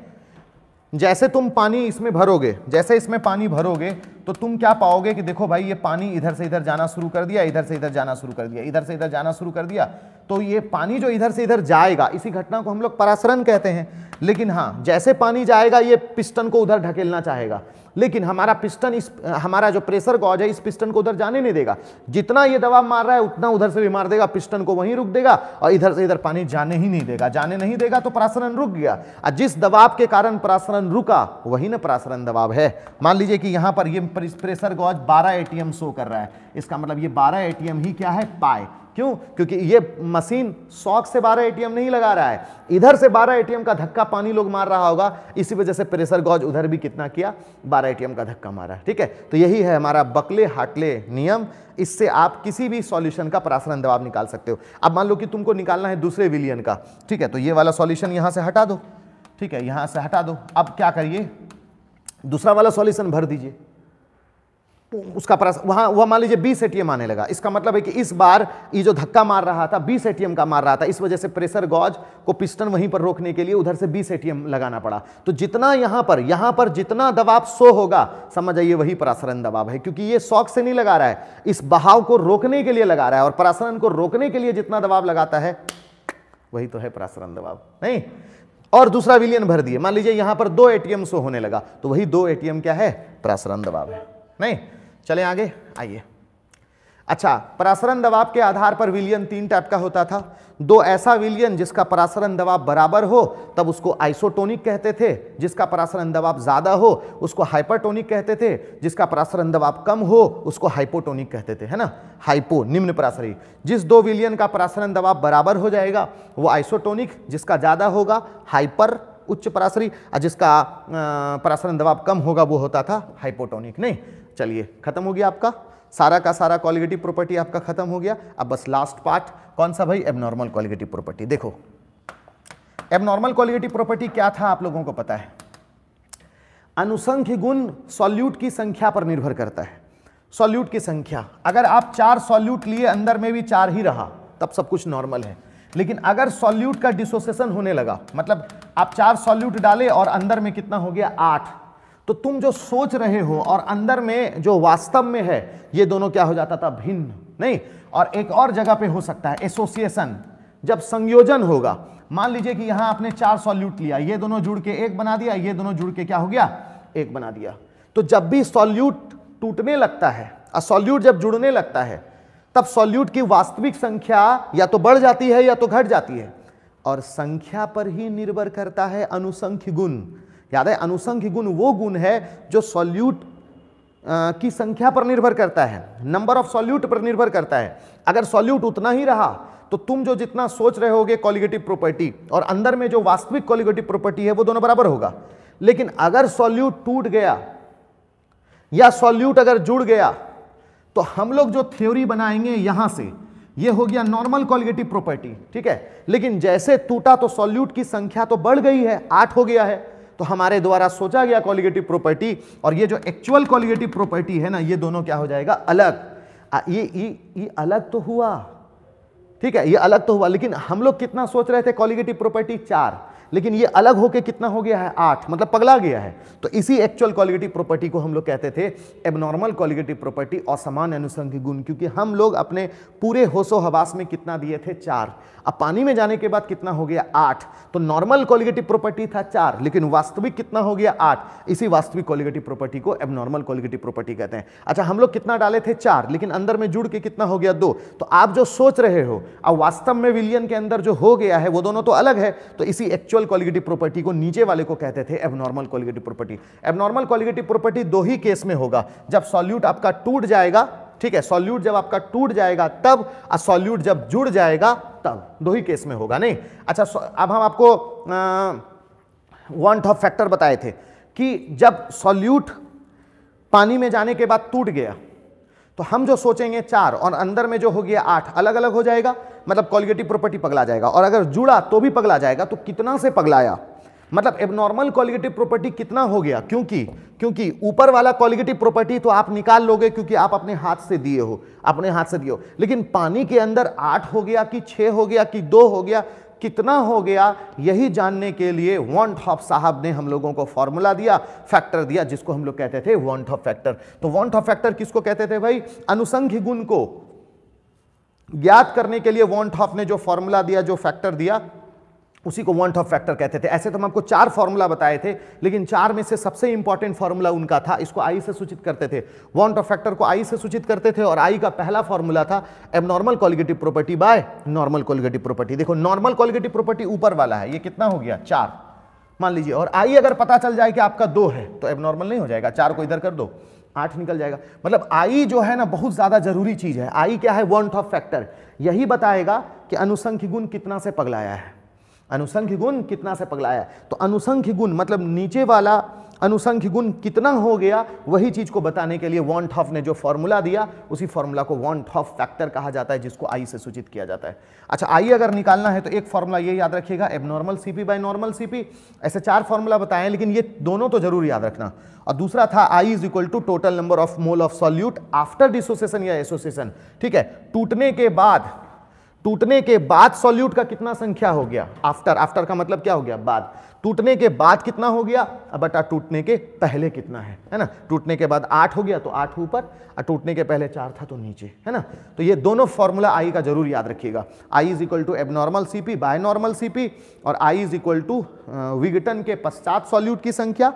जैसे तुम पानी इसमें भरोगे जैसे इसमें पानी भरोगे तो तुम क्या पाओगे कि देखो भाई ये पानी इधर से इधर जाना शुरू कर दिया इधर से इधर जाना शुरू कर दिया इधर से इधर जाना शुरू कर दिया तो ये पानी जो इधर से इधर जाएगा इसी घटना को हम लोग परासरण कहते हैं लेकिन हाँ जैसे पानी जाएगा ये पिस्टन को उधर ढकेलना चाहेगा लेकिन हमारा पिस्टन इस हमारा जो प्रेशर गॉज है इस पिस्टन को उधर जाने नहीं देगा जितना ये दबाव मार रहा है उतना उधर से भी मार देगा पिस्टन को वहीं रुक देगा और इधर से इधर पानी जाने ही नहीं देगा जाने नहीं देगा तो परासरण रुक गया और जिस दबाव के कारण परासरण रुका वही ना परासरण दबाव है मान लीजिए कि यहाँ पर ये पर इस स्प्रेशर गॉज 12 एटीएम शो कर रहा है इसका मतलब ये 12 एटीएम ही क्या है पाए क्यों क्योंकि ये मशीन शौक से 12 एटीएम नहीं लगा रहा है इधर से 12 एटीएम का धक्का पानी लोग मार रहा होगा इसी वजह से प्रेशर गॉज उधर भी कितना किया 12 एटीएम का धक्का मारा ठीक है तो यही है हमारा बकले हाटले नियम इससे आप किसी भी सॉल्यूशन का परासरण दबाव निकाल सकते हो अब मान लो कि तुमको निकालना है दूसरे विलियन का ठीक है तो ये वाला सॉल्यूशन यहाँ से हटा दो ठीक है यहाँ से हटा दो अब क्या करिए दूसरा वाला सॉल्यूशन भर दीजिए उसका वहां वहाँ वह मान लीजिए बीस एटीएम आने लगा इसका मतलब है कि इस बार ये जो धक्का मार रहा था बीस एटीएम का मार रहा था इस वजह से प्रेशर गॉज को पिस्टन वहीं पर रोकने के लिए उधर से बीस एटीएम लगाना पड़ा तो जितना यहाँ पर यहाँ पर जितना दबाव सो होगा समझ आइए वही परासरण दबाव है क्योंकि ये शौक से नहीं लगा रहा है इस बहाव को रोकने के लिए लगा रहा है और परासरण को रोकने के लिए जितना दबाव लगाता है वही तो है परासरण दबाव नहीं और दूसरा विलियन भर दिए मान लीजिए यहाँ पर दो एटीएम शो होने लगा तो वही दो एटीएम क्या है परासरण दबाव है नहीं चले आगे आइए अच्छा परासरण दबाव के आधार पर विलियन तीन टाइप का होता था दो ऐसा विलियन जिसका परासरण दबाव बराबर हो तब उसको आइसोटोनिक कहते थे जिसका परासरण दबाव ज़्यादा हो उसको हाइपरटोनिक कहते थे जिसका परासरण दबाव कम हो उसको हाइपोटोनिक कहते थे है ना हाइपो निम्न परासरी जिस दो विलियन का परासरण दबाव बराबर हो जाएगा वो आइसोटोनिक जिसका ज़्यादा होगा हाइपर उच्च परासरी और जिसका परासरण दबाव कम होगा वो होता था हाइपोटोनिक नहीं चलिए खत्म हो गया आपका सारा का सारा क्वालिगेटिव प्रॉपर्टी आपका खत्म हो गया अब बस लास्ट पार्ट कौन सा भाई एबनॉर्मल क्वालिगेटिव प्रॉपर्टी देखो एबनॉर्मल क्वालिगेटिव प्रॉपर्टी क्या था आप लोगों को पता है अनुसंख्य गुण सॉल्यूट की संख्या पर निर्भर करता है सॉल्यूट की संख्या अगर आप चार सॉल्यूट लिए अंदर में भी चार ही रहा तब सब कुछ नॉर्मल है लेकिन अगर सॉल्यूट का डिसोसिएशन होने लगा मतलब आप चार सॉल्यूट डाले और अंदर में कितना हो गया आठ तो तुम जो सोच रहे हो और अंदर में जो वास्तव में है ये दोनों क्या हो जाता था भिन्न नहीं और एक और जगह पे हो सकता है एसोसिएशन जब संयोजन होगा मान लीजिए कि यहां आपने चार सॉल्यूट लिया ये दोनों जुड़ के एक बना दिया ये दोनों जुड़ के क्या हो गया एक बना दिया तो जब भी सॉल्यूट टूटने लगता है और सॉल्यूट जब जुड़ने लगता है तब सॉल्यूट की वास्तविक संख्या या तो बढ़ जाती है या तो घट जाती है और संख्या पर ही निर्भर करता है अनुसंख्य गुण याद है अनुसंघ गुण वो गुण है जो सॉल्यूट की संख्या पर निर्भर करता है नंबर ऑफ सॉल्यूट पर निर्भर करता है अगर सॉल्यूट उतना ही रहा तो तुम जो जितना सोच रहे होगे कॉलिगेटिव प्रॉपर्टी और अंदर में जो वास्तविक कॉलिगेटिव प्रॉपर्टी है वो दोनों बराबर होगा लेकिन अगर सॉल्यूट टूट गया या सॉल्यूट अगर जुड़ गया तो हम लोग जो थ्योरी बनाएंगे यहां से ये हो गया नॉर्मल कॉलिगेटिव प्रॉपर्टी ठीक है लेकिन जैसे टूटा तो सॉल्यूट की संख्या तो बढ़ गई है आठ हो गया है तो हमारे द्वारा सोचा गया कॉलिगेटिव प्रॉपर्टी और ये जो एक्चुअल क्वालिगेटिव प्रॉपर्टी है ना ये दोनों क्या हो जाएगा अलग आ, ये ये ये अलग तो हुआ ठीक है ये अलग तो हुआ लेकिन हम लोग कितना सोच रहे थे क्वालिगेटिव प्रॉपर्टी चार लेकिन ये अलग होके कितना हो गया है आठ मतलब पगला गया है तो इसी एक्चुअल क्वालिटी प्रॉपर्टी को हम लोग कहते थे एबनॉर्मल क्वालिटी प्रॉपर्टी और समान अनुसंघी गुण क्योंकि हम लोग अपने पूरे होशो हवास में कितना दिए थे चार अब पानी में जाने के बाद कितना हो गया आठ तो नॉर्मल क्वालिटी प्रॉपर्टी था चार लेकिन वास्तविक कितना हो गया आठ इसी वास्तविक क्वालिटी प्रॉपर्टी को एबनॉर्मल क्वालिटी प्रॉपर्टी कहते हैं अच्छा हम लोग कितना डाले थे चार लेकिन अंदर में जुड़ के कितना हो गया दो तो आप जो सोच रहे हो अब वास्तव में विलियन के अंदर जो हो गया है वो दोनों तो अलग है तो इसी एक्चुअल एक्चुअल क्वालिगेटिव प्रॉपर्टी को नीचे वाले को कहते थे abnormal colligative property abnormal colligative property दो ही केस में होगा जब सॉल्यूट आपका टूट जाएगा ठीक है सॉल्यूट जब आपका टूट जाएगा तब और सॉल्यूट जब जुड़ जाएगा तब दो ही केस में होगा नहीं अच्छा अब हम आपको वन ऑफ फैक्टर बताए थे कि जब सॉल्यूट पानी में जाने के बाद टूट गया तो हम जो सोचेंगे चार और अंदर में जो हो गया आठ अलग अलग हो जाएगा मतलब कॉलिगेटिव प्रॉपर्टी पगला जाएगा और अगर जुड़ा तो भी पगला जाएगा तो कितना से पगलाया मतलब एबनॉर्मल कॉलिगेटिव प्रॉपर्टी कितना हो गया क्योंकि क्योंकि ऊपर वाला कॉलिगेटिव प्रॉपर्टी तो आप निकाल लोगे क्योंकि आप अपने हाथ से दिए हो अपने हाथ से दिए हो लेकिन पानी के अंदर आठ हो गया कि छः हो गया कि दो हो गया कितना हो गया यही जानने के लिए वॉन्ट हॉफ साहब ने हम लोगों को फॉर्मूला दिया फैक्टर दिया जिसको हम लोग कहते थे वॉन्ट हॉफ फैक्टर तो वॉन्ट हॉफ फैक्टर किसको कहते थे भाई अनुसंघ गुण को ज्ञात करने के लिए वॉन्ट हॉफ ने जो फॉर्मूला दिया जो फैक्टर दिया उसी को वॉन्ट ऑफ फैक्टर कहते थे ऐसे तो हम आपको चार फॉर्मूला बताए थे लेकिन चार में से सबसे इंपॉर्टेंट फॉर्मूला उनका था इसको आई से सूचित करते थे वॉन्ट ऑफ फैक्टर को आई से सूचित करते थे और आई का पहला फॉर्मूला था abnormal colligative property by normal colligative property देखो नॉर्मल क्वालिगेटिव प्रॉपर्टी ऊपर वाला है ये कितना हो गया चार मान लीजिए और आई अगर पता चल जाए कि आपका दो है तो एबनॉर्मल नहीं हो जाएगा चार को इधर कर दो आठ निकल जाएगा मतलब आई जो है ना बहुत ज़्यादा जरूरी चीज़ है आई क्या है वॉन्ट ऑफ फैक्टर यही बताएगा कि अनुसंख्य गुण कितना से पगलाया है अनुसंख्य गुण कितना से पगलाया तो अनुसंख्य गुण मतलब नीचे वाला अनुसंख्य गुण कितना हो गया वही चीज को बताने के लिए वॉन्ट हॉफ ने जो फॉर्मूला दिया उसी फॉर्मूला को वॉन्ट हॉफ फैक्टर कहा जाता है जिसको आई से सूचित किया जाता है अच्छा आई अगर निकालना है तो एक फॉर्मूला ये याद रखिएगा abnormal CP by normal CP ऐसे चार फॉर्मूला बताएं लेकिन ये दोनों तो जरूर याद रखना और दूसरा था I is equal to total number of mole of solute after dissociation या एसोसिएशन ठीक है टूटने के बाद टूटने के बाद सॉल्यूट का कितना संख्या हो गया आफ्टर आफ्टर का मतलब क्या हो गया बाद टूटने के बाद कितना हो गया अब बटा टूटने के पहले कितना है है ना टूटने के बाद आठ हो गया तो आठ ऊपर और टूटने के पहले चार था तो नीचे है ना तो ये दोनों फॉर्मूला आई का जरूर याद रखिएगा I is equal to abnormal C P by normal C P और आई इज इक्वल टू विघटन के पश्चात सॉल्यूट की संख्या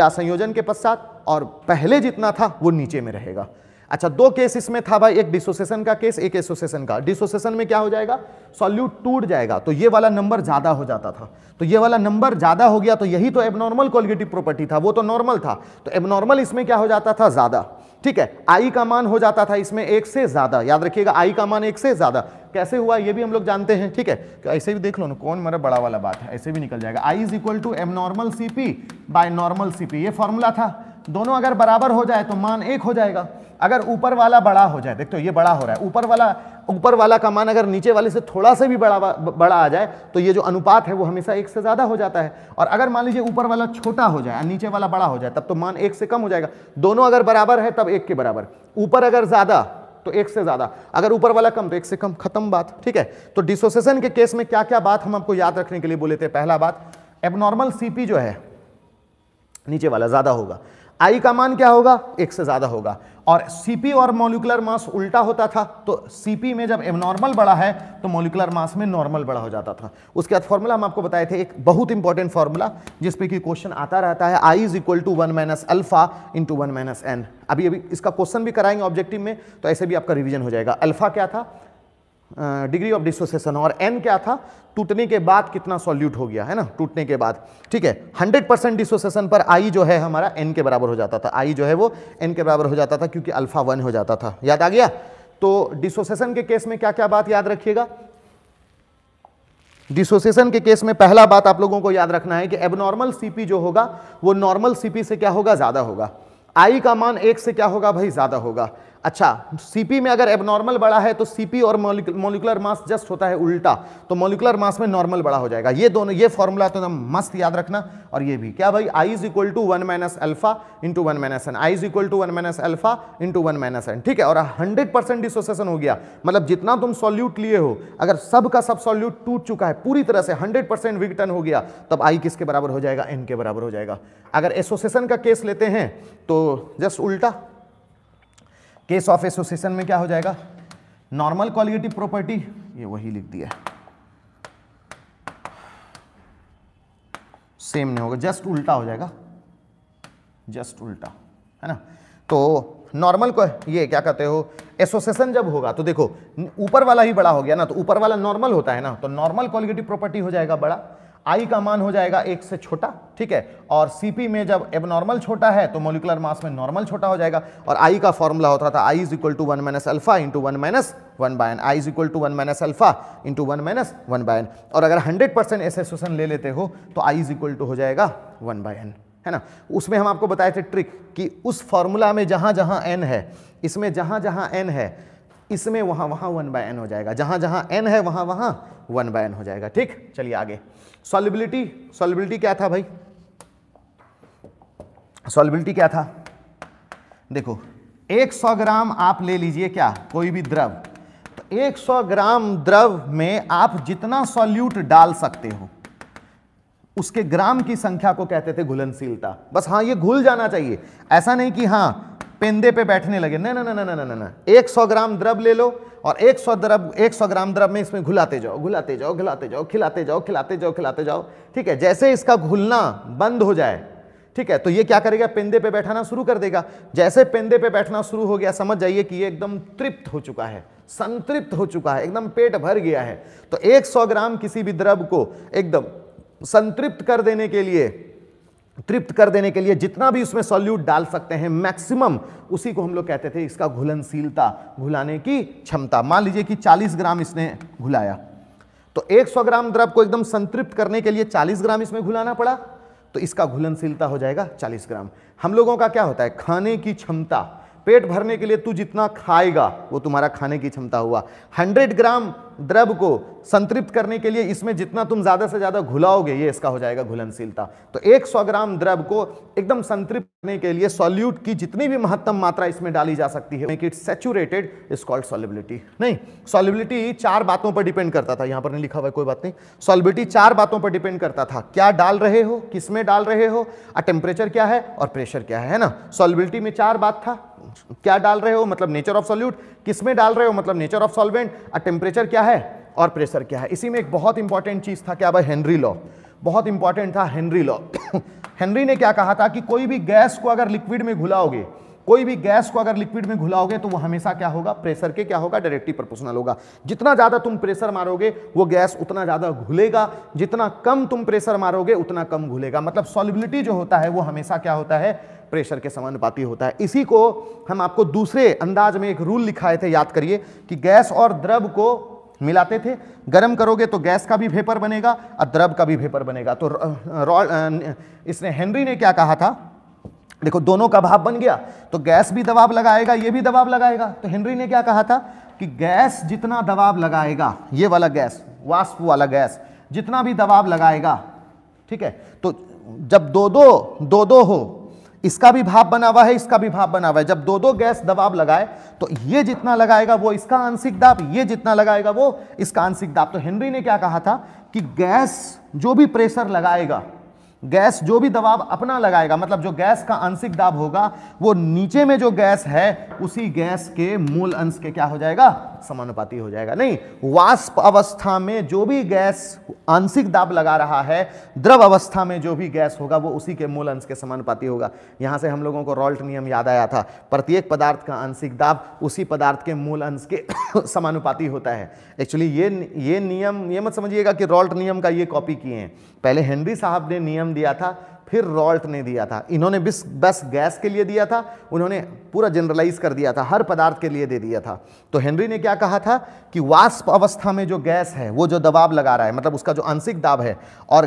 या संयोजन के पश्चात और पहले जितना था वो नीचे में रहेगा अच्छा दो केस इसमें था भाई एक डिसोसिएशन का केस एक एसोसिएशन का डिसोसिएशन में क्या हो जाएगा सॉल्यूट टूट जाएगा तो ये वाला नंबर ज़्यादा हो जाता था तो ये वाला नंबर ज़्यादा हो गया तो यही तो एबनॉर्मल क्वालिगेटिव प्रॉपर्टी था वो तो नॉर्मल था तो एबनॉर्मल इसमें क्या हो जाता था ज़्यादा ठीक है आई का मान हो जाता था इसमें एक से ज़्यादा याद रखिएगा आई का मान एक से ज़्यादा कैसे हुआ ये भी हम लोग जानते हैं ठीक है तो ऐसे भी देख लो ना कौन मेरा बड़ा वाला बात है ऐसे भी निकल जाएगा I is equal to abnormal C P by normal C P ये फॉर्मूला था दोनों अगर बराबर हो जाए तो मान एक हो जाएगा अगर ऊपर वाला बड़ा हो जाए देख तो ये बड़ा हो रहा है ऊपर वाला ऊपर वाला का मान अगर नीचे वाले से थोड़ा सा भी बड़ा बड़ा आ जाए तो ये जो अनुपात है वो हमेशा एक से ज़्यादा हो जाता है और अगर मान लीजिए ऊपर वाला छोटा हो जाए नीचे वाला बड़ा हो जाए तब तो मान एक से कम हो जाएगा दोनों अगर बराबर है तब एक के बराबर ऊपर अगर ज़्यादा तो एक से ज़्यादा अगर ऊपर वाला कम तो एक से कम खत्म बात ठीक है तो डिसोसिएशन के केस में क्या क्या बात हम आपको याद रखने के लिए बोले थे पहला बात एबनॉर्मल सीपी जो है नीचे वाला ज़्यादा होगा आई का मान क्या होगा एक से ज़्यादा होगा और सीपी और मोलिकुलर मास उल्टा होता था तो सीपी में जब एबनॉर्मल बड़ा है तो मोलिकुलर मास में नॉर्मल बड़ा हो जाता था उसके बाद फॉर्मूला हम आपको बताए थे एक बहुत इंपॉर्टेंट फॉर्मूला जिसपे कि क्वेश्चन आता रहता है I is equal to one minus alpha into one minus N अभी अभी इसका क्वेश्चन भी कराएंगे ऑब्जेक्टिव में तो ऐसे भी आपका रिविजन हो जाएगा अल्फा क्या था डिग्री ऑफ डिसोसिएशन और एन क्या था टूटने के बाद कितना सॉल्यूट हो गया है ना टूटने के बाद ठीक है 100 परसेंट डिसोसिएशन पर आई जो है हमारा एन के बराबर हो जाता था आई जो है वो एन के बराबर हो जाता था क्योंकि अल्फा वन हो जाता था याद आ गया तो डिसोसिएशन के केस में क्या क्या बात याद रखिएगा डिसोसिएशन के केस में पहला बात आप लोगों को याद रखना है कि एबनॉर्मल सीपी जो होगा वो नॉर्मल सीपी से क्या होगा ज़्यादा होगा आई का मान एक से क्या होगा भाई ज़्यादा होगा अच्छा सीपी में अगर एबनॉर्मल बड़ा है तो सीपी और मोलिकुलर मास जस्ट होता है उल्टा तो मोलिकुलर मास में नॉर्मल बड़ा हो जाएगा ये दोनों ये फॉर्मूला तो एकदम मस्त याद रखना और ये भी क्या भाई I is equal to one minus alpha into one minus N I is equal to one minus alpha into one minus N ठीक है और हंड्रेड परसेंट डिसोसिएशन हो गया मतलब जितना तुम सॉल्यूट लिए हो अगर सब का सब सोल्यूट टूट चुका है पूरी तरह से हंड्रेड परसेंट विघटन हो गया तब आई किसके बराबर हो जाएगा एन के बराबर हो जाएगा अगर एसोसिएशन का केस लेते हैं तो जस्ट उल्टा केस ऑफ एसोसिएशन में क्या हो जाएगा नॉर्मल क्वालिगेटिव प्रॉपर्टी ये वही लिख दिया सेम नहीं होगा जस्ट उल्टा हो जाएगा जस्ट उल्टा है ना तो नॉर्मल को ये क्या कहते हो एसोसिएशन जब होगा तो देखो ऊपर वाला ही बड़ा हो गया ना तो ऊपर वाला नॉर्मल होता है ना तो नॉर्मल क्वालिगेटिव प्रॉपर्टी हो जाएगा बड़ा आई का मान हो जाएगा एक से छोटा ठीक है और पी में जब एबनॉर्मल छोटा है तो मोलिकुलर मास में नॉर्मल छोटा हो जाएगा और आई का फॉर्मूला होता था I is equal to one minus alpha into one minus one by N I is equal to one minus alpha into one minus one by N और अगर हंड्रेड परसेंट एसोसिएशन ले लेते हो तो आई इज इक्वल टू हो जाएगा वन बाय एन है ना उसमें हम आपको बताए थे ट्रिक कि उस फॉर्मूला में जहाँ जहाँ एन है इसमें जहाँ जहाँ एन है इसमें वहाँ वहाँ वन बाय एन हो जाएगा जहाँ जहाँ एन है वहाँ वहाँ वन बाय एन हो जाएगा ठीक चलिए आगे सॉलिबिलिटी सॉलिबिलिटी क्या था भाई सॉलिबिलिटी क्या था देखो 100 ग्राम आप ले लीजिए क्या कोई भी द्रव तो 100 ग्राम द्रव में आप जितना सॉल्यूट डाल सकते हो उसके ग्राम की संख्या को कहते थे घुलनशीलता बस हाँ ये घुल जाना चाहिए ऐसा नहीं कि हाँ पेंदे पे बैठने लगे ना ना ना ना ना ना एक सौ ग्राम द्रव ले लो और 100 द्रव 100 ग्राम द्रव में इसमें घुलाते जाओ घुलाते जाओ घुलाते जाओ खिलाते जाओ खिलाते जाओ खिलाते जाओ ठीक है जैसे इसका घुलना बंद हो जाए ठीक है तो ये क्या करेगा पेंदे पे बैठाना शुरू कर देगा जैसे पेंदे पे बैठना शुरू हो गया समझ जाइए कि ये एकदम तृप्त हो चुका है संतृप्त हो चुका है एकदम पेट भर गया है तो सौ ग्राम किसी भी द्रव को एकदम संतृप्त कर देने के लिए तृप्त कर देने के लिए जितना भी उसमें सॉल्यूट डाल सकते हैं मैक्सिमम उसी को हम लोग कहते थे इसका घुलनशीलता घुलाने की क्षमता मान लीजिए कि 40 ग्राम इसने घुलाया तो 100 ग्राम द्रव को एकदम संतृप्त करने के लिए 40 ग्राम इसमें घुलाना पड़ा तो इसका घुलनशीलता हो जाएगा 40 ग्राम हम लोगों का क्या होता है खाने की क्षमता पेट भरने के लिए तू जितना खाएगा वो तुम्हारा खाने की क्षमता हुआ हंड्रेड ग्राम द्रव को संतृप्त करने के लिए इसमें जितना तुम ज़्यादा से ज़्यादा घुलाओगे ये इसका हो जाएगा घुलनशीलता तो 100 ग्राम द्रव को एकदम संतृप्त करने के लिए सॉल्यूट की जितनी भी महत्तम मात्रा इसमें डाली जा सकती है it saturated is called solubility नहीं सॉलिबिलिटी चार बातों पर डिपेंड करता था यहां पर नहीं लिखा हुआ कोई बात नहीं सॉलिबिलिटी चार बातों पर डिपेंड करता था क्या डाल रहे हो किस में डाल रहे हो और टेम्परेचर क्या है और प्रेशर क्या है, ना सॉलिबिलिटी में चार बात था क्या डाल रहे हो मतलब नेचर ऑफ सॉल्यूट किस में डाल रहे हो मतलब नेचर ऑफ सॉल्वेंट और टेम्परेचर क्या है है और प्रेशर क्या है इसी में एक बहुत इंपॉर्टेंट चीज़ था क्या भाई हेनरी लॉ बहुत इंपॉर्टेंट था हेनरी लॉ हेनरी ने क्या कहा था कि कोई भी गैस को अगर लिक्विड में घुलाओगे कोई भी गैस को अगर लिक्विड में घुलाओगे तो वो हमेशा क्या होगा प्रेशर के क्या होगा डायरेक्टली प्रोपोर्शनल होगा जितना ज़्यादा तुम प्रेशर मारोगे वो गैस उतना ज़्यादा घुलेगा जितना कम तुम प्रेशर मारोगे उतना कम घुलेगा मतलब सॉलिबिलिटी जो होता है वो हमेशा क्या होता है प्रेशर के समानुपाती होता है इसी को हम आपको दूसरे अंदाज में एक रूल लिखाए थे याद करिए कि गैस और द्रव को मिलाते थे गर्म करोगे तो गैस का भी भेपर बनेगा और द्रव का भी भेपर बनेगा तो इसने हेनरी ने क्या कहा था देखो दोनों का भाव बन गया तो गैस भी दबाव लगाएगा ये भी दबाव लगाएगा तो हेनरी ने क्या कहा था कि गैस जितना दबाव लगाएगा ये वाला गैस वाष्प वाला गैस जितना भी दबाव लगाएगा ठीक है तो जब दो दो दो दो हो इसका भी भाप बना हुआ है इसका भी भाप बना हुआ है जब दो दो गैस दबाव लगाए तो ये जितना लगाएगा वो इसका आंशिक दाब ये जितना लगाएगा वो इसका आंशिक दाब तो हेनरी ने क्या कहा था कि गैस जो भी प्रेशर लगाएगा गैस जो भी दबाव अपना लगाएगा मतलब जो गैस का आंशिक दाब होगा वो नीचे में जो गैस है उसी गैस के मूल अंश के क्या हो जाएगा समानुपाती हो जाएगा नहीं वाष्प अवस्था में जो भी गैस आंशिक दाब लगा रहा है द्रव अवस्था में जो भी गैस होगा वो उसी के मूल अंश के समानुपाती होगा यहां से हम लोगों को रॉल्ट नियम याद आया था प्रत्येक पदार्थ का आंशिक दाब उसी पदार्थ के मूल अंश के *coughs* समानुपाती होता है एक्चुअली ये ये नियम ये मत समझिएगा कि रॉल्ट नियम का ये कॉपी किए हैं पहले हेनरी साहब ने नियम दिया था फिर रॉल्ट ने दिया था इन्होंने बिस बस गैस के लिए दिया था उन्होंने पूरा जनरलाइज कर दिया था हर पदार्थ के लिए दे दिया था तो हेनरी ने क्या कहा था कि वाष्प अवस्था में जो गैस है वो जो दबाव लगा रहा है मतलब उसका जो आंशिक दाब है और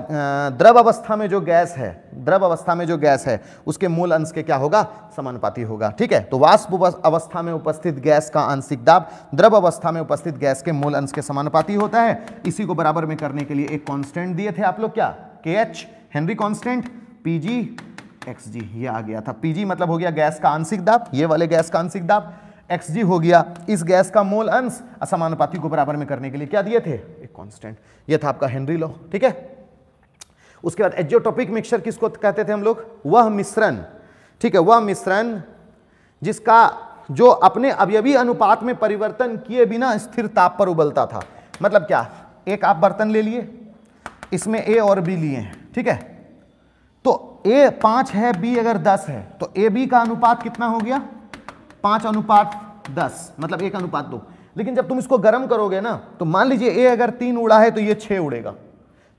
द्रव अवस्था में जो गैस है द्रव अवस्था में जो गैस है उसके मूल अंश के क्या होगा समानुपाती होगा ठीक है तो वाष्प अवस्था में उपस्थित गैस का आंशिक दाब द्रव अवस्था में उपस्थित गैस के मूल अंश के समानुपाती होता है इसी को बराबर में करने के लिए एक कॉन्स्टेंट दिए थे आप लोग क्या K H Henry constant PG X G ये आ गया था पीजी मतलब हो गया गैस का आंशिक दाब ये वाले गैस का आंशिक दाब एक्स जी हो गया इस गैस का मोल अंश असमानुपाति को बराबर में करने के लिए क्या दिए थे एक कांस्टेंट ये था आपका हेनरी लॉ ठीक है उसके बाद एजियोटॉपिक मिक्सचर किसको कहते थे हम लोग वह मिश्रण ठीक है वह मिश्रण जिसका जो अपने अवयवी अनुपात में परिवर्तन किए बिना स्थिर ताप पर उबलता था मतलब क्या एक आप बर्तन ले लिए इसमें ए और बी लिए हैं ठीक है तो ए पांच है बी अगर दस है तो ए बी का अनुपात कितना हो गया पांच अनुपात दस मतलब एक अनुपात दो लेकिन जब तुम इसको गर्म करोगे ना तो मान लीजिए ए अगर तीन उड़ा है तो ये छह उड़ेगा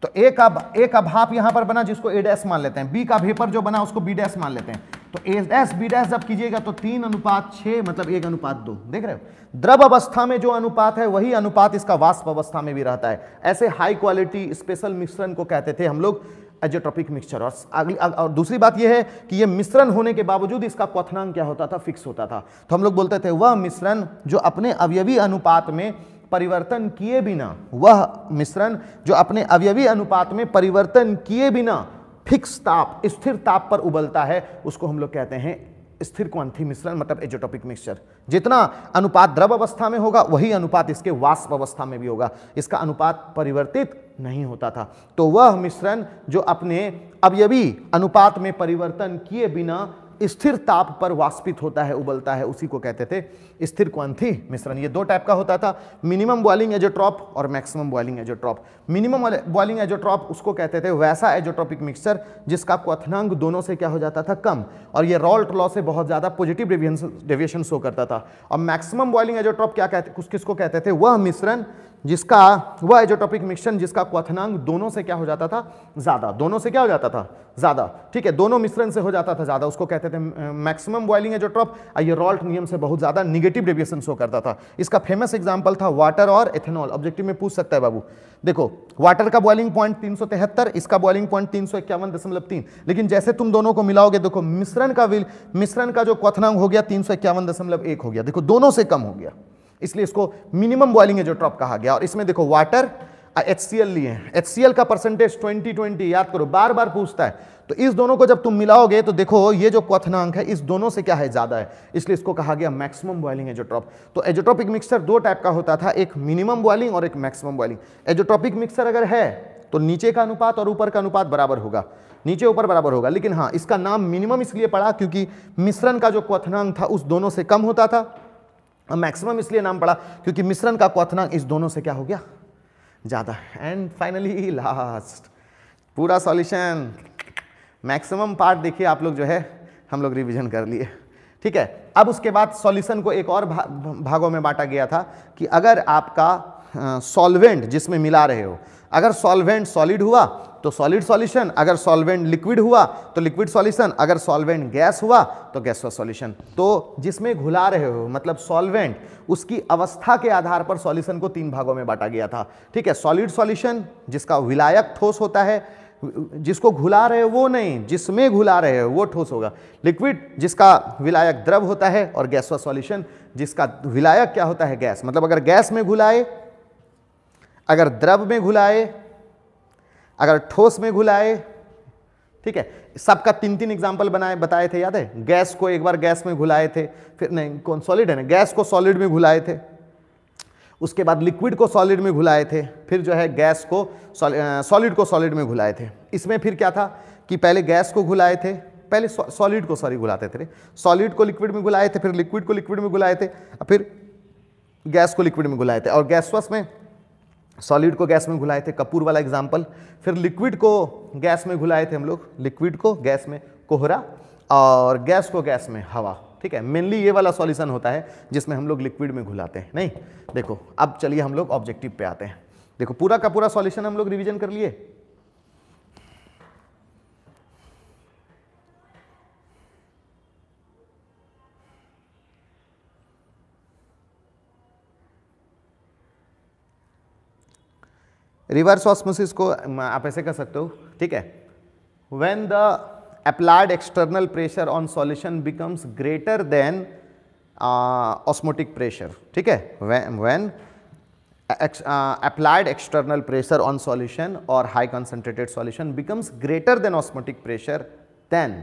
तो ए का ए का भाप यहां पर बना जिसको ए डैस मान लेते हैं बी का भेपर जो बना उसको बी डैस मान लेते हैं तो ए डैस बी डैस जब कीजिएगा तो तीन अनुपात छ मतलब एक अनुपात दो देख रहे हो द्रव अवस्था में जो अनुपात है वही अनुपात इसका वाष्प अवस्था में भी रहता है ऐसे हाई क्वालिटी स्पेशल मिश्रण को कहते थे हम लोग एजोट्रॉपिक मिक्सचर और अगली और दूसरी बात यह है कि यह मिश्रण होने के बावजूद इसका क्वथनांक क्या होता था फिक्स होता था तो हम लोग बोलते थे वह मिश्रण जो अपने अवयवी अनुपात में परिवर्तन किए बिना वह मिश्रण जो अपने अवयवी अनुपात में परिवर्तन किए बिना फिक्स ताप स्थिर ताप पर उबलता है उसको हम लोग कहते हैं स्थिर क्वांथी मिश्रण मतलब एजोटॉपिक मिक्सचर जितना अनुपात द्रव अवस्था में होगा वही अनुपात इसके वाष्प अवस्था में भी होगा इसका अनुपात परिवर्तित नहीं होता था तो वह मिश्रण जो अपने अवयवी अनुपात में परिवर्तन किए बिना स्थिर ताप पर वाष्पित होता है उबलता है उसी को कहते थे स्थिर क्वांथी मिश्रण ये दो टाइप का होता था मिनिमम बॉइलिंग एजोट्रॉप और maximum boiling azeotrope minimum boiling azeotrope उसको कहते थे वैसा एजोट्रॉपिक मिक्सचर जिसका क्वथनांग दोनों से क्या हो जाता था कम और ये रॉल्ट लॉ से बहुत ज़्यादा पॉजिटिव डेविएशन शो करता था और मैक्सिमम बॉइलिंग एजोट्रॉप क्या कहते कुछ किसको कहते थे वह मिश्रण जिसका वह एजोटॉपिक मिश्रण जिसका क्वनांग दोनों से क्या हो जाता था ज़्यादा दोनों से क्या हो जाता था ज़्यादा ठीक है दोनों मिश्रण से हो जाता था ज़्यादा उसको कहते थे मैक्सिमम बॉइलिंग एजोट्रॉप ये रॉल्ट नियम से बहुत ज़्यादा निगेटिव डेविएशन शो करता था इसका फेमस एग्जाम्पल था वाटर और एथेनॉल ऑब्जेक्टिव में पूछ सकता है बाबू देखो वाटर का बॉइलिंग पॉइंट तीन इसका बॉइलिंग पॉइंट तीन लेकिन जैसे तुम दोनों को मिलाओगे देखो मिश्रण का मिश्रण का जो क्वनांग हो गया तीन हो गया देखो दोनों से कम हो गया इसलिए इसको मिनिमम बॉइलिंग एजोट्रॉप कहा गया और इसमें देखो वाटर एच सी एल लिए हैं एच सी एल का परसेंटेज ट्वेंटी ट्वेंटी याद करो बार बार पूछता है तो इस दोनों को जब तुम मिलाओगे तो देखो ये जो क्वनांक है इस दोनों से क्या है ज़्यादा है इसलिए इसको कहा गया मैक्सिमम बॉइलिंग एजोट्रॉप तो एजोट्रॉपिक मिक्सर दो टाइप का होता था एक मिनिमम बॉइलिंग और एक मैक्सिमम बॉइलिंग एजोट्रॉपिक मिक्सर अगर है तो नीचे का अनुपात और ऊपर का अनुपात बराबर होगा नीचे ऊपर बराबर होगा लेकिन हाँ इसका नाम मिनिमम इसलिए पड़ा क्योंकि मिश्रण का जो क्वनांक था उस दोनों से कम होता था मैक्सिमम इसलिए नाम पड़ा क्योंकि मिश्रण का क्वथनांक इस दोनों से क्या हो गया ज़्यादा एंड फाइनली लास्ट पूरा सॉल्यूशन मैक्सिमम पार्ट देखिए आप लोग जो है हम लोग रिवीजन कर लिए ठीक है अब उसके बाद सॉल्यूशन को एक और भा, भागों में बांटा गया था कि अगर आपका सॉल्वेंट जिसमें मिला रहे हो अगर सॉल्वेंट सॉलिड हुआ तो सॉलिड सॉल्यूशन अगर सॉल्वेंट लिक्विड हुआ तो लिक्विड सॉल्यूशन अगर सॉल्वेंट गैस हुआ तो का सॉल्यूशन तो जिसमें घुला रहे हो मतलब सॉल्वेंट उसकी अवस्था के आधार पर सॉल्यूशन को तीन भागों में बांटा गया था ठीक है सॉलिड सॉल्यूशन जिसका विलायक ठोस होता है जिसको घुला रहे हो वो नहीं जिसमें घुला रहे हो वो ठोस होगा लिक्विड जिसका विलायक द्रव होता है और गैस व सॉल्यूशन जिसका विलायक क्या होता है गैस मतलब अगर गैस में घुलाए अगर द्रव में घुलाए अगर ठोस में घुलाए ठीक है सबका तीन तीन एग्जाम्पल बनाए बताए थे याद है गैस को एक बार गैस में घुलाए थे फिर नहीं कौन सॉलिड है ना गैस को सॉलिड में घुलाए थे उसके बाद लिक्विड को सॉलिड में घुलाए थे फिर जो है गैस को सॉलिड को सॉलिड में घुलाए थे इसमें फिर क्या था कि पहले गैस को घुलाए थे पहले सॉलिड को सॉरी घुलाते थे सॉलिड को लिक्विड में घुलाए थे फिर लिक्विड को लिक्विड में घुलाए थे फिर गैस को लिक्विड में घुलाए थे और गैसवस में सॉलिड को गैस में घुलाए थे कपूर वाला एग्जाम्पल फिर लिक्विड को गैस में घुलाए थे हम लोग लिक्विड को गैस में कोहरा और गैस को गैस में हवा ठीक है मेनली ये वाला सॉल्यूशन होता है जिसमें हम लोग लिक्विड में घुलाते हैं नहीं देखो अब चलिए हम लोग ऑब्जेक्टिव पे आते हैं देखो पूरा का पूरा सॉल्यूशन हम लोग रिवीजन कर लिए रिवर्स ऑस्मोसिस को आप ऐसे कर सकते हो ठीक है when the applied external pressure on solution becomes greater than osmotic pressure ठीक है when applied external pressure on solution और high concentrated solution becomes greater than osmotic pressure then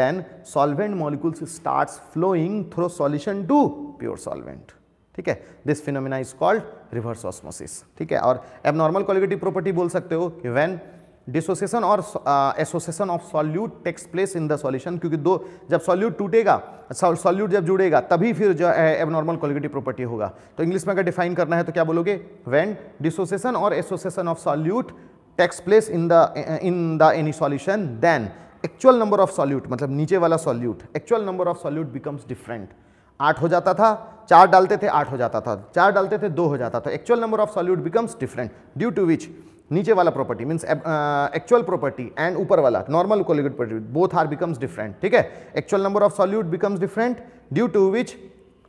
then solvent molecules starts flowing through solution to pure solvent ठीक है this phenomena is called reverse osmosis ठीक है और एबनॉर्मल क्वालिटी प्रॉपर्टी बोल सकते हो कि वैन डिसोसिएशन और association of solute takes place in the solution क्योंकि दो जब सॉल्यूट टूटेगा सॉल्यूट जब जुड़ेगा तभी फिर जो है एबनॉर्मल क्वालिटी प्रॉपर्टी होगा तो इंग्लिश में अगर डिफाइन करना है तो क्या बोलोगे वेन डिसोसिएशन और association of solute takes place in the in the any solution then actual number of solute मतलब नीचे वाला solute actual number of solute becomes different आठ हो जाता था चार डालते थे आठ हो जाता था चार डालते थे दो हो जाता था actual number of solute becomes different due to which नीचे वाला property means actual property and ऊपर वाला normal colligative property both are becomes different ठीक है actual number of solute becomes different due to which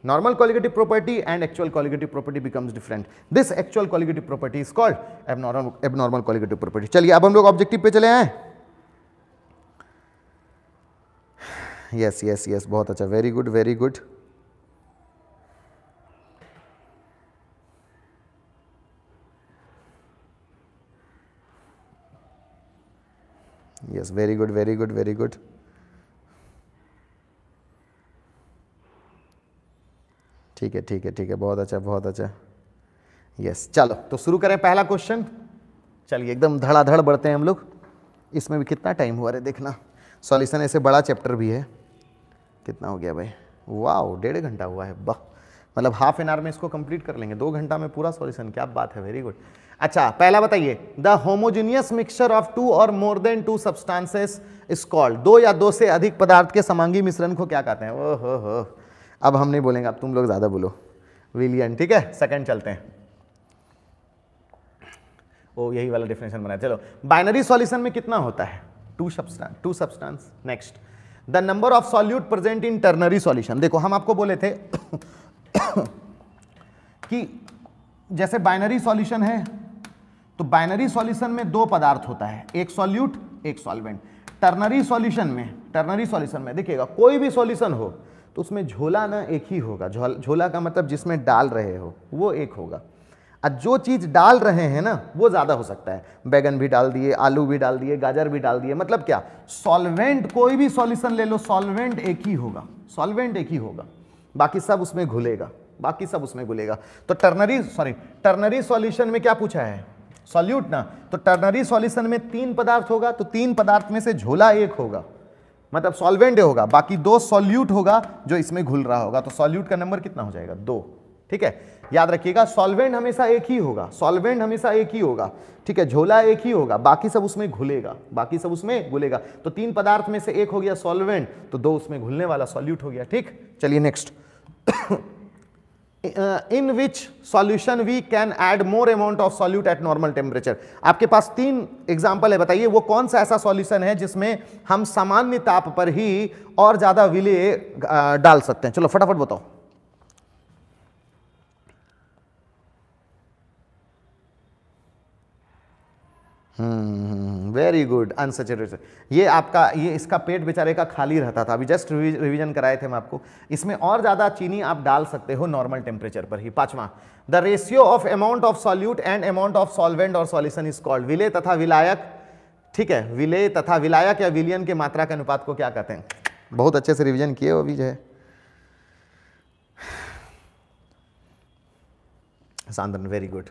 normal colligative property and actual colligative property becomes different this actual colligative property is called abnormal abnormal colligative property चलिए अब हम लोग ऑब्जेक्टिव पे चले आए यस यस यस बहुत अच्छा very good very good yes very good very good very good ठीक है ठीक है ठीक है बहुत अच्छा बहुत अच्छा यस चलो तो शुरू करें पहला क्वेश्चन चलिए एकदम धड़ाधड़ बढ़ते हैं हम लोग इसमें भी कितना टाइम हुआ रे देखना सॉल्यूशन ऐसे बड़ा चैप्टर भी है कितना हो गया भाई वाह डेढ़ घंटा हुआ है वाह मतलब हाफ एन आवर में इसको कंप्लीट कर लेंगे दो घंटा में पूरा सॉल्यूशन क्या बात है वेरी गुड अच्छा पहला बताइए the homogeneous mixture of two और more than two substances is called दो या दो से अधिक पदार्थ के समांगी मिश्रण को क्या कहते हैं ओ हो हो अब हम नहीं बोलेंगे अब तुम लोग ज़्यादा बोलो विलियन ठीक है सेकंड चलते हैं ओ यही वाला डिफिनेशन बनाया चलो बाइनरी सॉल्यूशन में कितना होता है two substance two substance next the number of solute present in ternary solution देखो हम आपको बोले थे *coughs* कि जैसे बाइनरी सॉल्यूशन है तो बाइनरी सॉल्यूशन में दो पदार्थ होता है एक सॉल्यूट एक सॉल्वेंट टर्नरी सॉल्यूशन में टर्नरी सॉल्यूशन में देखिएगा कोई भी सॉल्यूशन हो तो उसमें झोला ना एक ही होगा झोला का मतलब जिसमें डाल रहे हो वो एक होगा और जो चीज़ डाल रहे हैं ना वो ज़्यादा हो सकता है बैगन भी डाल दिए आलू भी डाल दिए गाजर भी डाल दिए मतलब क्या सॉल्वेंट कोई भी सॉल्यूशन ले लो सॉल्वेंट एक ही होगा सॉल्वेंट एक ही होगा बाकी सब उसमें घुलेगा बाकी सब उसमें घुलेगा तो टर्नरी सॉरी टर्नरी सॉल्यूशन में क्या पूछा है सॉल्यूट ना तो टर्नरी सॉल्यूशन में तीन पदार्थ होगा तो तीन पदार्थ में से झोला एक होगा मतलब सॉल्वेंट होगा बाकी दो सॉल्यूट होगा जो इसमें घुल रहा होगा तो सॉल्यूट का नंबर कितना हो जाएगा दो ठीक है याद रखिएगा सॉल्वेंट हमेशा एक ही होगा सॉल्वेंट हमेशा एक ही होगा ठीक है झोला एक ही होगा बाकी सब उसमें घुलेगा बाकी सब उसमें घुलेगा तो तीन पदार्थ में से एक हो गया सॉल्वेंट तो दो उसमें घुलने वाला सॉल्यूट हो गया ठीक चलिए next in which solution we can add more amount of solute at normal temperature आपके पास तीन एग्जाम्पल है बताइए वो कौन सा ऐसा सॉल्यूशन है जिसमें हम सामान्य ताप पर ही और ज़्यादा विले uh, डाल सकते हैं चलो फटाफट बताओ वेरी गुड अनसेचुरेटेड ये आपका ये इसका पेट बेचारे का खाली रहता था अभी जस्ट रिवीजन कराए थे हम आपको इसमें और ज़्यादा चीनी आप डाल सकते हो नॉर्मल टेम्परेचर पर ही पाँचवा the ratio of amount of solute and amount of solvent और सॉल्यूशन इज कॉल्ड विले तथा विलायक ठीक है विले तथा विलायक या विलियन के मात्रा के अनुपात को क्या कहते हैं बहुत अच्छे से रिविजन किए हो अभी जो है सांदन वेरी गुड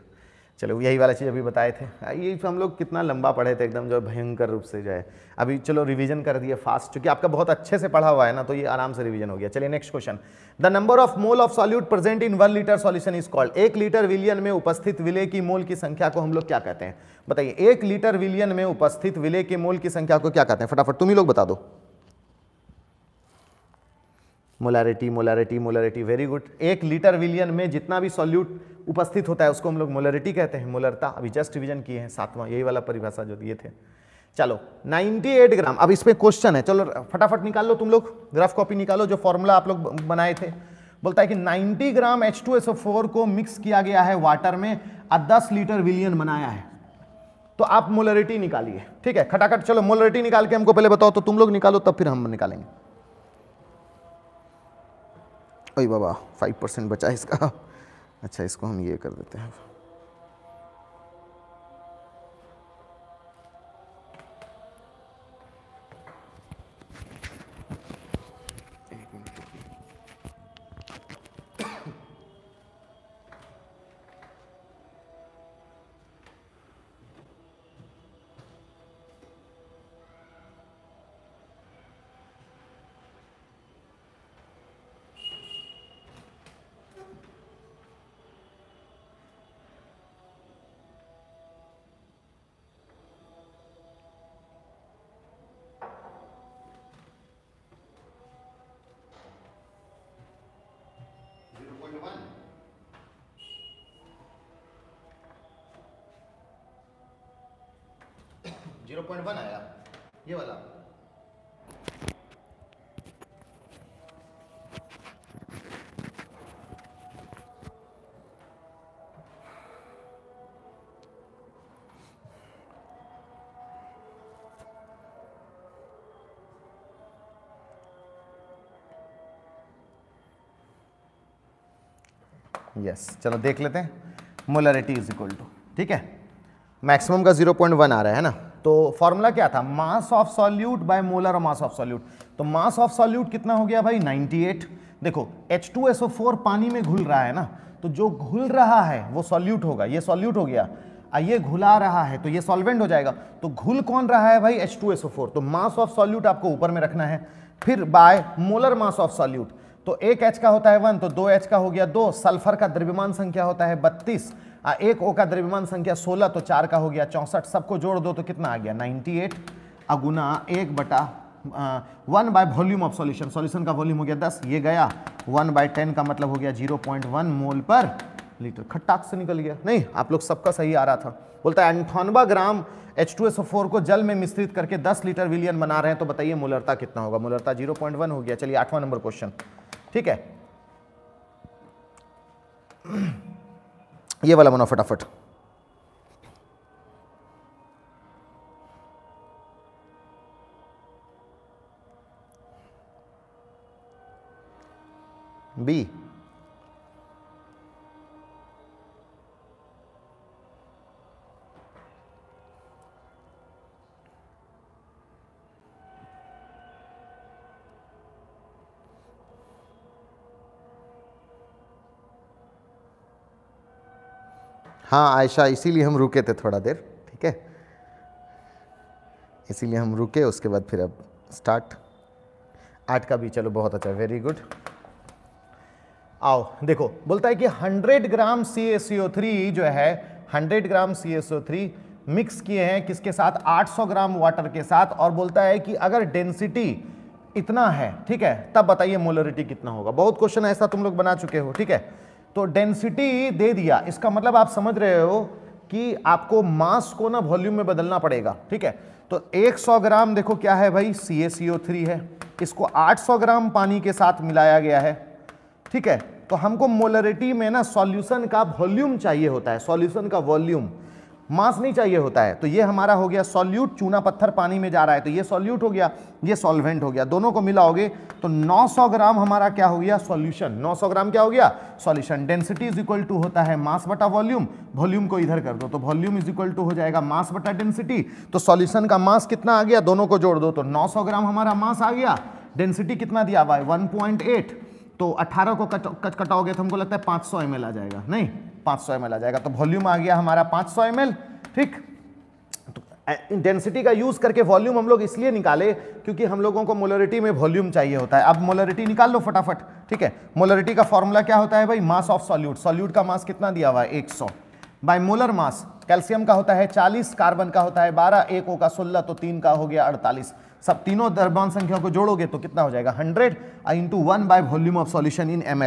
चलो यही वाला चीज़ अभी बताए थे ये हम लोग कितना लंबा पढ़े थे एकदम जो भयंकर रूप से जो है अभी चलो रिवीजन कर दिए फास्ट क्योंकि आपका बहुत अच्छे से पढ़ा हुआ है ना तो ये आराम से रिवीजन हो गया चलिए next question the number of mole of solute present in one litre solution is called एक लीटर विलियन में उपस्थित विलय की मोल की संख्या को हम लोग क्या कहते हैं बताइए एक लीटर विलियन में उपस्थित विलय के मोल की संख्या को क्या कहते हैं फटाफट तुम ही लोग बता दो molarity molarity molarity very good एक लीटर विलियन में जितना भी सॉल्यूट उपस्थित होता है उसको हम लोग मोलरिटी कहते हैं मोलरता अभी जस्ट रिविजन किए हैं सातवां यही वाला परिभाषा जो दिए थे चलो 98 ग्राम अब इसमें क्वेश्चन है चलो फटाफट निकाल लो तुम लोग ग्राफ कॉपी निकालो जो फॉर्मूला आप लोग बनाए थे बोलता है कि 90 ग्राम H2SO4 को मिक्स किया गया है वाटर में और 10 लीटर विलियन बनाया है तो आप मोलरिटी निकालिए ठीक है खटाखट चलो मोलरिटी निकाल के हमको पहले बताओ तो तुम लोग निकालो तब फिर हम निकालेंगे भाई बाबा फाइव परसेंट बचा इसका *laughs* अच्छा इसको हम ये कर देते हैं यस चलो देख लेते हैं मोलरिटी इज इक्वल टू ठीक है मैक्सिमम का 0.1 आ रहा है ना तो फॉर्मूला क्या था mass of solute by molar और मास ऑफ सॉल्यूट तो मास ऑफ सॉल्यूट कितना हो गया भाई 98 देखो H2SO4 पानी में घुल रहा है ना तो जो घुल रहा है वो सॉल्यूट होगा ये सॉल्यूट हो गया ये घुला रहा है तो ये सॉल्वेंट हो जाएगा तो घुल कौन रहा है भाई H2SO4 तो मास ऑफ सॉल्यूट आपको ऊपर में रखना है फिर by molar mass of solute तो एक एच का होता है वन तो दो एच का हो गया दो सल्फर का द्रव्यमान संख्या होता है बत्तीस एक ओ का द्रव्यमान संख्या सोलह तो चार का हो गया चौंसठ सबको जोड़ दो तो कितना आ गया नाइनटी एट अगुना एक बटा one by volume of solution solution का वॉल्यूम हो गया दस ये गया वन बाय टेन का मतलब हो गया जीरो पॉइंट वन मोल पर लीटर खट्टाक से निकल गया नहीं आप लोग सबका सही आ रहा था बोलता है अंठानवा ग्राम फोर को जल में मिश्रित करके दस लीटर विलियन बना रहे हैं तो बताइए मुलरता कितना होगा मुलरता वन हो गया चलिए आठवां नंबर क्वेश्चन ठीक है ये वाला मनो फटाफट बी हाँ आयशा इसीलिए हम रुके थे थोड़ा देर ठीक है इसीलिए हम रुके उसके बाद फिर अब स्टार्ट आठ का भी चलो बहुत अच्छा वेरी गुड आओ देखो बोलता है कि 100 ग्राम सी जो है 100 ग्राम सी एस मिक्स किए हैं किसके साथ 800 ग्राम वाटर के साथ और बोलता है कि अगर डेंसिटी इतना है ठीक है तब बताइए मोलरिटी कितना होगा बहुत क्वेश्चन ऐसा तुम लोग बना चुके हो ठीक है तो डेंसिटी दे दिया इसका मतलब आप समझ रहे हो कि आपको मास को ना वॉल्यूम में बदलना पड़ेगा ठीक है तो 100 ग्राम देखो क्या है भाई सी एस थ्री है इसको 800 ग्राम पानी के साथ मिलाया गया है ठीक है तो हमको मोलरिटी में ना सॉल्यूशन का वॉल्यूम चाहिए होता है सॉल्यूशन का वॉल्यूम मास नहीं चाहिए होता है तो ये हमारा हो गया सॉल्यूट चूना पत्थर पानी में जा रहा है तो ये सॉल्यूट हो गया ये सॉल्वेंट हो गया दोनों को मिलाओगे तो 900 ग्राम हमारा क्या हो गया सॉल्यूशन 900 ग्राम क्या हो गया solution density is equal to होता है मास बटा वॉल्यूम वॉल्यूम को इधर कर दो तो वॉल्यूम इज इक्वल टू हो जाएगा मास बटा डेंसिटी तो सॉल्यूशन का मास कितना आ गया दोनों को जोड़ दो तो नौ ग्राम हमारा मास आ गया डेंसिटी कितना दिया हुआ है वन तो 18 को कट कटाओगे तो हमको लगता है 500 सौ आ जाएगा नहीं 500 सौ आ जाएगा तो वॉल्यूम आ गया हमारा 500 सौ ठीक डेंसिटी तो, का यूज करके वॉल्यूम हम लोग इसलिए निकाले क्योंकि हम लोगों को मोलरिटी में वॉल्यूम चाहिए होता है अब मोलरिटी निकाल लो फटाफट ठीक है मोलरिटी का फॉर्मूला क्या होता है भाई मास ऑफ सॉल्यूट सॉल्यूट का मास कितना दिया हुआ है एक बाय मोलर मास कैल्शियम का होता है 40 कार्बन का होता है 12 एक का 16 तो तीन का हो गया अड़तालीस सब तीनों द्रव्यमान संख्याओं को जोड़ोगे तो कितना हो जाएगा 100 I into one by volume of solution in M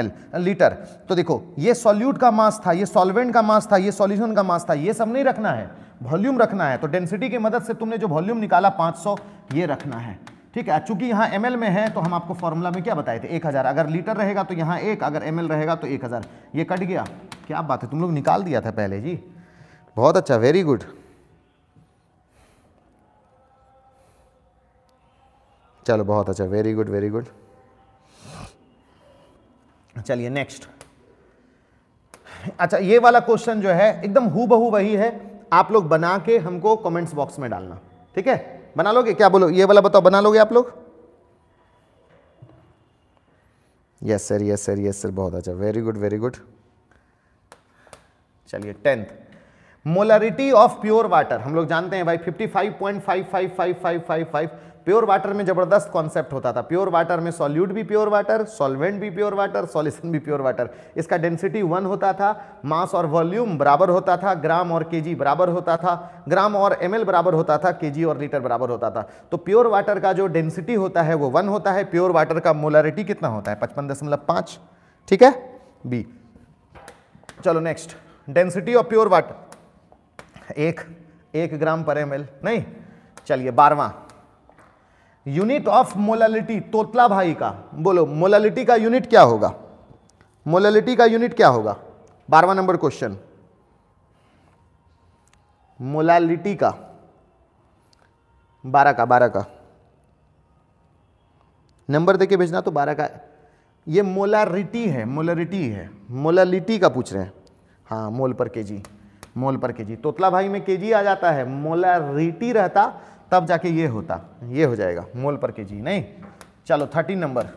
litre तो देखो ये सॉल्यूट का मास था ये सॉल्वेंट का मास था ये सॉल्यूशन का मास था ये सब नहीं रखना है वॉल्यूम रखना है तो डेंसिटी की मदद से तुमने जो वॉल्यूम निकाला सौ ये रखना है ठीक है चूंकि यहाँ एम में है तो हम आपको फॉर्मूला में क्या बताए थे एक हज़ार अगर लीटर रहेगा तो यहाँ एक अगर एम रहेगा तो एक हज़ार ये कट गया क्या बात है तुम लोग निकाल दिया था पहले जी बहुत अच्छा वेरी गुड चलो बहुत अच्छा वेरी गुड वेरी गुड चलिए नेक्स्ट अच्छा ये वाला क्वेश्चन जो है एकदम हु बहु वही है आप लोग बना के हमको कमेंट्स बॉक्स में डालना ठीक है बना लोगे क्या बोलो ये वाला बताओ बना लोगे आप लोग yes sir yes sir yes sir बहुत अच्छा वेरी गुड वेरी गुड चलिए tenth molarity of pure water हम लोग जानते हैं भाई फाइव प्योर वाटर में ज़बरदस्त कॉन्सेप्ट होता था प्योर वाटर में सॉल्यूट भी प्योर वाटर सॉल्वेंट भी प्योर वाटर सॉल्यूशन भी प्योर वाटर इसका डेंसिटी वन होता था मास और वॉल्यूम बराबर होता था ग्राम और केजी बराबर होता था ग्राम और एमएल बराबर होता था केजी और लीटर बराबर होता था तो प्योर वाटर का जो डेंसिटी होता है वो वन होता है प्योर वाटर का मोलरिटी कितना होता है पचपन ठीक है बी चलो next density of pure water एक एक ग्राम पर एम नहीं चलिए बारवा यूनिट ऑफ मोलालिटी तोतला भाई का बोलो मोलालिटी का यूनिट क्या होगा मोलालिटी का यूनिट क्या होगा बारवा नंबर क्वेश्चन मोलालिटी का बारह का बारह का नंबर देके भेजना तो बारह का ये मोलारिटी है मोलारिटी है मोलालिटी का पूछ रहे हैं हाँ मोल पर केजी मोल पर केजी तोतला भाई में केजी आ जाता है मोलारिटी रहता तब जाके ये होता ये हो जाएगा मोल पर के जी नहीं चलो thirteen number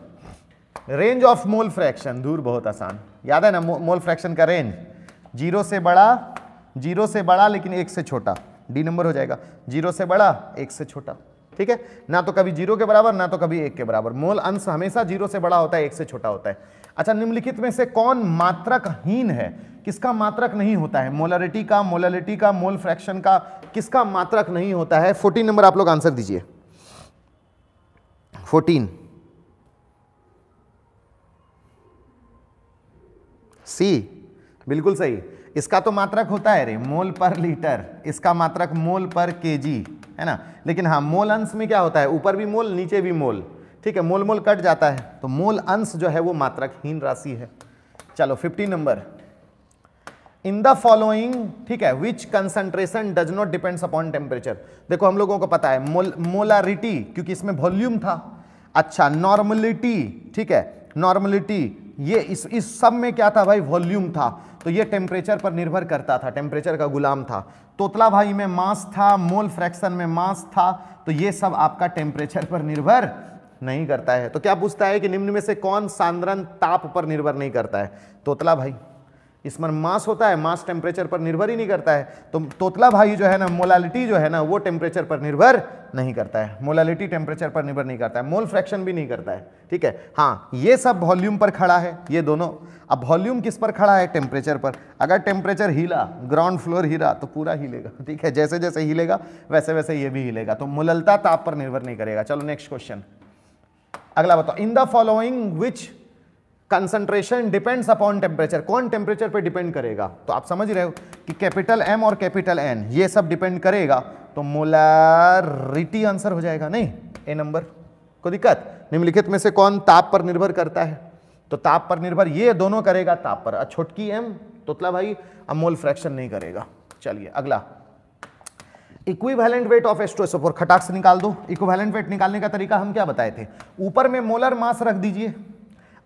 range of mole fraction दूर बहुत आसान याद है ना मोल फ्रैक्शन का रेंज जीरो से बड़ा जीरो से बड़ा लेकिन एक से छोटा डी नंबर हो जाएगा जीरो से बड़ा एक से छोटा ठीक है ना तो कभी जीरो के बराबर ना तो कभी एक के बराबर मोल अंश हमेशा जीरो से बड़ा होता है एक से छोटा होता है अच्छा निम्नलिखित में से कौन मात्रकहीन है किसका मात्रक नहीं होता है मोलरिटी का मोलरिटी का मोल फ्रैक्शन का किसका मात्रक नहीं होता है फोर्टीन नंबर आप लोग आंसर दीजिए फोर्टीन सी बिल्कुल सही इसका तो मात्रक होता है रे मोल पर लीटर इसका मात्रक मोल पर केजी है ना लेकिन हाँ मोल अंश में क्या होता है ऊपर भी मोल नीचे भी मोल ठीक है मोल मोल कट जाता है तो मोल अंश जो है वो मात्रकहीन राशि है चलो fifteen number in the following ठीक है which concentration does not depends upon temperature देखो हम लोगों को पता है मोल मोलारिटी क्योंकि इसमें वॉल्यूम था अच्छा नॉर्मलिटी ठीक है नॉर्मलिटी ये इस इस सब में क्या था भाई वॉल्यूम था तो ये टेम्परेचर पर निर्भर करता था टेम्परेचर का गुलाम था तोतला भाई में मास था मोल फ्रैक्शन में मास था तो ये सब आपका टेम्परेचर पर निर्भर नहीं करता है तो क्या पूछता है कि निम्न में से कौन सांद्रन ताप पर निर्भर नहीं करता है तोतला भाई इसमें मास होता है मास टेम्परेचर पर निर्भर ही नहीं करता है तो तोतला भाई जो है ना मोलालिटी जो है ना वो टेम्परेचर पर निर्भर नहीं करता है मोलालिटी टेम्परेचर पर निर्भर नहीं करता है मोल फ्रैक्शन भी नहीं करता है ठीक है हाँ ये सब वॉल्यूम पर खड़ा है ये दोनों अब वॉल्यूम किस पर खड़ा है टेम्परेचर पर अगर टेम्परेचर हिला ग्राउंड फ्लोर हिला तो पूरा हिलेगा *laughs* ठीक है जैसे जैसे हिलेगा वैसे वैसे ये भी हिलेगा तो मुललता ताप पर निर्भर नहीं करेगा चलो नेक्स्ट क्वेश्चन अगला बताओ in the following which concentration depends upon temperature कौन टेम्परेचर पे डिपेंड करेगा तो आप समझ रहे हो कि कैपिटल एम और कैपिटल एन ये सब डिपेंड करेगा तो मोलारिटी आंसर हो जाएगा नहीं ए नंबर को दिक्कत निम्नलिखित में से कौन ताप पर निर्भर करता है तो ताप पर निर्भर ये दोनों करेगा ताप पर छोटकी एम तोतला भाई अमोल फ्रैक्शन नहीं करेगा चलिए अगला इक्विवेलेंट वेट ऑफ एस्ट्रोसोफोर खटाक से निकाल दो इक्विवेलेंट वेट निकालने का तरीका हम क्या बताए थे ऊपर में मोलर मास रख दीजिए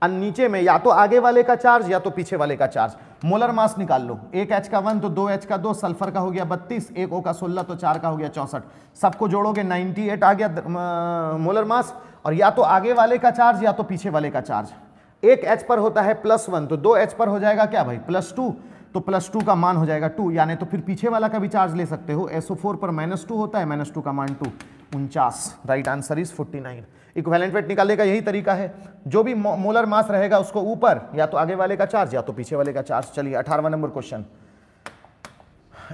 और नीचे में या तो आगे वाले का चार्ज या तो पीछे वाले का चार्ज मोलर मास निकाल लो एक एच का वन तो दो एच का दो सल्फर का हो गया बत्तीस एक ओ का सोलह तो चार का हो गया चौसठ सबको जोड़ोगे नाइनटी एट आ गया मोलर मास और या तो आगे वाले का चार्ज या तो पीछे वाले का चार्ज एक एच पर होता है प्लस वन तो दो एच पर हो जाएगा क्या भाई प्लस टू तो प्लस टू का मान हो जाएगा टू यानी तो फिर पीछे वाला का भी चार्ज ले सकते हो एसओ फोर पर माइनस टू होता है माइनस टू का मान टू उनचास right answer is forty nine equivalent weight निकालने का यही तरीका है जो भी मोलर मास रहेगा उसको ऊपर या तो आगे वाले का चार्ज या तो पीछे वाले का चार्ज चलिए अठारवा number question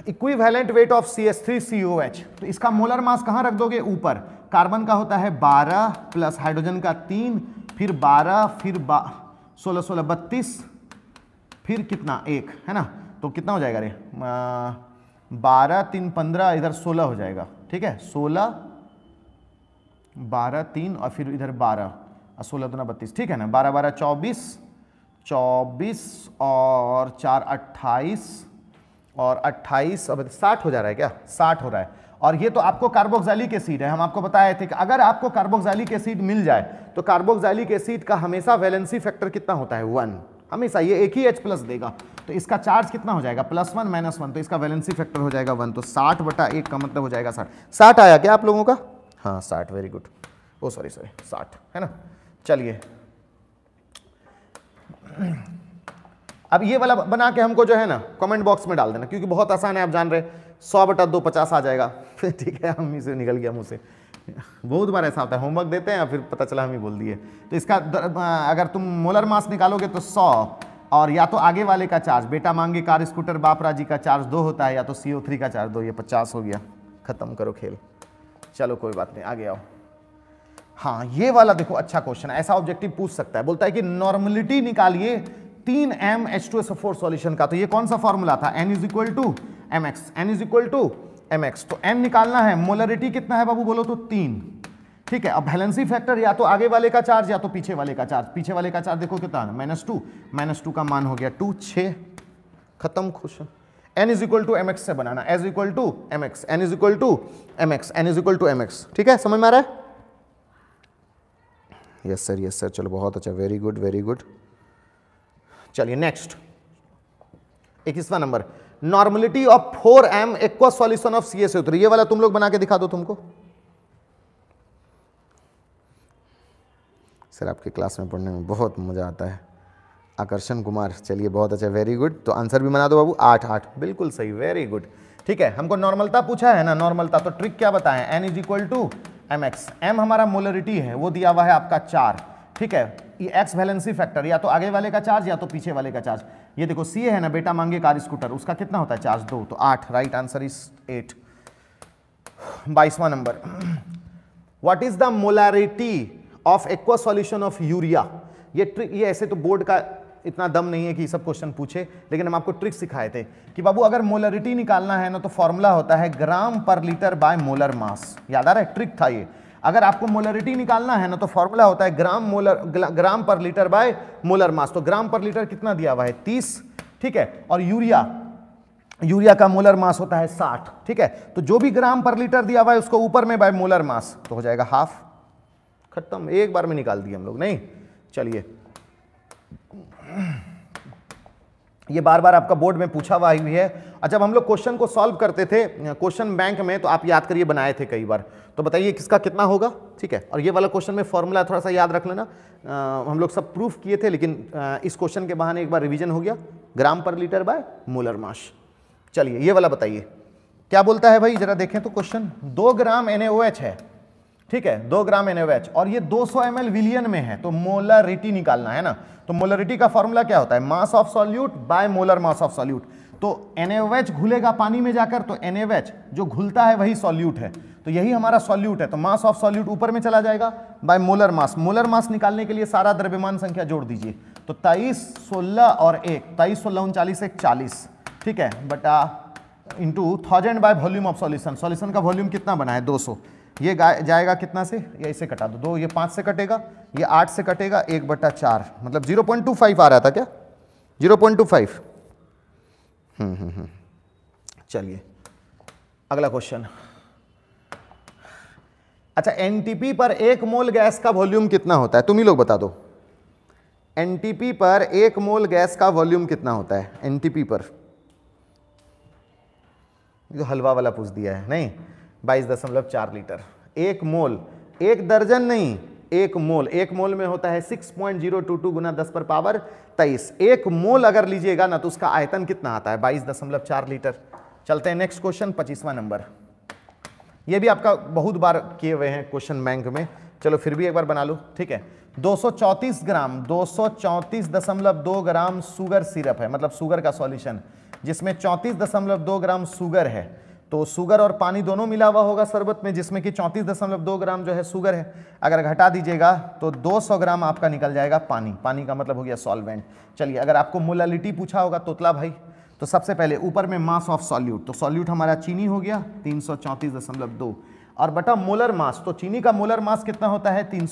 equivalent weight of C S three C O H तो इसका मोलर मास कहां रख दोगे ऊपर कार्बन का होता है बारह प्लस हाइड्रोजन का तीन फिर बारह फिर बा सोलह सोलह बत्तीस फिर कितना एक है ना तो कितना हो जाएगा रे बारह तीन पंद्रह इधर सोलह हो जाएगा ठीक है सोलह बारह तीन और फिर इधर बारह सोलह दो बत्तीस ठीक है ना बारह बारह चौबीस चौबीस और चार अट्ठाईस और अट्ठाईस और साठ हो जा रहा है क्या साठ हो रहा है और ये तो आपको कार्बोक्सालिक एसिड है हम आपको बताए थे कि अगर आपको कार्बोक्सालिक एसिड मिल जाए तो कार्बोक्सैलिक एसिड का हमेशा वैलेंसी फैक्टर कितना होता है वन हमेशा ये एक ही एच प्लस देगा तो इसका चार्ज कितना हो जाएगा प्लस वन माइनस वन तो इसका वैलेंसी फैक्टर हो जाएगा वन तो साठ बटा एक का मतलब हो जाएगा साठ साठ आया क्या आप लोगों का हाँ साठ very good oh sorry sorry साठ है ना चलिए अब ये वाला बना के हमको जो है ना कमेंट बॉक्स में डाल देना क्योंकि बहुत आसान है आप जान रहे सौ बटा दो पचास आ जाएगा फिर *laughs* ठीक है हम इसे निकल गया मुझसे बहुत बार ऐसा होता है होमवर्क देते हैं फिर पता चला हम ही बोल दिए तो इसका अगर तुम मोलर मास निकालोगे तो सौ और या तो आगे वाले का चार्ज बेटा मांगे कार स्कूटर बापरा जी का चार्ज दो होता है या तो सी का चार्ज दो ये पचास हो गया ख़त्म करो खेल चलो कोई बात नहीं आगे आओ हाँ ये वाला देखो अच्छा क्वेश्चन है ऐसा ऑब्जेक्टिव पूछ सकता है बोलता है कि नॉर्मलिटी निकालिए तीन M H two S four solution का तो ये कौन सा फॉर्मूला था N is equal to M X N is equal to M X तो एन निकालना है मोलरिटी कितना है बाबू बोलो तो तीन ठीक है अब बैलेंसी फैक्टर या तो आगे वाले का चार्ज या तो पीछे वाले का चार्ज पीछे वाले का चार्ज देखो कितना माइनस टू माइनस टू का मान हो गया टू छ खत्म question N is equal to M X से बनाना is equal to M X N is equal to M X N is equal to M X ठीक है समझ में आ रहा है यस सर यस सर चलो बहुत अच्छा वेरी गुड वेरी गुड चलिए नेक्स्ट इक्कीसवा number normality of four M aqua solution of C S उतरी ये वाला तुम लोग बना के दिखा दो तुमको सर आपके क्लास में पढ़ने में बहुत मज़ा आता है आकर्षण कुमार चलिए बहुत अच्छा वेरी गुड तो आंसर भी बना दो बाबू आठ आठ बिल्कुल सही वेरी गुड ठीक है हमको नॉर्मलता पूछा है ना नॉर्मलता तो ट्रिक क्या बताएं N is equal to M X M हमारा मोलरिटी है वो दिया हुआ है आपका चार ठीक है ये एक्स वैलेंसी फैक्टर या तो आगे वाले का चार्ज या तो पीछे वाले का चार्ज ये देखो सी है ना बेटा मांगे कार स्कूटर उसका कितना होता है चार्ज दो तो आठ राइट आंसर इज एट बाईसवा number what is the molarity of aqua solution of urea ये ट्रिक ये ऐसे तो बोर्ड का इतना दम नहीं है कि सब क्वेश्चन पूछे लेकिन हम आपको ट्रिक सिखाए थे कि बाबू अगर मोलरिटी निकालना है ना तो फॉर्मूला होता है ग्राम पर लीटर बाय मोलर मास याद आ रहा है ट्रिक था ये अगर आपको मोलरिटी निकालना है ना तो फॉर्मूला होता है ग्राम मोलर ग्राम पर लीटर बाय मोलर मास तो ग्राम पर लीटर कितना दिया हुआ है तीस ठीक है और यूरिया यूरिया का मोलर मास होता है साठ ठीक है तो जो भी ग्राम पर लीटर दिया हुआ है उसको ऊपर में बाय मोलर मास तो हो जाएगा हाफ खत्म एक बार में निकाल दिए हम लोग नहीं चलिए ये बार बार आपका बोर्ड में पूछा हुआ भी है अच्छा हम लोग क्वेश्चन को सॉल्व करते थे क्वेश्चन बैंक में तो आप याद करिए बनाए थे कई बार तो बताइए किसका कितना होगा ठीक है और ये वाला क्वेश्चन में फॉर्मूला थोड़ा सा याद रख लेना आ, हम लोग सब प्रूफ किए थे लेकिन आ, इस क्वेश्चन के बहाने एक बार रिविजन हो गया ग्राम पर लीटर बाय मोलर माश चलिए ये वाला बताइए क्या बोलता है भाई जरा देखें तो क्वेश्चन दो ग्राम एन है ठीक है दो ग्राम एन और ये 200 सौ एम विलियन में है तो मोलरिटी निकालना है ना तो मोलरिटी का फॉर्मूला क्या होता है mass of solute by molar mass of solute तो एन घुलेगा पानी में जाकर तो एन जो घुलता है वही सॉल्यूट है तो यही हमारा सॉल्यूट है तो मास ऑफ सॉल्यूट ऊपर में चला जाएगा by molar mass molar mass निकालने के लिए सारा द्रव्यमान संख्या जोड़ दीजिए तो तेईस सोलह और एक तेईस सोलह उनचालीस एक चालीस ठीक है बटा into thousand by volume of solution solution का वॉल्यूम कितना बना है 200 ये जाएगा कितना से या इसे कटा दो दो ये पाँच से कटेगा ये आठ से कटेगा एक बटा चार मतलब जीरो पॉइंट टू फाइव आ रहा था क्या zero point two five hmm, hmm, hmm. चलिए अगला क्वेश्चन अच्छा एनटीपी पर एक मोल गैस का वॉल्यूम कितना होता है तुम ही लोग बता दो एनटीपी पर एक मोल गैस का वॉल्यूम कितना होता है एनटीपी पर जो तो हलवा वाला पूछ दिया है नहीं बाईस दशमलव चार लीटर एक मोल एक दर्जन नहीं एक मोल एक मोल में होता है 6.022 गुना दस पर पावर 23 एक मोल अगर लीजिएगा ना तो उसका आयतन कितना आता है 22.4 लीटर चलते हैं नेक्स्ट क्वेश्चन पच्चीसवां नंबर ये भी आपका बहुत बार किए हुए हैं क्वेश्चन बैंक में चलो फिर भी एक बार बना लो ठीक है 234 ग्राम 234.2 ग्राम सुगर सिरप है मतलब सुगर का सॉल्यूशन जिसमें 34.2 ग्राम सुगर है तो शुगर और पानी दोनों मिला हुआ होगा शरबत में जिसमें कि चौंतीस दशमलव दो ग्राम जो है शुगर है अगर घटा दीजिएगा तो 200 ग्राम आपका निकल जाएगा पानी पानी का मतलब हो गया सॉल्वेंट चलिए अगर आपको मोलालिटी पूछा होगा तोतला भाई तो सबसे पहले ऊपर में मास ऑफ सॉल्यूट तो सॉल्यूट हमारा चीनी हो गया तीन और बटा मोलर मास तो चीनी का मोलर मास कितना होता है तीन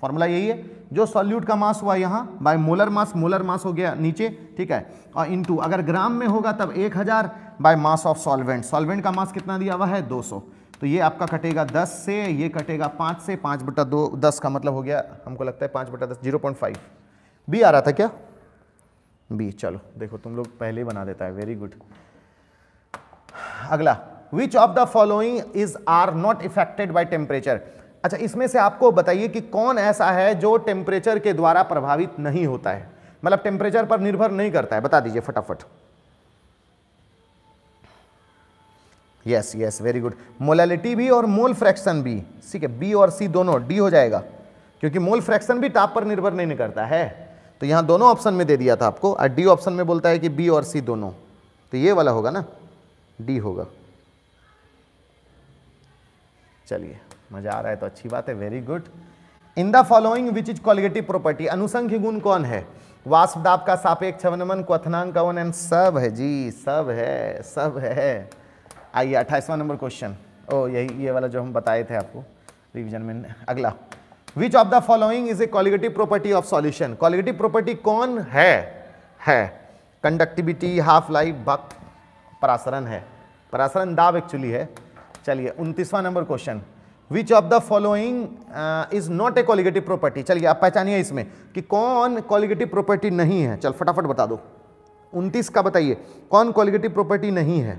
फॉर्मूला यही है जो सॉल्यूट का मास हुआ यहाँ by molar mass molar mass हो गया नीचे ठीक है और इनटू अगर ग्राम में होगा तब 1000 हज़ार by mass of solvent solvent का मास कितना दिया हुआ है 200 तो ये आपका कटेगा 10 से ये कटेगा 5 से 5 बटा दो दस का मतलब हो गया हमको लगता है 5 बटा दस जीरो बी आ रहा था क्या बी चलो देखो तुम लोग पहले बना देता है वेरी गुड अगला which of the following is or not affected by temperature अच्छा इसमें से आपको बताइए कि कौन ऐसा है जो टेम्परेचर के द्वारा प्रभावित नहीं होता है मतलब टेम्परेचर पर निर्भर नहीं करता है बता दीजिए फटाफट yes yes very good molality भी और मोल फ्रैक्शन भी ठीक है बी और सी दोनों डी हो जाएगा क्योंकि मोल फ्रैक्शन भी टाप पर निर्भर नहीं करता है तो यहां दोनों ऑप्शन में दे दिया था आपको और डी ऑप्शन में बोलता है कि बी और सी दोनों तो ये वाला होगा ना डी होगा चलिए मजा आ रहा है तो अच्छी बात है very good in the following which is quality property अनुसंख्य गुण कौन है वाष्प का सापेक्ष अवनमन क्वथनांक अवन एंड सब है जी सब है सब है आइए अट्ठाईसवा नंबर क्वेश्चन ओ यही ये वाला जो हम बताए थे आपको रिविजन में अगला which of the following is a colligative property of solution colligative property कौन है है कंडक्टिविटी हाफ लाइफ बक परासरण है परासरण दाब एक्चुअली है चलिए उनतीसवां number question which of the following is not a colligative property चलिए आप पहचानिए इसमें कि कौन क्वालिगेटिव प्रॉपर्टी नहीं है चल फटाफट बता दो उनतीस का बताइए कौन क्वालिगेटिव प्रॉपर्टी नहीं है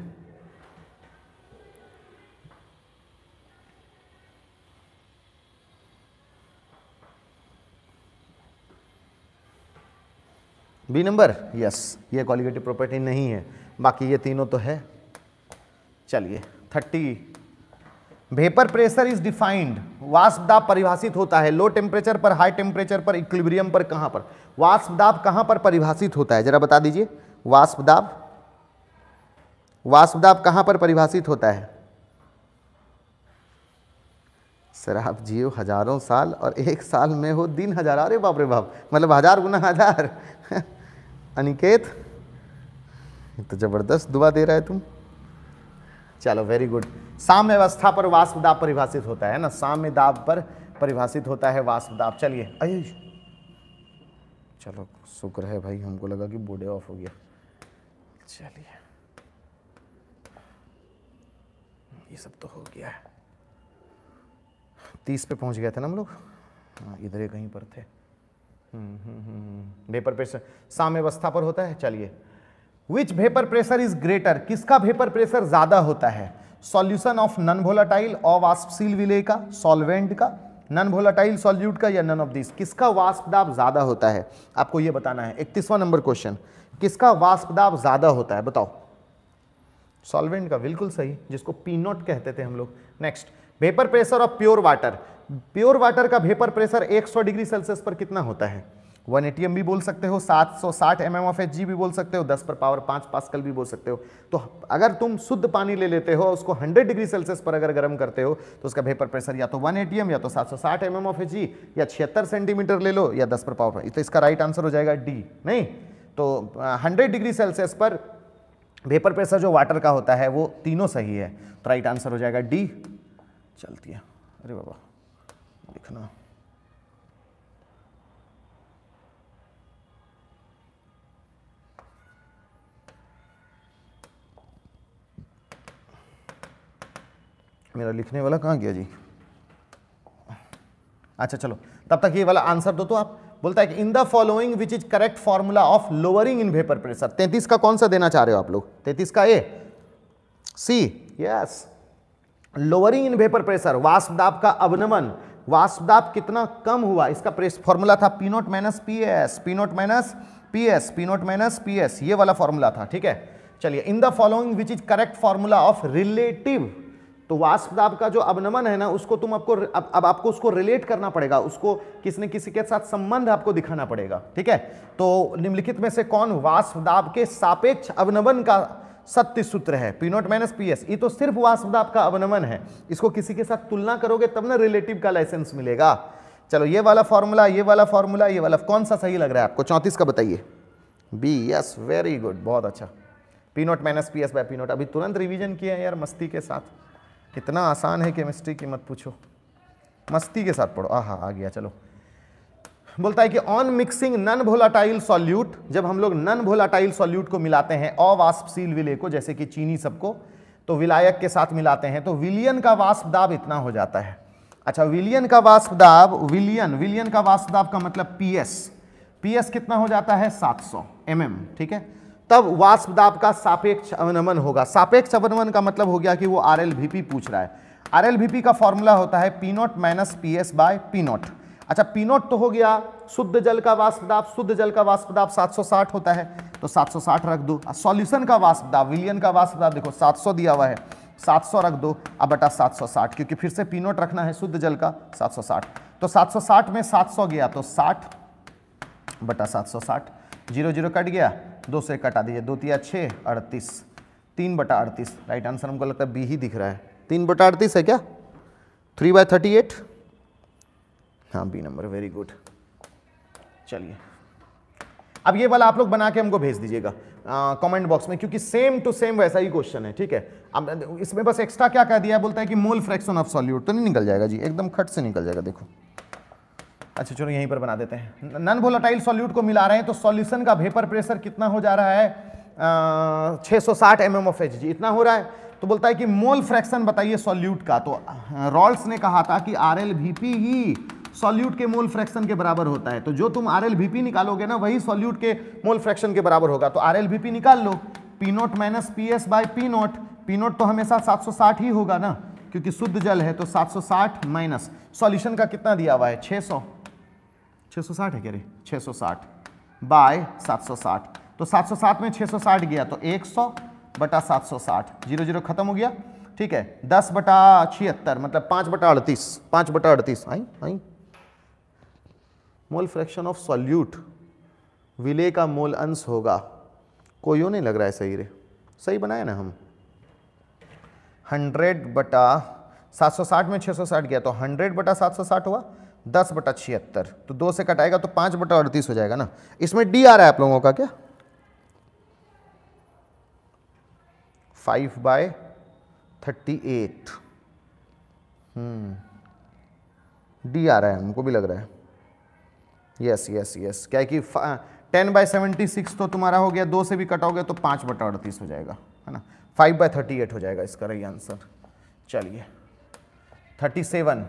बी नंबर यस ये क्वालिगेटिव प्रॉपर्टी नहीं है बाकी ये तीनों तो है चलिए thirty vapour pressure is defined वाष्प दाब परिभाषित होता है लो टेम्परेचर पर हाई टेम्परेचर पर इक्विलिब्रियम पर कहाँ पर वाष्प दाब कहाँ पर परिभाषित होता है जरा बता दीजिए वाष्प दाब वाष्प दाब कहाँ पर परिभाषित होता है सर आप जियो हजारों साल और एक साल में हो दिन हजार अरे बाप रे बाप मतलब हजार गुना हजार *laughs* अनिकेत तो ज़बरदस्त दुआ दे रहा है तुम चलो वेरी गुड साम्य अवस्था पर वाष्प परिभाषित होता है ना साम्य दाब पर परिभाषित होता है वाष्प चलिए अय चलो शुक्र है भाई हमको लगा कि बूढ़े ऑफ हो गया चलिए ये सब तो हो गया है तीस पे पहुंच गया था ना हम लोग हाँ इधर कहीं पर थे हम्म हम्म हम्म, हम्म। पेपर पे साम्यवस्था पर होता है चलिए which vapour pressure is greater किसका वेपर प्रेशर ज़्यादा होता है सॉल्यूशन ऑफ नन वोलाटाइल और विलय विले का सॉल्वेंट का नन वोलाटाइल सॉल्यूट का या नन ऑफ दिस किसका वाष्प दाब ज़्यादा होता है आपको यह बताना है इकतीसवा नंबर क्वेश्चन किसका वाष्प दाब ज़्यादा होता है बताओ सॉल्वेंट का बिल्कुल सही जिसको पीनोट कहते थे हम लोग next vapour pressure of pure water pure water का वेपर प्रेशर 100 डिग्री सेल्सियस पर कितना होता है वन एटीएम भी बोल सकते हो 760 सौ mm ऑफ एच भी बोल सकते हो 10 पर पावर 5 पास्कल भी बोल सकते हो तो अगर तुम शुद्ध पानी ले लेते हो और उसको 100 डिग्री सेल्सियस पर अगर गर्म करते हो तो उसका भेपर प्रेशर या तो 1 एटीएम या तो 760 सौ साठ एम ऑफ एच या छिहत्तर सेंटीमीटर ले लो या 10 पर पावर तो इसका राइट आंसर हो जाएगा डी नहीं तो हंड्रेड डिग्री सेल्सियस पर वेपर प्रेशर जो वाटर का होता है वो तीनों सही है तो राइट आंसर हो जाएगा डी चलती है अरे बाबा लिखना मेरा लिखने वाला कहाँ गया जी अच्छा चलो तब तक ये वाला आंसर दो तो आप बोलता है कि in the following which is correct formula of lowering in vapour pressure तैतीस का कौन सा देना चाह रहे हो आप लोग तैतीस का A C yes lowering in vapour pressure वास्पदाप का अवनमन वास्पदाप कितना कम हुआ इसका प्रेस फॉर्मूला था P naught minus P S P naught minus P S P naught minus P S ये वाला फॉर्मूला था ठीक है चलिए in the following which is correct formula of relative तो वाष्प दाब का जो अवनमन है ना उसको तुम आपको अब, अब आपको उसको रिलेट करना पड़ेगा उसको किसी किसी के साथ संबंध आपको दिखाना पड़ेगा ठीक है तो निम्नलिखित में से कौन वाष्प दाब के सापेक्ष अवनमन का सत्य सूत्र है P naught minus P S ये तो सिर्फ वाष्प दाब का अवनमन है इसको किसी के साथ तुलना करोगे तब ना रिलेटिव का लाइसेंस मिलेगा चलो ये वाला फॉर्मूला ये वाला फॉर्मूला ये वाला कौन सा सही लग रहा है आपको चौंतीस का बताइए बी यस वेरी गुड बहुत अच्छा P naught minus P S by P naught अभी तुरंत रिविजन किया है यार मस्ती के साथ इतना आसान है केमिस्ट्री की मत पूछो मस्ती के साथ पढ़ो आहा आ गया चलो बोलता है कि on mixing non volatile solute जब हम लोग नन भोलाटाइल सॉल्यूट को मिलाते हैं अवास्पशील विलय को जैसे कि चीनी सबको तो विलायक के साथ मिलाते हैं तो विलियन का वाष्प दाब इतना हो जाता है अच्छा विलियन का वाष्प दाब विलियन विलियन का वाष्प दाब का मतलब पीएस पीएस कितना हो जाता है 700 सौ mm, ठीक है तब वाष्प दाब का सापेक्ष अवनमन होगा सापेक्ष अवनमन का मतलब हो गया कि वो आर पूछ रहा है आर का फॉर्मूला होता है P naught minus P S by P naught अच्छा पी नॉट तो हो गया शुद्ध जल का वाष्प दाब शुद्ध जल का वाष्प दाब 760 होता है तो 760 रख दो सॉल्यूशन का वाष्प दाब विलियन का वाष्प दाब देखो 700 दिया हुआ है 700 रख दो अब बटा 760 क्योंकि फिर से पी नॉट रखना है शुद्ध जल का 760 तो 760 में 700 गया तो साठ बटा साठ जीरो जीरो कट गया दो से कटा दीजिए दो तिया छः अड़तीस तीन बटा अड़तीस राइट आंसर हमको लगता है बी ही दिख रहा है तीन बटा अड़तीस है क्या थ्री बाय थर्टी एट हाँ बी नंबर वेरी गुड चलिए अब ये वाला आप लोग बना के हमको भेज दीजिएगा कमेंट बॉक्स में क्योंकि सेम टू सेम वैसा ही क्वेश्चन है ठीक है अब इसमें बस एक्स्ट्रा क्या कह दिया है बोलता है कि मोल फ्रैक्शन ऑफ सॉल्यूट तो नहीं निकल जाएगा जी एकदम खट से निकल जाएगा देखो अच्छा चलो यहीं पर बना देते हैं नन वोलाटाइल सॉल्यूट को मिला रहे हैं तो सॉल्यूशन का वेपर प्रेशर कितना हो जा रहा है छः सौ साठ M M of H G इतना हो रहा है तो बोलता है कि मोल फ्रैक्शन बताइए सॉल्यूट का तो रॉल्स ने कहा था कि आर एल वी पी ही सॉल्यूट के मोल फ्रैक्शन के बराबर होता है तो जो तुम आर एल वी पी निकालोगे ना वही सॉल्यूट के मोल फ्रैक्शन के बराबर होगा तो आर एल वी पी निकाल लो P naught minus P S by P naught P naught तो हमेशा सात सौ साठ ही होगा ना क्योंकि शुद्ध जल है तो सात सौ साठ माइनस सॉल्यूशन का कितना दिया हुआ है सौ 660 है कह रहे साठ बाय साठ तो 760 में 660 गया तो 100 बटा साठ जीरो जीरो खत्म हो गया ठीक है 10 बटा छिहत्तर मतलब 5 बटा अड़तीस पाँच बटा अड़तीस I I mole fraction of solute विले का मोल अंश होगा कोई नहीं लग रहा है सही रे सही बनाया ना हम 100 बटा 760 में 660 गया तो 100 बटा 760 हुआ दस बटा छिहत्तर तो दो से कटाएगा तो पाँच बटा अड़तीस हो जाएगा ना इसमें डी आ रहा है आप लोगों का क्या five by thirty eight D आ रहा है हमको भी लग रहा है यस यस यस क्या कि टेन बाय सेवेंटी सिक्स तो तुम्हारा हो गया दो से भी कटाओगे तो पाँच बटा अड़तीस हो जाएगा है ना फाइव बाय थर्टी एट हो जाएगा इसका रही आंसर चलिए थर्टी सेवन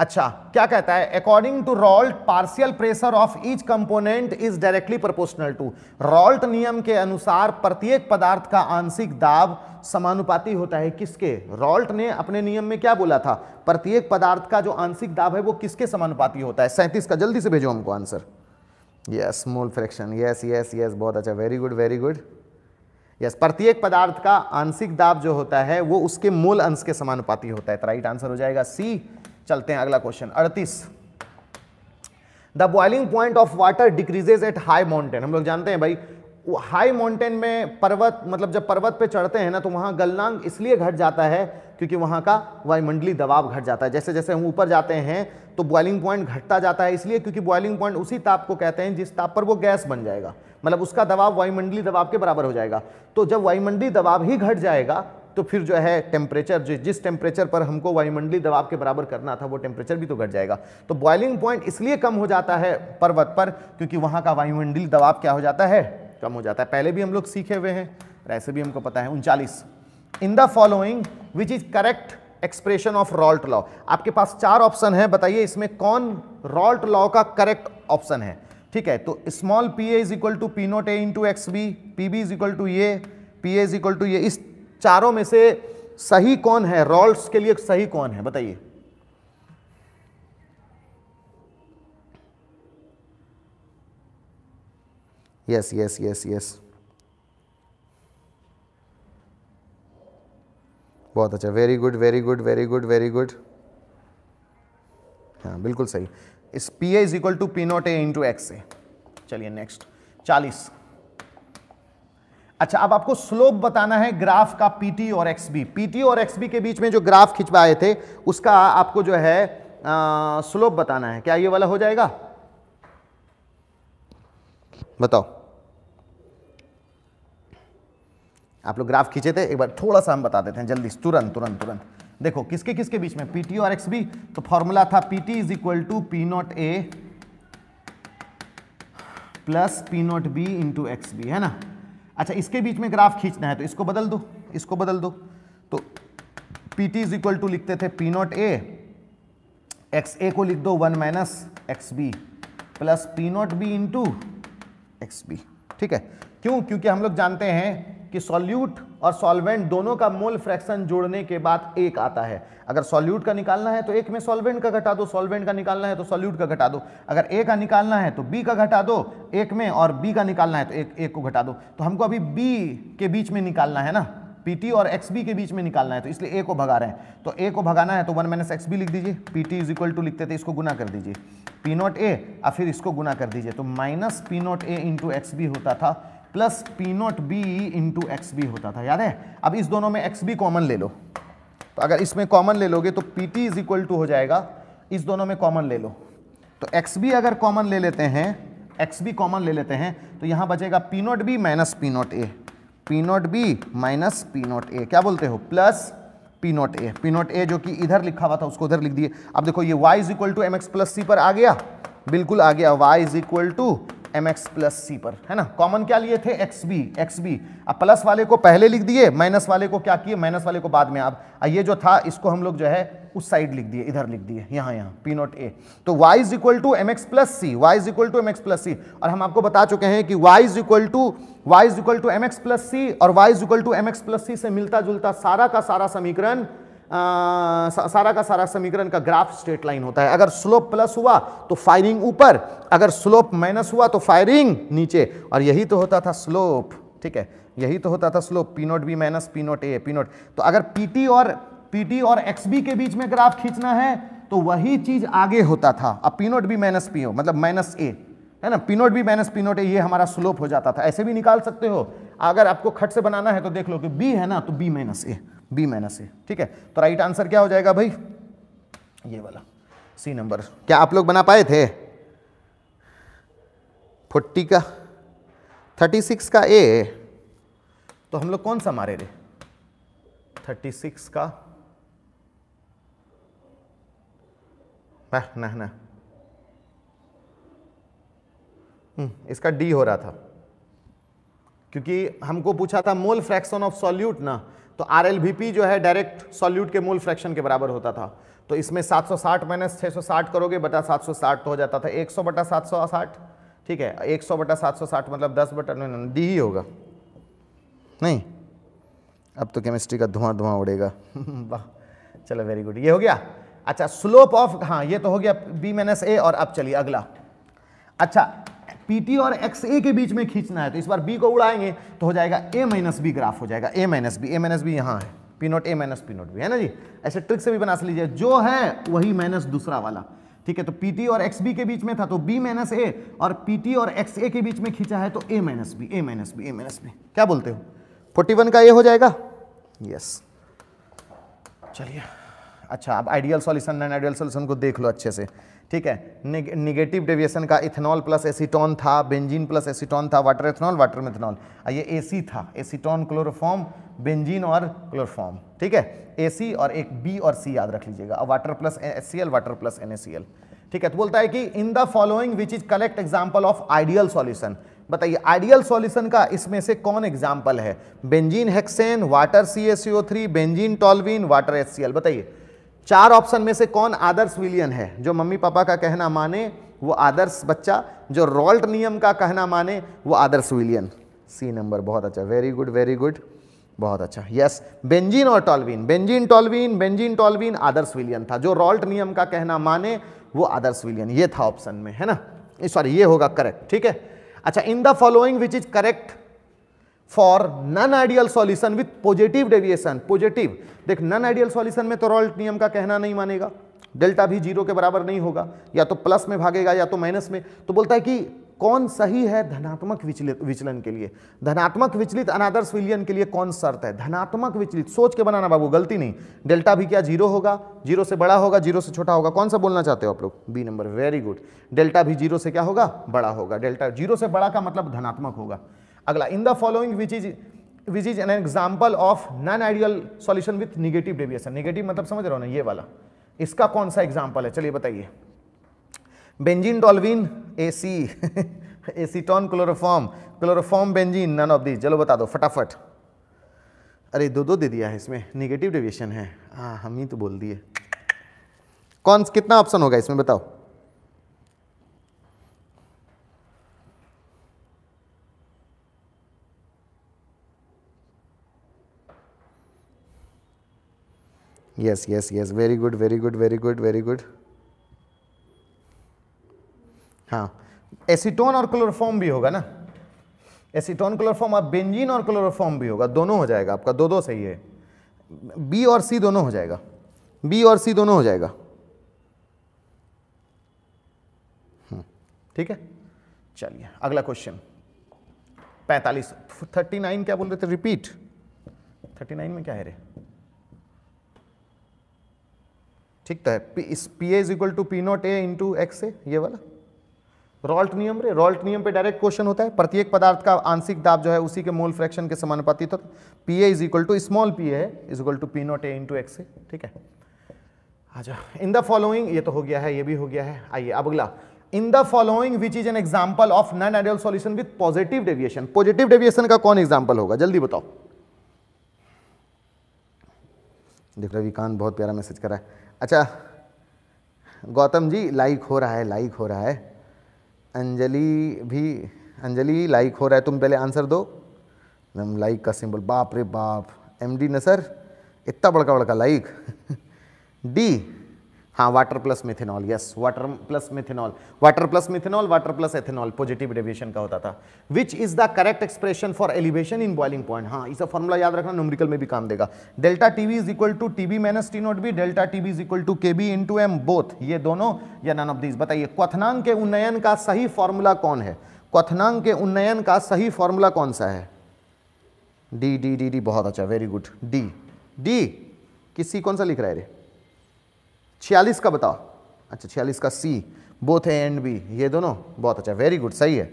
अच्छा क्या कहता है according to Raoult partial pressure of each component is directly proportional to Raoult नियम के अनुसार प्रत्येक पदार्थ का आंशिक दाब समानुपाती होता है किसके रॉल्ट ने अपने नियम में क्या बोला था प्रत्येक पदार्थ का जो आंशिक दाब है वो किसके समानुपाती होता है सैंतीस का जल्दी से भेजो हमको answer yes small fraction yes yes yes बहुत अच्छा very good very good yes प्रत्येक पदार्थ का आंशिक दाब जो होता है वो उसके मूल अंश के समानुपाती होता है तो राइट आंसर हो जाएगा सी चलते हैं अगला क्वेश्चन अड़तीस the boiling point of water decreases at high mountain हम लोग जानते हैं भाई हाई माउंटेन में पर्वत मतलब जब पर्वत पे चढ़ते हैं ना तो वहां गलनांग इसलिए घट जाता है क्योंकि वहां का वायुमंडली दबाव घट जाता है जैसे जैसे हम ऊपर जाते हैं तो बॉइलिंग पॉइंट घटता जाता है इसलिए क्योंकि बॉइलिंग पॉइंट उसी ताप को कहते हैं जिस ताप पर वो गैस बन जाएगा मतलब उसका दबाव वायुमंडली दबाव के बराबर हो जाएगा तो जब वायुमंडली दबाव ही घट जाएगा तो फिर जो है टेम्परेचर जो जिस टेम्परेचर पर हमको वायुमंडली दबाव के बराबर करना था वो टेम्परेचर भी तो घट जाएगा तो बॉयलिंग पॉइंट इसलिए कम हो जाता है पर्वत पर क्योंकि वहाँ का वायुमंडली दबाव क्या हो जाता है कम हो जाता है पहले भी हम लोग सीखे हुए हैं ऐसे भी हमको पता है उनचालीस in the following which is correct expression of Raoult law आपके पास चार ऑप्शन है बताइए इसमें कौन रॉल्ट लॉ का करेक्ट ऑप्शन है ठीक है तो small P A is equal to P naught A into X B P B is equal to ये P A is equal to ये इस चारों में से सही कौन है रॉल्स के लिए सही कौन है बताइए यस यस यस यस बहुत अच्छा very good very good very good very good हाँ बिल्कुल सही इस P A is equal to P not A into X A चलिए नेक्स्ट चालीस अच्छा अब आपको स्लोप बताना है ग्राफ का पीटी और एक्सबी पीटी और एक्सबी के बीच में जो ग्राफ खिंचवाए थे उसका आपको जो है आ, स्लोप बताना है क्या ये वाला हो जाएगा बताओ आप लोग ग्राफ खींचे थे एक बार थोड़ा सा हम बता देते हैं जल्दी तुरंत तुरंत तुरंत देखो किसके किसके बीच में पीटी और एक्सबी तो फॉर्मूला था P T is equal to P not A plus P naught B into X B है ना अच्छा इसके बीच में ग्राफ खींचना है तो इसको बदल दो इसको बदल दो तो P T is equal to लिखते थे P not A X A को लिख दो one minus X B plus P naught B into X B ठीक है क्यों क्योंकि हम लोग जानते हैं कि सॉल्यूट और सॉल्वेंट दोनों का मोल फ्रैक्शन जोड़ने के बाद एक आता है अगर सॉल्यूट का निकालना है तो एक में सॉल्वेंट का घटा दो सॉल्वेंट का निकालना है तो सॉल्यूट का घटा दो अगर ए का निकालना है तो बी का घटा दो एक में और बी का निकालना है तो एक एक को घटा दो तो हमको अभी बी के बीच में निकालना है ना पीटी और एक्स के बीच में निकालना है तो इसलिए ए को भगा रहे हैं तो ए को भगाना है तो वन माइनस एक्स लिख दीजिए P T is equal to लिखते थे इसको गुना कर दीजिए पी नॉट ए और फिर इसको गुना कर दीजिए तो minus P not A into होता था plus P naught B into X B होता था याद है अब इस दोनों में एक्स बी कॉमन ले लो तो अगर इसमें कॉमन ले लोगे तो P T is equal to हो जाएगा इस दोनों में कॉमन ले लो तो एक्स बी अगर कॉमन ले लेते हैं एक्स बी कॉमन ले लेते हैं तो यहाँ बचेगा P naught B minus P not A P naught B minus P not A क्या बोलते हो plus P not A P not A जो कि इधर लिखा हुआ था उसको उधर लिख दिए अब देखो ये Y is equal to M X plus C पर आ गया बिल्कुल आ गया Y is equal to M X plus C पर है ना कॉमन क्या लिए थे एक्स बी एक्स बी अब प्लस वाले को पहले लिख दिए माइनस वाले को क्या किए माइनस वाले को बाद में आप ये जो था इसको हम लोग जो है उस साइड लिख दिए इधर लिख दिए यहाँ यहाँ पी नॉट ए तो Y is equal to M X plus C Y is equal to M X plus C और हम आपको बता चुके हैं कि Y is equal to Y is equal to M X plus C और Y is equal to M X plus C से मिलता जुलता सारा का सारा समीकरण आ, सारा का सारा समीकरण का ग्राफ स्ट्रेट लाइन होता है अगर स्लोप प्लस हुआ तो फायरिंग ऊपर अगर स्लोप माइनस हुआ तो फायरिंग नीचे और यही तो होता था स्लोप ठीक है यही तो होता था slope P naught B minus P naught A P naught तो अगर पी और पीटी और एक्स के बीच में ग्राफ खींचना है तो वही चीज आगे होता था अब P naught B minus P हो मतलब माइनस ए है ना P naught B minus P naught A ये हमारा स्लोप हो जाता था ऐसे भी निकाल सकते हो अगर आपको खट से बनाना है तो देख लो कि बी है ना तो B minus A B minus A ठीक है तो राइट आंसर क्या हो जाएगा भाई ये वाला सी नंबर क्या आप लोग बना पाए थे फोर्टी का थर्टी सिक्स का ए तो हम लोग कौन सा मारे रे थर्टी सिक्स का ना ना हम्म, इसका डी हो रहा था क्योंकि हमको पूछा था मोल फ्रैक्शन ऑफ सॉल्यूट ना तो आर जो है डायरेक्ट सॉल्यूट के मोल फ्रैक्शन के बराबर होता था तो इसमें 760 सौ साठ माइनस छः करोगे बटा 760 तो हो जाता था 100 बटा साठ ठीक है 100 बटा साठ मतलब 10 बटा डी ही होगा नहीं अब तो केमिस्ट्री का धुआं धुआं उड़ेगा *laughs* वाह चलो वेरी गुड ये हो गया अच्छा स्लोप ऑफ हाँ ये तो हो गया बी माइनस ए और अब चलिए अगला अच्छा PT और XA के बीच में खींचना है तो इस बार B को उड़ाएंगे तो हो जाएगा A माइनस बी ग्राफ हो जाएगा A minus B A minus B यहाँ है P naught A minus P naught B है ना जी ऐसे ट्रिक से भी बना लीजिए जो है वही माइनस दूसरा वाला ठीक है तो PT और XB के बीच में था तो B माइनस ए और PT और XA के बीच में खींचा है तो A minus B A minus B A minus B क्या बोलते हो 41 का ए हो जाएगा यस चलिए अच्छा अब ideal solution non ideal solution को देख लो अच्छे से ठीक है निग, निगेटिव डेविएशन का इथेनॉल प्लस एसीटोन था बेंजीन प्लस एसीटोन था वाटर एथेनॉल वाटर मेथेनॉल और ये एसी था एसीटोन क्लोरोफॉर्म बेंजीन और क्लोरोफॉर्म ठीक है एसी और एक बी और सी याद रख लीजिएगा water plus S water plus N ठीक है तो बोलता है कि in the following which is correct example of ideal solution बताइए आइडियल सॉल्यूशन का इसमें से कौन एग्जाम्पल है benzene hexane water C S three benzene toluene water L बताइए चार ऑप्शन में से कौन आदर्श विलियन है जो मम्मी पापा का कहना माने वो आदर्श बच्चा जो रॉल्ट नियम का कहना माने वो आदर्श विलियन सी नंबर बहुत अच्छा वेरी गुड वेरी गुड बहुत अच्छा यस बेंजीन और टॉलविन बेंजीन टॉलविन बेंजीन टॉलविन आदर्श विलियन था जो रॉल्ट नियम का कहना माने वो आदर्श विलियन ये था ऑप्शन में है ना सॉरी eh, ये होगा करेक्ट ठीक है अच्छा in the following which is correct for non ideal solution with positive deviation positive देख नन आइडियल सॉल्यूशन में तो रॉल्ट नियम का कहना नहीं मानेगा डेल्टा भी जीरो के बराबर नहीं होगा या तो प्लस में भागेगा या तो माइनस में तो बोलता है कि कौन सही है धनात्मक विचलित विचलन के लिए धनात्मक विचलित अनादर्श विलियन के लिए कौन शर्त है धनात्मक विचलित सोच के बनाना बाबू गलती नहीं डेल्टा भी क्या जीरो होगा जीरो से बड़ा होगा जीरो से छोटा होगा कौन सा बोलना चाहते हो आप लोग B number very good delta भी जीरो से क्या होगा बड़ा होगा डेल्टा जीरो से बड़ा का मतलब धनात्मक होगा अगला in the following which is which is an example of non ideal solution with negative deviation negative मतलब समझ रहे हो ना ये वाला इसका कौन सा एग्जाम्पल है चलिए बताइए benzene toluene AC acetone chloroform chloroform benzene none of the चलो बता दो फटाफट अरे दो दो दे दिया है इसमें निगेटिव डेविएशन है हाँ हम ही तो बोल दिए कौन कितना ऑप्शन होगा इसमें बताओ yes yes yes very good very good very good very good हाँ एसीटोन और क्लोरोफॉर्म भी होगा ना एसीटोन क्लोरोफॉर्म आप बेंजीन और क्लोरोफॉर्म भी होगा दोनों हो जाएगा आपका दो दो सही है बी और सी दोनों हो जाएगा बी और सी दोनों हो जाएगा हम्म. ठीक है चलिए अगला क्वेश्चन पैंतालीस थर्टी नाइन क्या बोल रहे थे रिपीट थर्टी नाइन में क्या है रे ठीक तो है P A is equal to P not A into X A ये वाला रॉल्ट नियम रे रॉल्ट नियम पे डायरेक्ट क्वेश्चन होता है प्रत्येक पदार्थ का आंशिक दाब जो है उसी के मोल फ्रैक्शन के समानुपातित होता है P A is equal to small P A is equal to P not A into X A ठीक है अच्छा इन द फॉलोइंग ये तो हो गया है ये भी हो गया है आइए अब अगला in the following which is an example of non ideal solution with positive deviation positive deviation का कौन एग्जाम्पल होगा जल्दी बताओ देख रहे विकांत बहुत प्यारा मैसेज करा है अच्छा गौतम जी लाइक हो रहा है लाइक हो रहा है अंजलि भी अंजलि लाइक हो रहा है तुम पहले आंसर दो मैम लाइक का सिंबल बाप रे बाप एमडी न सर इतना बड़का बड़का लाइक डी *laughs* हाँ water plus methanol yes water plus methanol water plus methanol water plus ethanol positive deviation का होता था which is the correct expression for elevation in boiling point हाँ इसका फॉर्मूला याद रखना न्यूमेरिकल में भी काम देगा delta TB is equal to B minus T not B delta TB is equal to K B to M both ये दोनों या नन ऑफ दीज बताइए क्वथनांग के उन्नयन का सही फॉर्मूला कौन है क्वथनांग के उन्नयन का सही फॉर्मूला कौन सा है डी डी डी डी बहुत अच्छा वेरी गुड डी डी किस सा लिख रहा है रे छियालीस का बताओ अच्छा छियालीस का सी बोथ है एंड बी ये दोनों बहुत अच्छा वेरी गुड सही है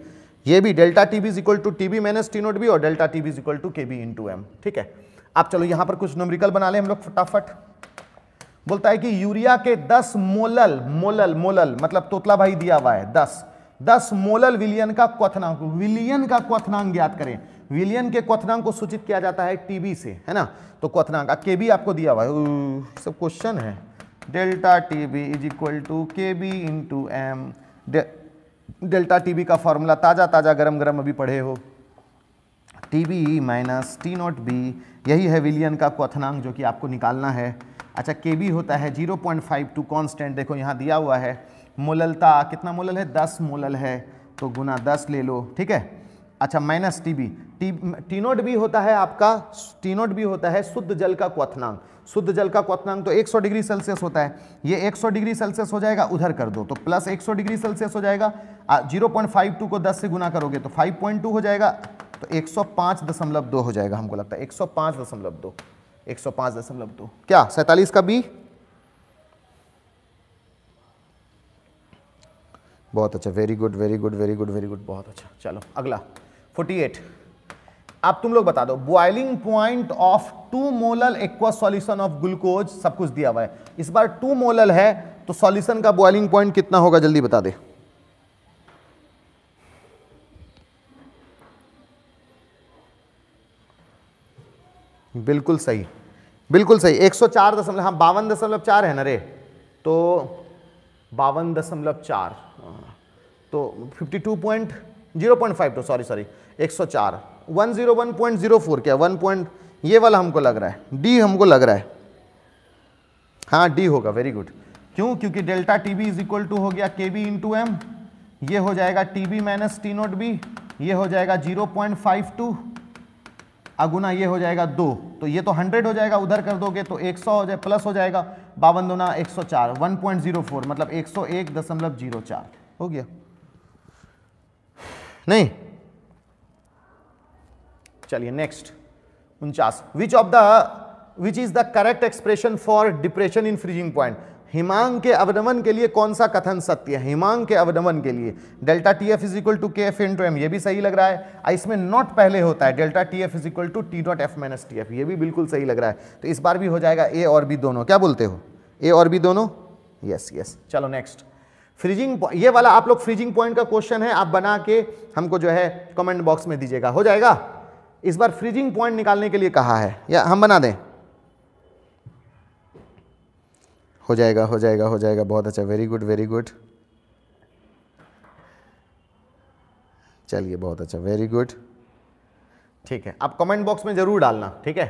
ये भी delta T B equal to T B minus T not B और delta T B equal to K B into M ठीक है आप चलो यहाँ पर कुछ नोमरिकल बना लें हम लोग फटाफट बोलता है कि यूरिया के 10 मोलल मोलल मोलल मतलब तोतला भाई दिया हुआ है 10 10 मोलल विलियन का क्वथनांक विलियन का क्वथनांक ज्ञात करें विलियन के क्वथनांक को सूचित किया जाता है टीबी से है ना तो क्वथनांक के बी आपको दिया हुआ है सब क्वेश्चन है delta T B is equal to K B into M delta T B का फॉर्मूला ताज़ा ताज़ा गरम गरम अभी पढ़े हो T B minus T not B यही है विलियन का क्वथनांक जो कि आपको निकालना है अच्छा के बी होता है zero point five two constant देखो यहाँ दिया हुआ है मोललता कितना मोलल है 10 मोलल है तो गुना 10 ले लो ठीक है अच्छा minus T B T T not भी होता है आपका टी नोट भी होता है शुद्ध जल का क्वथनांक शुद्ध जल का क्वनांक तो 100 डिग्री सेल्सियस होता है ये 100 डिग्री सेल्सियस हो जाएगा उधर कर दो तो प्लस 100 डिग्री सेल्सियस हो जाएगा 0.52 को 10 से गुना करोगे तो 5.2 हो जाएगा तो 105.2 हो जाएगा हमको लगता है 105.2 105.2 क्या सैतालीस का बी बहुत अच्छा very good very good very good very good बहुत अच्छा चलो अगला 48 अब तुम लोग बता दो boiling point of two molal aqua solution of glucose सब कुछ दिया हुआ है इस बार टू मोलल है तो सॉल्यूशन का बॉइलिंग पॉइंट कितना होगा जल्दी बता दे बिल्कुल सही बिल्कुल सही एक सौ चार दशमलव हाँ बावन दशमलव चार है ना रे तो बावन दशमलव चार हाँ। तो fifty two point zero point five two sorry sorry एक सौ चार 101.04 क्या वन पॉइंट ये वाला हमको लग रहा है डी हमको लग रहा है हाँ डी होगा वेरी गुड क्यों क्योंकि delta T B is equal to हो गया के बी इंटू एम ये हो जाएगा T B minus T not B ये हो जाएगा 0.52 अगुना ये हो जाएगा दो तो ये तो 100 हो जाएगा उधर कर दोगे तो 100 हो जाए प्लस हो जाएगा बावन दोना एक 104 1.04 मतलब 101.04 हो गया नहीं चलिए नेक्स्ट उनचास which of the which is the correct expression for depression in freezing point हिमांग के अवनमन के लिए कौन सा कथन सत्य है हिमांग के अवनमन के लिए delta T F is equal to K F to M ये भी सही लग रहा है इसमें नॉट पहले होता है delta T F is equal to T dot F minus T F ये भी बिल्कुल सही लग रहा है तो इस बार भी हो जाएगा ए और बी दोनों क्या बोलते हो ए और बी दोनों यस यस चलो नेक्स्ट फ्रीजिंग ये वाला आप लोग फ्रीजिंग पॉइंट का क्वेश्चन है आप बना के हमको जो है कमेंट बॉक्स में दीजिएगा हो जाएगा इस बार फ्रीजिंग पॉइंट निकालने के लिए कहा है या हम बना दें हो जाएगा हो जाएगा हो जाएगा बहुत अच्छा वेरी गुड वेरी गुड चलिए बहुत अच्छा वेरी गुड ठीक है आप कमेंट बॉक्स में जरूर डालना ठीक है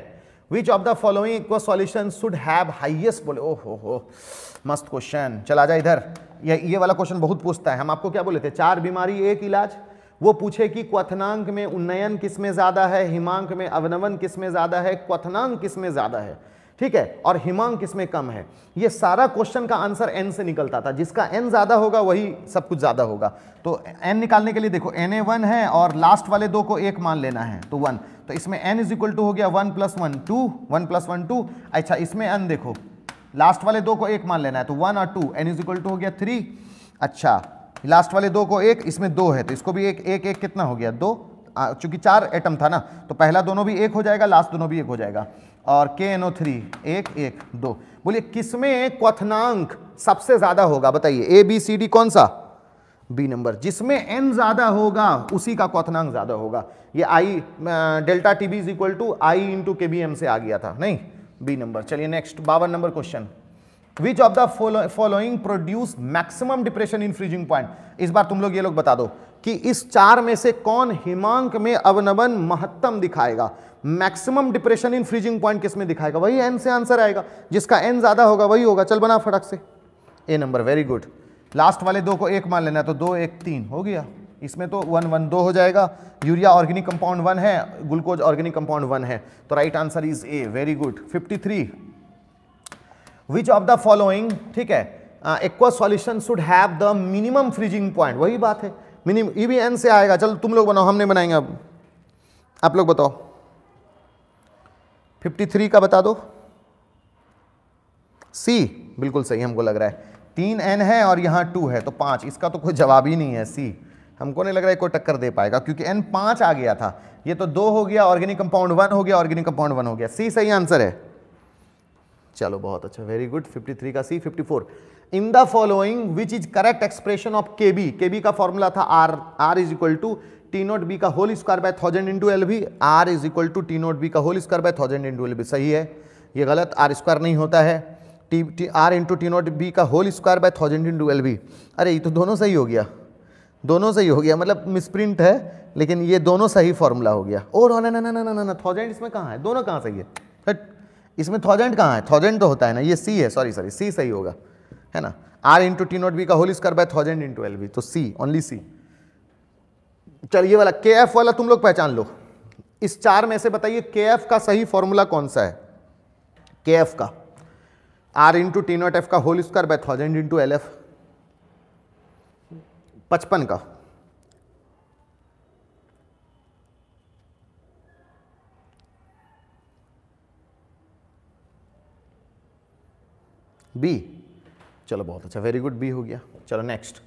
विच ऑफ द फॉलोइंग इक्व सॉल्यूशन शुड हैव हाइएस्ट बोले ओह हो हो मस्त क्वेश्चन चला जाए इधर ये ये वाला क्वेश्चन बहुत पूछता है हम आपको क्या बोले थे चार बीमारी एक इलाज वो पूछे कि क्वथनांक में उन्नयन किस में ज़्यादा है हिमांक में अवनवन किस में ज़्यादा है क्वथनांक किस में ज़्यादा है ठीक है और हिमांक में कम है ये सारा क्वेश्चन का आंसर एन से निकलता था जिसका एन ज़्यादा होगा वही सब कुछ ज़्यादा होगा तो एन निकालने के लिए देखो एन ए वन है और लास्ट वाले दो को एक मान लेना है तो वन तो इसमें एन इज इक्वल टू हो गया one plus one two one plus one two अच्छा इसमें एन देखो लास्ट वाले दो को एक मान लेना है तो वन और two N is equal to हो गया थ्री अच्छा लास्ट वाले दो को एक इसमें दो है तो इसको भी एक एक एक कितना हो गया दो चूंकि चार एटम था ना तो पहला दोनों भी एक हो जाएगा लास्ट दोनों भी एक हो जाएगा और के एन ओ थ्री एक एक दो बोलिए किसमें क्वनांक सबसे ज़्यादा होगा बताइए ए बी सी डी कौन सा बी नंबर जिसमें एन ज़्यादा होगा उसी का क्वनांक ज़्यादा होगा ये I delta T B is equal to I into K B M से आ गया था नहीं बी नंबर चलिए नेक्स्ट बावन number question which of the following produce maximum depression in freezing point इस बार तुम लोग ये लोग बता दो कि इस चार में से कौन हिमांक में अवनबन महत्तम दिखाएगा maximum depression in freezing point किस में दिखाएगा वही एन से आंसर आएगा जिसका एन ज़्यादा होगा वही होगा चल बना फटक से A number very good last वाले दो को एक मान लेना तो दो एक तीन हो गया इसमें तो वन वन दो हो जाएगा यूरिया ऑर्गेनिक कंपाउंड वन है ग्लूकोज ऑर्गेनिक कंपाउंड वन है तो right answer is A very good fifty three which of the following ठीक है aqua solution should have the minimum freezing point वही बात है मिनिमम ई भी एन से आएगा चलो तुम लोग बनाओ हमने बनाएंगे अब आप लोग बताओ 53 का बता दो सी बिल्कुल सही हमको लग रहा है तीन एन है और यहाँ टू है तो पाँच इसका तो कोई जवाब ही नहीं है सी हमको नहीं लग रहा है कोई टक्कर दे पाएगा क्योंकि एन पाँच आ गया था ये तो दो हो गया ऑर्गेनिक कंपाउंड वन हो गया ऑर्गेनिक कंपाउंड वन हो गया सी सही आंसर है चलो बहुत अच्छा वेरी गुड 53 का C 54 in the following which is correct expression of K B K B का फॉर्मूला था R R is equal to T not B का whole square by thousand into L B R is equal to T not B का whole square by thousand into L B सही है ये गलत आर स्क्वायर नहीं होता है T T R into T not B का whole square by thousand into L भी अरे ये तो दोनों सही हो गया दोनों सही हो गया मतलब मिसप्रिंट है लेकिन ये दोनों सही फॉर्मूला हो गया और ना ना ना ना ना ना थाउजेंड इसमें कहाँ है दोनों कहाँ सही है हट इसमें थाउजेंड कहाँ है थाउजेंड तो होता है ना ये सी है सॉरी सॉरी सी सही होगा है ना R into T not B का whole square by thousand into L B तो सी ओनली सी चल ये वाला के एफ वाला तुम लोग पहचान लो इस चार में से बताइए के एफ का सही फॉर्मूला कौन सा है के एफ का R into T not F का whole square by thousand into L F पचपन का बी चलो बहुत अच्छा वेरी गुड बी हो गया चलो next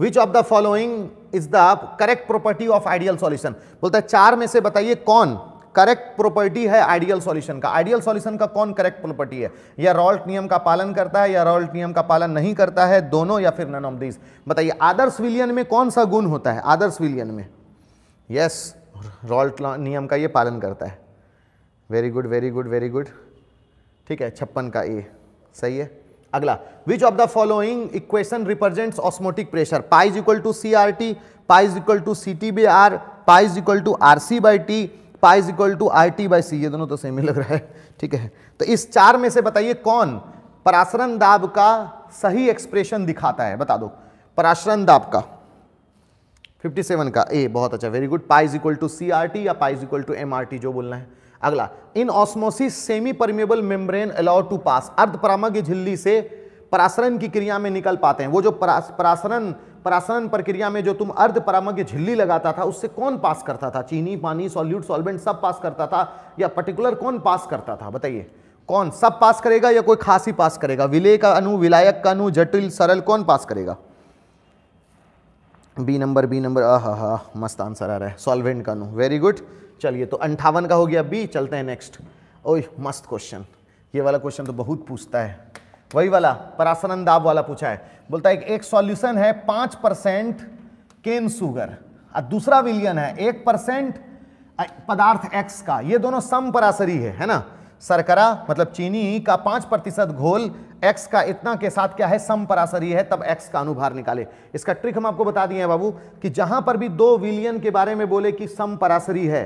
which of the following is the correct property of ideal solution बोलता है चार में से बताइए कौन करेक्ट प्रॉपर्टी है आइडियल सॉल्यूशन का आइडियल सॉल्यूशन का कौन करेक्ट प्रॉपर्टी है या रॉल्ट नियम का पालन करता है या रॉल्ट नियम का पालन नहीं करता है दोनों या फिर नन ऑफ दीज बताइए आदर्श विलियन में कौन सा गुण होता है आदर्श विलियन में यस रॉल्ट नियम का ये पालन करता है very good very good very good ठीक है छप्पन का ए सही है अगला which of the following equation represents osmotic pressure pi is equal to C R T pi is equal to C T B R pi is equal to R C by T pi is equal to R T by C ये दोनों तो सेम ही लग रहा है ठीक है तो इस चार में से बताइए कौन पराश्रन दाब का सही एक्सप्रेशन दिखाता है बता दो पराश्रन दाब का 57 का ए बहुत अच्छा very good pi is equal to C R T या pi is equal to M R T जो बोलना है अगला in osmosis semi permeable membrane allow to pass अर्ध परामज्ञ झिल्ली से परासरण की क्रिया में निकल पाते हैं वो जो परासरण परासरण प्रक्रिया में जो तुम अर्ध परामज्ञ झिल्ली लगाता था उससे कौन पास करता था चीनी पानी सॉल्यूट सॉल्वेंट सब पास करता था या पर्टिकुलर कौन पास करता था बताइए कौन सब पास करेगा या कोई खास ही पास करेगा विलय का अनु विलायक का अनु जटिल सरल कौन पास करेगा बी नंबर बी नंबर आ हा हा मस्त आंसर आ रहा है सॉल्वेंट का अनु वेरी गुड चलिए तो अंठावन का हो गया बी चलते हैं नेक्स्ट ओह मस्त क्वेश्चन ये वाला क्वेश्चन तो बहुत पूछता है वही वाला परासन दाब वाला पूछा है बोलता है एक सॉल्यूशन है पांच परसेंट केन सुगर और दूसरा विलियन है एक परसेंट पदार्थ एक्स का ये दोनों सम परासरी है है ना सरकरा मतलब चीनी का पांच प्रतिशत घोल एक्स का इतना के साथ क्या है सम परासरी है तब एक्स का अनुभार निकाले इसका ट्रिक हम आपको बता दिए हैं बाबू कि जहां पर भी दो विलियन के बारे में बोले कि सम परासरी है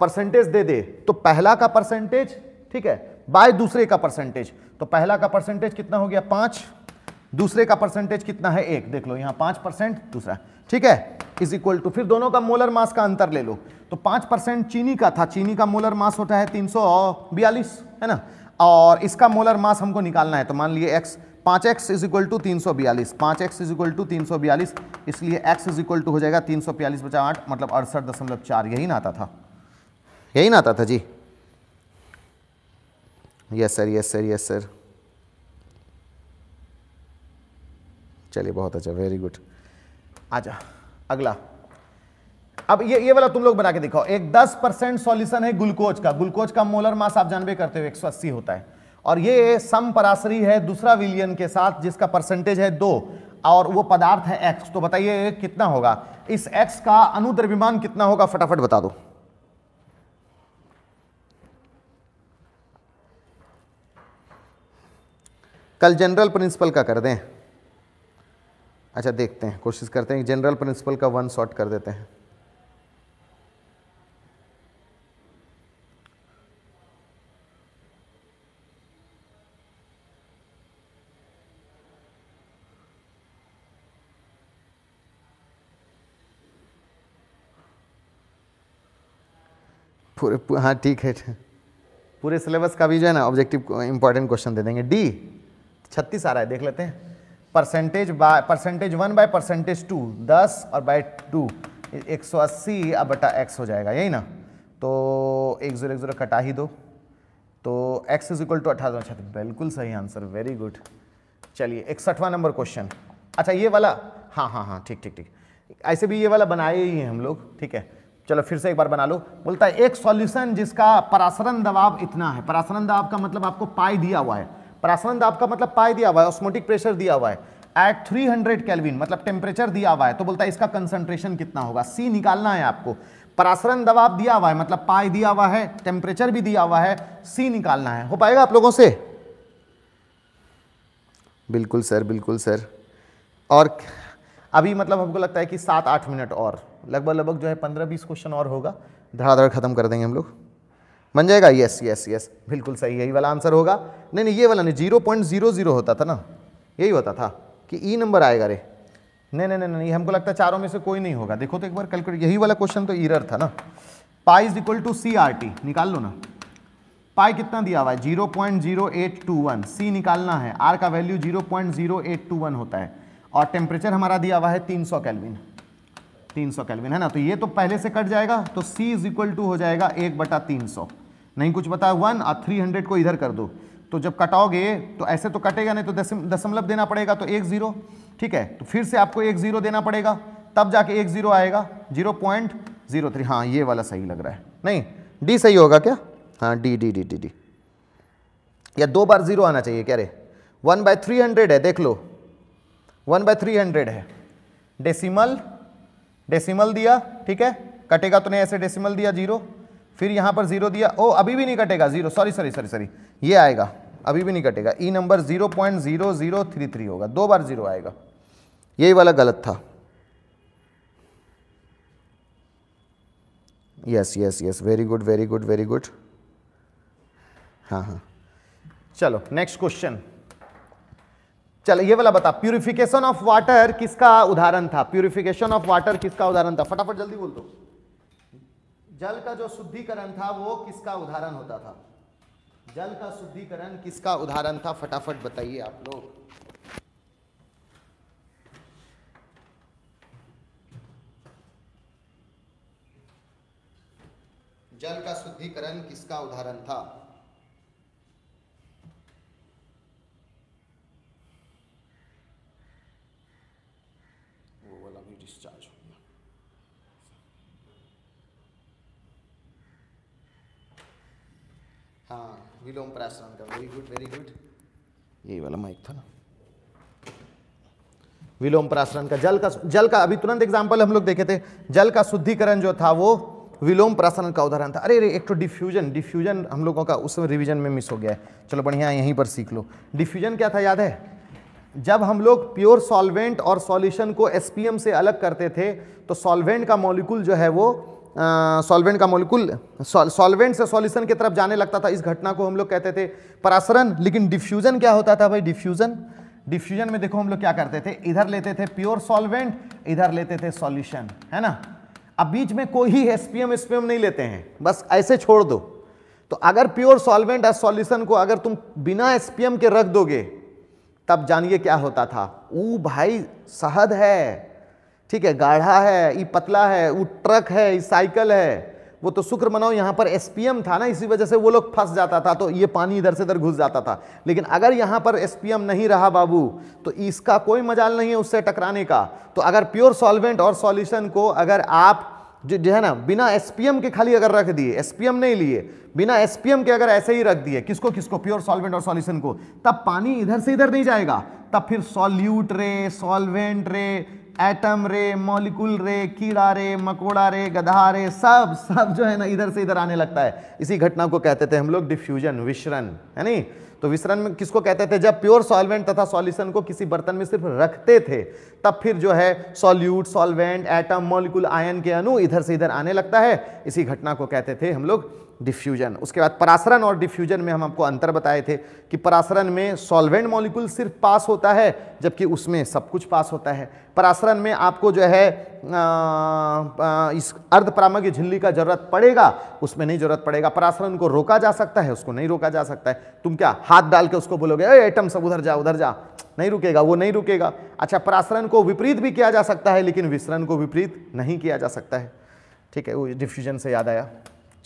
परसेंटेज दे दे तो पहला का परसेंटेज ठीक है बाय दूसरे का परसेंटेज तो पहला का परसेंटेज कितना हो गया पांच दूसरे का परसेंटेज कितना है एक देख लो यहां पांच परसेंट दूसरा ठीक है इज इक्वल टू फिर दोनों का मोलर मास का अंतर ले लो तो पांच परसेंट चीनी का था चीनी का मोलर मास होता है तीन है ना और इसका मोलर मास हमको निकालना है तो मान लीजिए एक्स पांच एक्स इज इक्वल टू तीन सौ बयालीस पांच एक्स इज इक्वल टू तीन सौ बयालीस इसलिए एक्स इज इक्वल टू हो जाएगा तीन सौ बयालीस बचा आठ मतलब अड़सठ दशमलव चार यही ना आता था यही ना आता था जी yes sir yes sir yes sir चलिए बहुत अच्छा वेरी गुड आजा अगला अब ये ये वाला तुम लोग बना के दिखाओ एक 10 परसेंट सोल्यूशन है ग्लूकोज का ग्लूकोज का मोलर मास आप जानबे करते हो अस्सी होता है और ये सम परासरी है दूसरा विलियन के साथ जिसका परसेंटेज है दो और वो पदार्थ है एक्स तो बताइए कितना होगा इस एक्स का अनुद्रव्यमान कितना होगा फटाफट बता दो कल जनरल प्रिंसिपल का कर दें अच्छा देखते हैं कोशिश करते हैं जनरल प्रिंसिपल का वन शॉट कर देते हैं पूरे हाँ ठीक है पूरे सिलेबस का भी जो है ना ऑब्जेक्टिव इंपॉर्टेंट क्वेश्चन दे देंगे डी छत्तीस आ रहा है देख लेते हैं percentage by percentage one by percentage two दस और बाय टू एक सौ अस्सी अब बटा एक्स हो जाएगा यही ना तो एक ज़ीरो एक ज़ीरो कटा ही दो तो एक्स इज इक्वल टू अठारह छत्तीस अच्छा, तो बिल्कुल सही आंसर वेरी गुड चलिए इकसठवां नंबर क्वेश्चन अच्छा ये वाला हाँ हाँ हाँ ठीक ठीक ठीक ऐसे भी ये वाला बनाए ही हैं हम लोग ठीक है चलो फिर से एक बार बना लो बोलता है एक सॉल्यूशन जिसका परासरण दबाव इतना है परासरण दबाव का मतलब आपको पाई दिया हुआ है प्रासरण आपका मतलब पाए दिया हुआ है ऑस्मोटिक प्रेशर दिया हुआ है एट 300 हंड्रेड कैलविन मतलब टेम्परेचर दिया हुआ है तो बोलता है इसका कंसंट्रेशन कितना होगा सी निकालना है आपको परासरण दबाव दिया हुआ है मतलब पाए दिया हुआ है टेम्परेचर भी दिया हुआ है सी निकालना है हो पाएगा आप लोगों से बिल्कुल सर बिल्कुल सर और अभी मतलब हमको लगता है कि सात आठ मिनट और लगभग लगभग जो है पंद्रह बीस क्वेश्चन और होगा धड़ाधड़ खत्म कर देंगे हम लोग बन जाएगा यस यस यस बिल्कुल सही यही वाला आंसर होगा नहीं नहीं ये वाला नहीं जीरो पॉइंट जीरो जीरो होता था ना यही होता था कि ई e नंबर आएगा रे नहीं नहीं नहीं नहीं हमको लगता है चारों में से कोई नहीं होगा देखो तो एक बार कैलकुलेट यही वाला क्वेश्चन तो ईरर था ना pi is equal to C R T निकाल लो ना पाई कितना दिया हुआ है zero point zero eight two one C निकालना है आर का value zero point zero eight two one होता है और टेम्परेचर हमारा दिया हुआ है तीन सौ कैलविन तीन सौ कैलविन है ना तो ये तो पहले से कट जाएगा तो सी इज इक्वल टू हो जाएगा एक बटा तीन सौ नहीं कुछ बताया वन आप थ्री हंड्रेड को इधर कर दो तो जब कटाओगे तो ऐसे तो कटेगा नहीं तो दशमलव देना पड़ेगा तो एक ज़ीरो ठीक है तो फिर से आपको एक ज़ीरो देना पड़ेगा तब जाके एक ज़ीरो आएगा जीरो पॉइंट ज़ीरो थ्री हाँ ये वाला सही लग रहा है नहीं डी सही होगा क्या हाँ D D D D D या दो बार ज़ीरो आना चाहिए क्या रे वन बाय थ्री हंड्रेड है देख लो वन बाय थ्री हंड्रेड है डेसीमल डेसिमल दिया ठीक है कटेगा तो नहीं ऐसे डेसिमल दिया जीरो फिर यहां पर जीरो दिया ओ अभी भी नहीं कटेगा zero sorry sorry sorry sorry ये आएगा अभी भी नहीं कटेगा E number zero point zero zero three three होगा दो बार जीरो आएगा यही वाला गलत था yes yes yes very good very good very good हाँ हाँ चलो नेक्स्ट क्वेश्चन चलो ये वाला बता प्यूरिफिकेशन ऑफ वाटर किसका उदाहरण था प्यूरिफिकेशन ऑफ वाटर किसका उदाहरण था फटाफट जल्दी बोल दो जल का जो शुद्धिकरण था वो किसका उदाहरण होता था जल का शुद्धिकरण किसका उदाहरण था फटाफट बताइए आप लोग जल का शुद्धिकरण किसका उदाहरण था हाँ विलोम प्राणायाम का वेरी गुड वेरी गुड यही वाला माइक था ना विलोम प्रासरण का जल का जल का अभी तुरंत एग्जाम्पल हम लोग देखे थे जल का शुद्धिकरण जो था वो विलोम प्रासरण का उदाहरण था अरे अरे एक तो डिफ्यूजन डिफ्यूजन हम लोगों का उस रिवीजन में मिस हो गया है चलो बढ़िया यहीं पर सीख लो डिफ्यूजन क्या था याद है जब हम लोग प्योर सॉल्वेंट और सॉल्यूशन को एसपीएम से अलग करते थे तो सॉल्वेंट का मॉलिक्यूल जो है वो सॉल्वेंट का मोलिकुल सॉल्वेंट से सॉल्यूशन की तरफ जाने लगता था इस घटना को हम लोग कहते थे परासरण लेकिन डिफ्यूजन क्या होता था भाई डिफ्यूजन डिफ्यूजन में देखो हम लोग क्या करते थे इधर लेते थे प्योर सॉल्वेंट इधर लेते थे सॉल्यूशन है ना अब बीच में कोई ही एसपीएम एसपीएम नहीं लेते हैं बस ऐसे छोड़ दो तो अगर प्योर सॉल्वेंट और सॉल्यूशन को अगर तुम बिना एसपीएम के रख दोगे तब जानिए क्या होता था ऊ भाई शहद है ठीक है गाढ़ा है ये पतला है वो ट्रक है ये साइकिल है वो तो शुक्र मनाओ यहाँ पर एसपीएम था ना इसी वजह से वो लोग फंस जाता था तो ये पानी इधर से इधर घुस जाता था लेकिन अगर यहाँ पर एसपीएम नहीं रहा बाबू तो इसका कोई मजाल नहीं है उससे टकराने का तो अगर प्योर सॉल्वेंट और सॉल्यूशन को अगर आप जो जो है ना बिना एसपीएम के खाली अगर रख दिए एसपीएम नहीं लिए बिना एसपीएम के अगर ऐसे ही रख दिए किसको किसको प्योर सॉल्वेंट और सॉल्यूशन को तब पानी इधर से इधर नहीं जाएगा तब फिर सॉल्यूट रे सॉल्वेंट रे एटम रे मॉलिक्यूल रे कीड़ा रे मकोड़ा रे गधा रे सब सब जो है ना इधर से इधर आने लगता है इसी घटना को कहते थे हम लोग डिफ्यूजन विश्रण है नहीं तो विश्रण में किसको कहते थे जब प्योर सॉल्वेंट तथा सॉल्यूशन को किसी बर्तन में सिर्फ रखते थे तब फिर जो है solute solvent atom molecule ion के अणु इधर से इधर आने लगता है इसी घटना को कहते थे हम लोग डिफ्यूजन उसके बाद परासरण और डिफ्यूजन में हम आपको अंतर बताए थे कि परासरण में सॉल्वेंट मॉलिक्यूल सिर्फ पास होता है जबकि उसमें सब कुछ पास होता है परासरण में आपको जो है आ, आ, इस अर्ध परामक झिल्ली का जरूरत पड़ेगा उसमें नहीं जरूरत पड़ेगा परासरण को रोका जा सकता है उसको नहीं रोका जा सकता है तुम क्या हाथ डाल के उसको बोलोगे अरे एटम सब उधर जा उधर जा नहीं रुकेगा वो नहीं रुकेगा अच्छा परासरण को विपरीत भी किया जा सकता है लेकिन विसरण को विपरीत नहीं किया जा सकता है ठीक है वो डिफ्यूजन से याद आया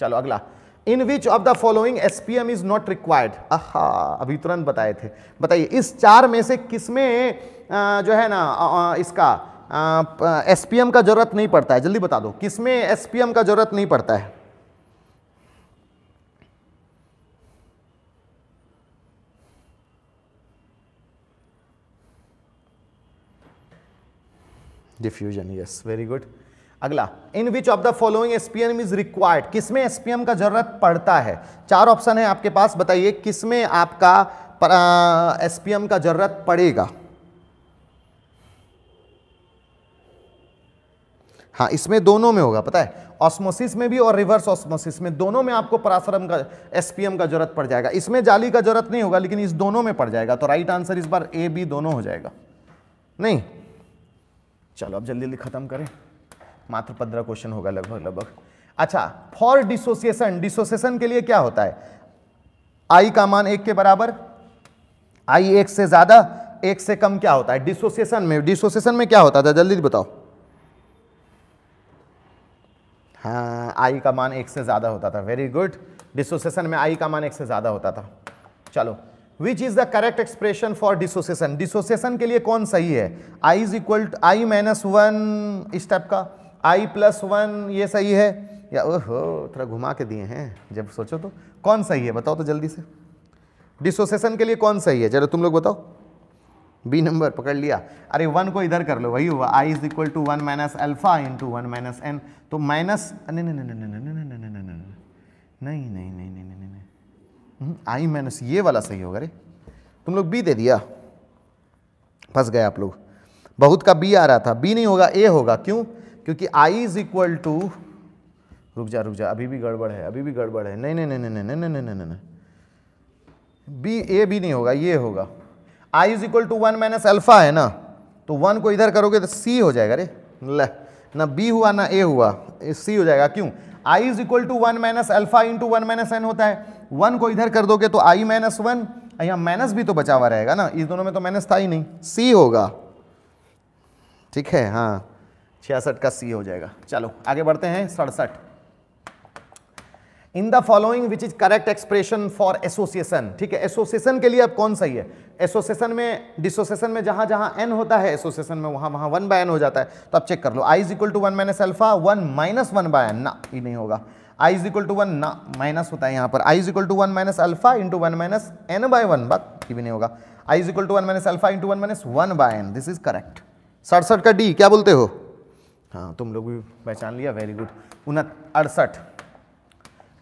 चलो अगला in which of the following SPM is not required आहा अभी तुरंत बताए थे बताइए इस चार में से किसमें जो है ना एस इसका एसपीएम का जरूरत नहीं पड़ता है जल्दी बता दो किसमें एसपीएम का जरूरत नहीं पड़ता है डिफ्यूजन यस वेरी गुड अगला in which of the following SPM is required किसमें एसपीएम का जरूरत पड़ता है चार ऑप्शन है आपके पास बताइए किसमें आपका एसपीएम का जरूरत पड़ेगा हाँ इसमें दोनों में होगा पता है ऑस्मोसिस में भी और रिवर्स ऑस्मोसिस में दोनों में आपको पराश्रम का एसपीएम का जरूरत पड़ जाएगा इसमें जाली का जरूरत नहीं होगा लेकिन इस दोनों में पड़ जाएगा तो राइट आंसर इस बार ए बी दोनों हो जाएगा नहीं चलो अब जल्दी जल्दी खत्म करें मात्र पंद्रह क्वेश्चन होगा लगभग लगभग अच्छा फॉर डिसोसिएशन डिसोसिएशन के लिए क्या होता है आई का मान एक के बराबर आई एक से ज्यादा एक से कम क्या होता है डिसोसिएशन में डिसोसिएशन में क्या होता था जल्दी बताओ हाँ आई का मान एक से ज़्यादा होता था वेरी गुड डिसोसिएशन में आई का मान एक से ज़्यादा होता था चलो which is the correct expression for dissociation dissociation के लिए कौन सही है I is equal to I minus one इस टाइप का आई प्लस वन ये सही है या ओहो थोड़ा घुमा के दिए हैं जब सोचो तो कौन सही है बताओ तो जल्दी से डिसोसिएशन के लिए कौन सही है जरा तुम लोग बताओ बी नंबर पकड़ लिया अरे वन को इधर कर लो वही हुआ I is equal to one minus alpha into one minus N तो माइनस नहीं नहीं नहीं नहीं नहीं नहीं नहीं नहीं नहीं नहीं नहीं नहीं नहीं नहीं आई माइनस ये वाला सही होगा अरे तुम लोग बी दे दिया फंस गए आप लोग बहुत का बी आ रहा था बी नहीं होगा ए होगा क्यों क्योंकि आई इज इक्वल टू रुक जा रुक जा अभी भी गड़बड़ है अभी भी गड़बड़ है नहीं नहीं नहीं नहीं नहीं नहीं नहीं नहीं बी ए भी नहीं होगा ये होगा I is equal to one minus alpha है ना तो वन को इधर करोगे तो सी हो जाएगा अरे ले ना बी हुआ ना ए हुआ सी हो जाएगा क्यों I is equal to one minus alpha into one minus N होता है वन को इधर कर दोगे तो आई माइनस वन यहाँ माइनस भी तो बचा हुआ रहेगा ना इस दोनों में तो माइनस था ही नहीं सी होगा ठीक है हाँ छियासठ का सी हो जाएगा चलो आगे बढ़ते हैं सड़सठ in the following which is correct expression for association ठीक है एसोसिएशन के लिए अब कौन सही है एसोसिएशन में डिसोसिएशन में जहां जहां एन होता है एसोसिएशन में वहां वहां वन बाय एन हो जाता है तो आप चेक कर लो I is equal to one minus alpha one minus one by N ना ये नहीं होगा I is equal to one ना माइनस होता है यहाँ पर I is equal to one minus alpha into one minus N by one बात ये भी नहीं होगा I is equal to one minus alpha into one minus one by N this is correct सड़सठ का डी क्या बोलते हो हाँ तुम लोग भी पहचान लिया वेरी गुड उन अड़सठ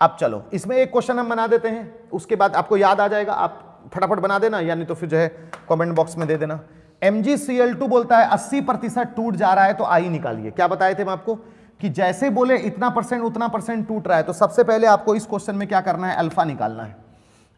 अब चलो इसमें एक क्वेश्चन हम बना देते हैं उसके बाद आपको याद आ जाएगा आप फटाफट बना देना यानी तो फिर जो है कमेंट बॉक्स में दे देना एम बोलता है अस्सी प्रतिशत टूट जा रहा है तो आई निकालिए क्या बताए थे मैं आपको कि जैसे बोले इतना परसेंट उतना परसेंट टूट रहा है तो सबसे पहले आपको इस क्वेश्चन में क्या करना है अल्फा निकालना है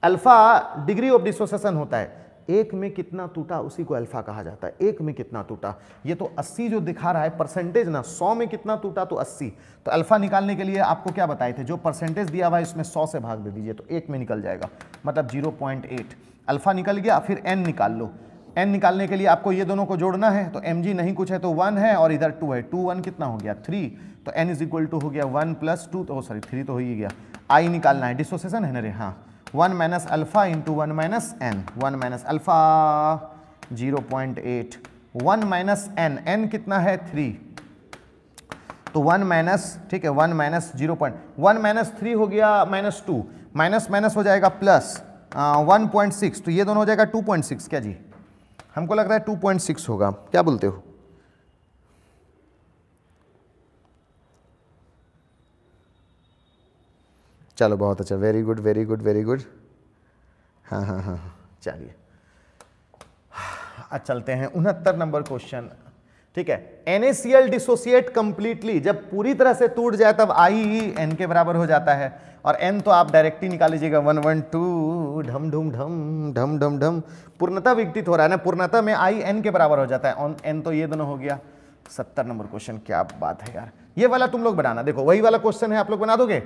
अल्फा डिग्री ऑफ डिसोसिएशन होता है एक में कितना टूटा उसी को अल्फा कहा जाता है एक में कितना टूटा ये तो 80 जो दिखा रहा है परसेंटेज ना 100 में कितना टूटा तो 80 तो अल्फा निकालने के लिए आपको क्या बताए थे जो परसेंटेज दिया हुआ है इसमें 100 से भाग दे दीजिए तो एक में निकल जाएगा मतलब 0.8 अल्फा निकल गया फिर एन निकाल लो एन निकालने के लिए आपको ये दोनों को जोड़ना है तो एम नहीं कुछ है तो वन है और इधर टू है टू वन कितना हो गया थ्री तो एन इज इक्वल टू हो गया वन प्लस टू तो सॉरी oh, थ्री तो हो ही गया आई निकालना है डिसोसिएशन है ना रे हाँ one minus alpha into one minus N one minus alpha zero point eight one minus N N कितना है थ्री तो वन माइनस ठीक है one minus zero point one minus three हो गया माइनस टू माइनस माइनस हो जाएगा प्लस वन पॉइंट सिक्स तो ये दोनों हो जाएगा टू पॉइंट सिक्स क्या जी हमको लग रहा है टू पॉइंट सिक्स होगा क्या बोलते हो चलो बहुत अच्छा very good very good very good हाँ हाँ हाँ चलिए चलते हैं उनहत्तर नंबर क्वेश्चन ठीक है एल डिसोसिएट कंप्लीटली जब पूरी तरह से टूट जाए तब आई ही एन के बराबर हो जाता है और एन तो आप डायरेक्ट ही निकाल लीजिएगा वन वन टू ढम ढम ढम ढम ढम ढम पूर्णता विकटित हो रहा है ना पूर्णता में आई एन के बराबर हो जाता है ऑन एन तो ये दोनों हो गया सत्तर नंबर क्वेश्चन क्या बात है यार ये वाला तुम लोग बनाना देखो वही वाला क्वेश्चन है आप लोग बना दोगे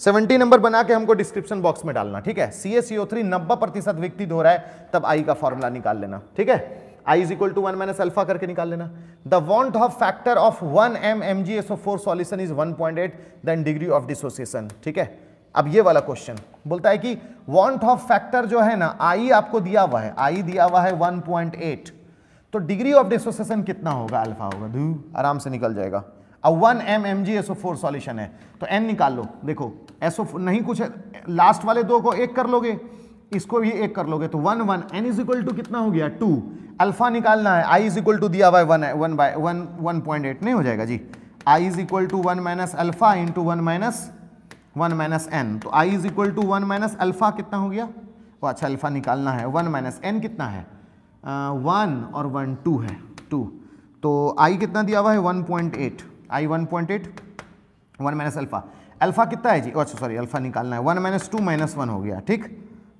सेवेंटी नंबर बना के हमको डिस्क्रिप्शन बॉक्स में डालना ठीक है सी एस सीओ थ्री नब्बे प्रतिशत व्यक्ति धो रहा है तब आई का फॉर्मूला निकाल लेना ठीक है I is equal to one minus alpha करके निकाल लेना the van't Hoff factor of one M M G S O four solution is one point eight then degree of dissociation ठीक है अब ये वाला क्वेश्चन बोलता है कि वॉन्ट ऑफ फैक्टर जो है ना आई आपको दिया हुआ है आई दिया हुआ है वन पॉइंट एट तो डिग्री ऑफ डिसोसिएशन कितना होगा अल्फा होगा धू आराम से निकल जाएगा अब one M M G SO four solution है तो एन निकाल लो देखो एसओ नहीं कुछ लास्ट वाले दो को एक कर लोगे इसको भी एक कर लोगे तो one one N is equal to कितना हो गया टू अल्फा निकालना है आई इज इक्वल टू दिया हुआ है one one by one one point eight नहीं हो जाएगा जी I is equal to one minus alpha into one minus one minus N तो I is equal to one minus alpha कितना हो गया वो अच्छा अल्फा निकालना है वन माइनस एन कितना है वन और वन टू है टू तो आई कितना दिया हुआ है one point eight I one point eight one minus alpha alpha कितना है जी अच्छा सॉरी अल्फा निकालना है one minus two minus one हो गया ठीक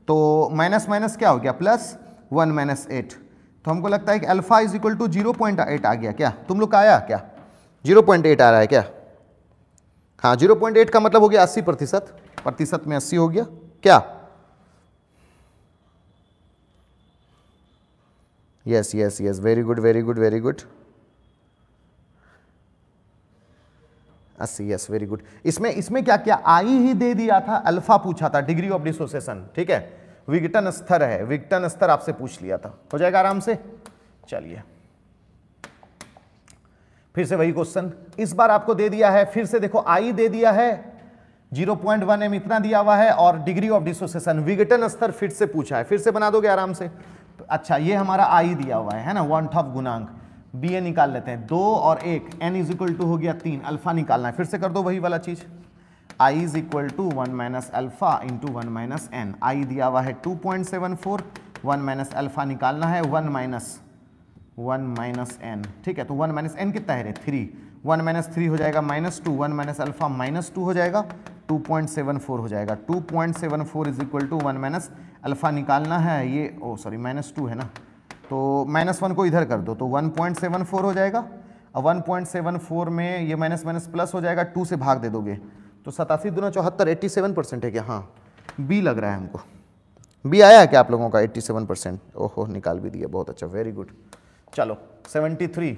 तो माइनस माइनस क्या हो गया प्लस वन माइनस एट तो हमको लगता है कि alpha is equal to zero point eight आ गया क्या तुम लोग का आया क्या जीरो पॉइंट एट आ रहा है क्या हाँ जीरो पॉइंट एट का मतलब हो गया अस्सी प्रतिशत प्रतिशत में अस्सी हो गया क्या yes yes yes very good very good very good अस्सी यस वेरी गुड इसमें इसमें क्या क्या आई ही दे दिया था अल्फा पूछा था डिग्री ऑफ डिसोसिएशन ठीक है विघटन स्तर है विघटन स्तर आपसे पूछ लिया था हो जाएगा आराम से चलिए फिर से वही क्वेश्चन इस बार आपको दे दिया है फिर से देखो आई दे दिया है 0.1 पॉइंट एम इतना दिया हुआ है और डिग्री ऑफ डिसोसिएशन विघटन स्तर फिर से पूछा है फिर से बना दोगे आराम से अच्छा ये हमारा आई दिया हुआ है है ना वन ऑफ गुणांक बी ए निकाल लेते हैं दो और एक एन इज इक्वल टू हो गया तीन अल्फा निकालना है फिर से कर दो वही वाला चीज़ I is equal to one minus alpha into one minus N I दिया हुआ है two point seven four one minus alpha निकालना है one minus one minus N ठीक है तो वन माइनस एन कितना है रे थ्री वन माइनस थ्री हो जाएगा minus two one minus alpha minus two हो जाएगा टू पॉइंट सेवन फोर हो जाएगा two point seven four is equal to one minus alpha निकालना है ये ओ सॉरी माइनस टू है ना तो माइनस वन को इधर कर दो तो 1.74 हो जाएगा अब 1.74 में ये माइनस माइनस प्लस हो जाएगा टू से भाग दे दोगे तो सतासी दूना चौहत्तर एट्टी सेवन परसेंट है क्या हाँ बी लग रहा है हमको बी आया क्या आप लोगों का एट्टी सेवन परसेंट ओहो निकाल भी दिया बहुत अच्छा वेरी गुड चलो seventy three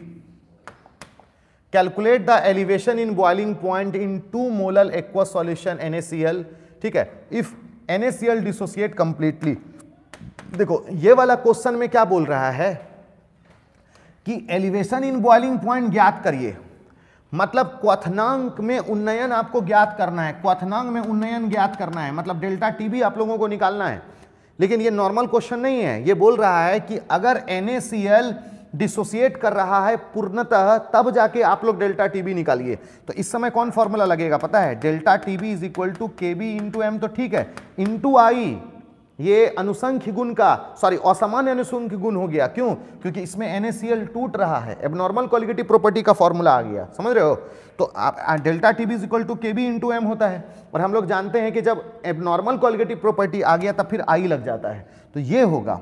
calculate the elevation in boiling point in two molal aqua solution N ठीक है if N A C L dissociate completely देखो ये वाला क्वेश्चन में क्या बोल रहा है कि एलिवेशन इन बॉइलिंग पॉइंट ज्ञात करिए मतलब क्वथनांक में उन्नयन आपको ज्ञात करना है क्वथनांक में उन्नयन ज्ञात करना है मतलब डेल्टा टी भी आप लोगों को निकालना है लेकिन ये नॉर्मल क्वेश्चन नहीं है ये बोल रहा है कि अगर एन डिसोसिएट कर रहा है पूर्णतः तब जाके आप लोग डेल्टा टी निकालिए तो इस समय कौन फॉर्मूला लगेगा पता है delta T B is equal to K B into M तो ठीक है इंटू आई ये अनुसंख्य गुण का सॉरी असामान्य अनुसंख्य गुण हो गया क्यों क्योंकि इसमें एन टूट रहा है एबनॉर्मल क्वालिटी प्रॉपर्टी का फॉर्मूला आ गया समझ रहे हो तो delta T B equal to K B into M होता है और हम लोग जानते हैं कि जब एबनॉर्मल क्वालिटी प्रॉपर्टी आ गया तब फिर आई लग जाता है तो ये होगा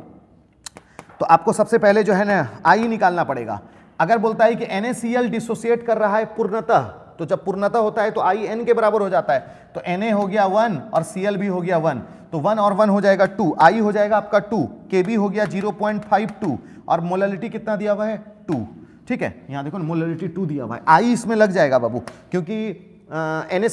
तो आपको सबसे पहले जो है ना आई निकालना पड़ेगा अगर बोलता है कि एन डिसोसिएट कर रहा है पूर्णतः तो जब पूर्णता होता है तो आई एन के बराबर हो जाता है तो एन ए हो गया वन और सी एल भी हो गया वन तो वन और वन हो जाएगा टू आई हो जाएगा आपका टू के बी हो गया जीरो पॉइंट फाइव टू और मोलालिटी कितना दिया हुआ है टू ठीक है यहाँ देखो मोलालिटी टू दिया हुआ है आई इसमें लग जाएगा बाबू क्योंकि एन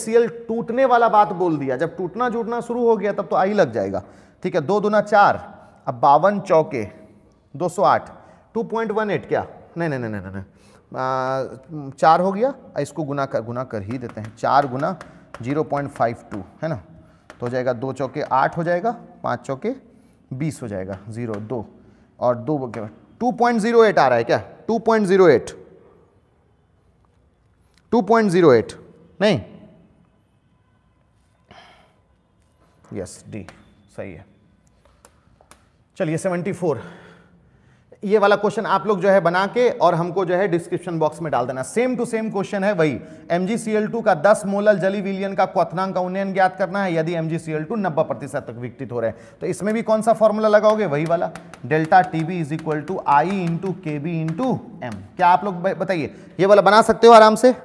टूटने वाला बात बोल दिया जब टूटना जुटना शुरू हो गया तब तो आई लग जाएगा ठीक है दो दुना चार अब बावन चौके दो 208 2.18 क्या नहीं नहीं नहीं नहीं नहीं चार हो गया इसको गुना कर गुना कर ही देते हैं चार गुना जीरो पॉइंट फाइव टू है ना तो हो जाएगा दो चौके आठ हो जाएगा पाँच चौके बीस हो जाएगा ज़ीरो दो और दो टू पॉइंट ज़ीरो एट आ रहा है क्या two point zero eight two point zero eight नहीं यस डी सही है चलिए सेवेंटी फोर ये वाला क्वेश्चन आप लोग जो है बना के और हमको जो है डिस्क्रिप्शन बॉक्स में डाल देना सेम टू सेम क्वेश्चन है वही एम का 10 मोलल जली विलियन का क्वनांग का उन्नयन ज्ञात करना है यदि एम जी नब्बे प्रतिशत तक विकटित हो रहे हैं तो इसमें भी कौन सा फॉर्मूला लगाओगे वही वाला delta T B is equal to I into K B into M क्या आप लोग बताइए ये वाला बना सकते हो आराम से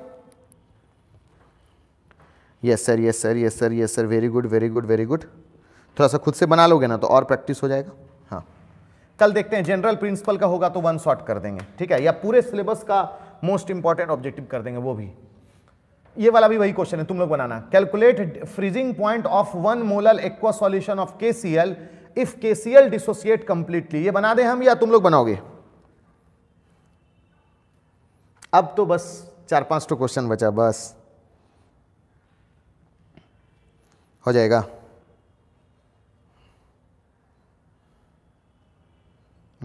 yes sir yes sir yes sir yes sir very good very good very good थोड़ा सा खुद से बना लोगे ना तो और प्रैक्टिस हो जाएगा कल देखते हैं जनरल प्रिंसिपल का होगा तो वन शॉट कर देंगे ठीक है या पूरे सिलेबस का मोस्ट इंपॉर्टेंट ऑब्जेक्टिव कर देंगे वो भी ये वाला भी वही क्वेश्चन है तुम लोग बनाना calculate freezing point of one molal aqua solution of K C L if के सी एल डिसोसिएट कंप्लीटली ये बना दें हम या तुम लोग बनाओगे अब तो बस चार पांच तो क्वेश्चन बचा बस हो जाएगा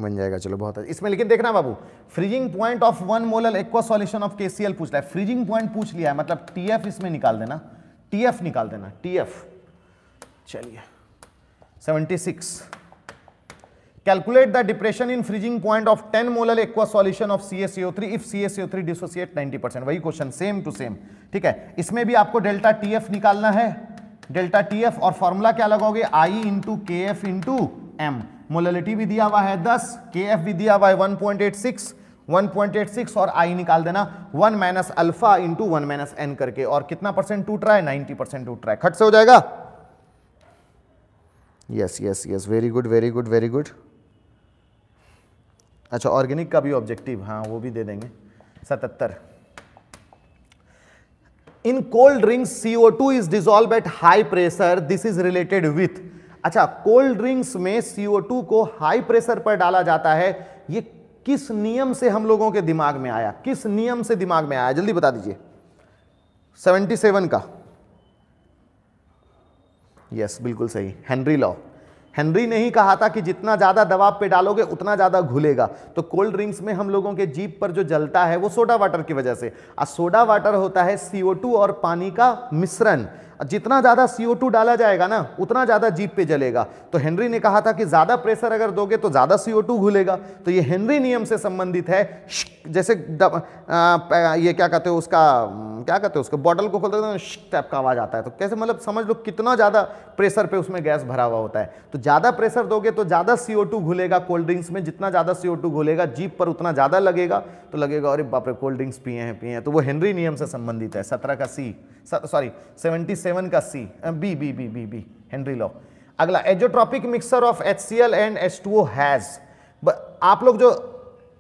बन जाएगा चलो बहुत अच्छा इसमें लेकिन देखना बाबू freezing point of one molal aqua solution of KCl पूछ रहा है फ्रीजिंग पॉइंट पूछ लिया है मतलब टीएफ इसमें निकाल देना टीएफ निकाल देना टीएफ चलिए 76 calculate the depression in freezing point of 10 molal aqua solution of CaCO3 if CaCO3 dissociate ninety वही क्वेश्चन सेम टू सेम ठीक है इसमें भी आपको डेल्टा टी निकालना है डेल्टा टी और फॉर्मूला क्या लगाओगे I into K F into M molality भी दिया हुआ है दस के एफ भी दिया हुआ है वन पॉइंट एट सिक्स 1.86 और आई निकाल देना 1 minus alpha into one minus N करके और कितना परसेंट टूट रहा है 90 परसेंट टूट रहा है खट से हो जाएगा yes yes yes very good very good very good अच्छा ऑर्गेनिक का भी ऑब्जेक्टिव हाँ वो भी दे देंगे सतहत्तर in cold drinks CO2 is dissolve at high pressure this is related with अच्छा कोल्ड ड्रिंक्स में CO2 को हाई प्रेशर पर डाला जाता है ये किस नियम से हम लोगों के दिमाग में आया किस नियम से दिमाग में आया जल्दी बता दीजिए 77 का यस बिल्कुल सही हेनरी लॉ हेनरी ने ही कहा था कि जितना ज़्यादा दबाव पे डालोगे उतना ज़्यादा घुलेगा तो कोल्ड ड्रिंक्स में हम लोगों के जीप पर जो जलता है वो सोडा वाटर की वजह से और सोडा वाटर होता है टू और पानी का मिश्रण जितना ज़्यादा CO2 डाला जाएगा ना उतना ज़्यादा जीप पे जलेगा तो हेनरी ने कहा था कि ज़्यादा प्रेशर अगर दोगे तो ज़्यादा CO2 घुलेगा तो ये हेनरी नियम से संबंधित है जैसे दब, आ, ये क्या कहते हो उसका क्या कहते हो उसको बॉटल को खोलते हैं टाइप का आवाज़ आता है तो कैसे मतलब समझ लो कितना ज़्यादा प्रेशर पे उसमें गैस भरा हुआ होता है तो ज़्यादा प्रेशर दोगे तो ज़्यादा सी घुलेगा कोल्ड ड्रिंक्स में जितना ज़्यादा सी घुलेगा जीप पर उतना ज़्यादा लगेगा तो लगेगा अरे बाप रे कोल्ड ड्रिंक्स पिए हैं पिए हैं तो वो हेनरी नियम से संबंधित है सत्रह का सी सॉरी सेवेंटी सेवन का C B B B B B Henry law अगला azeotropic mixture of H C L and H two O has आप लोग जो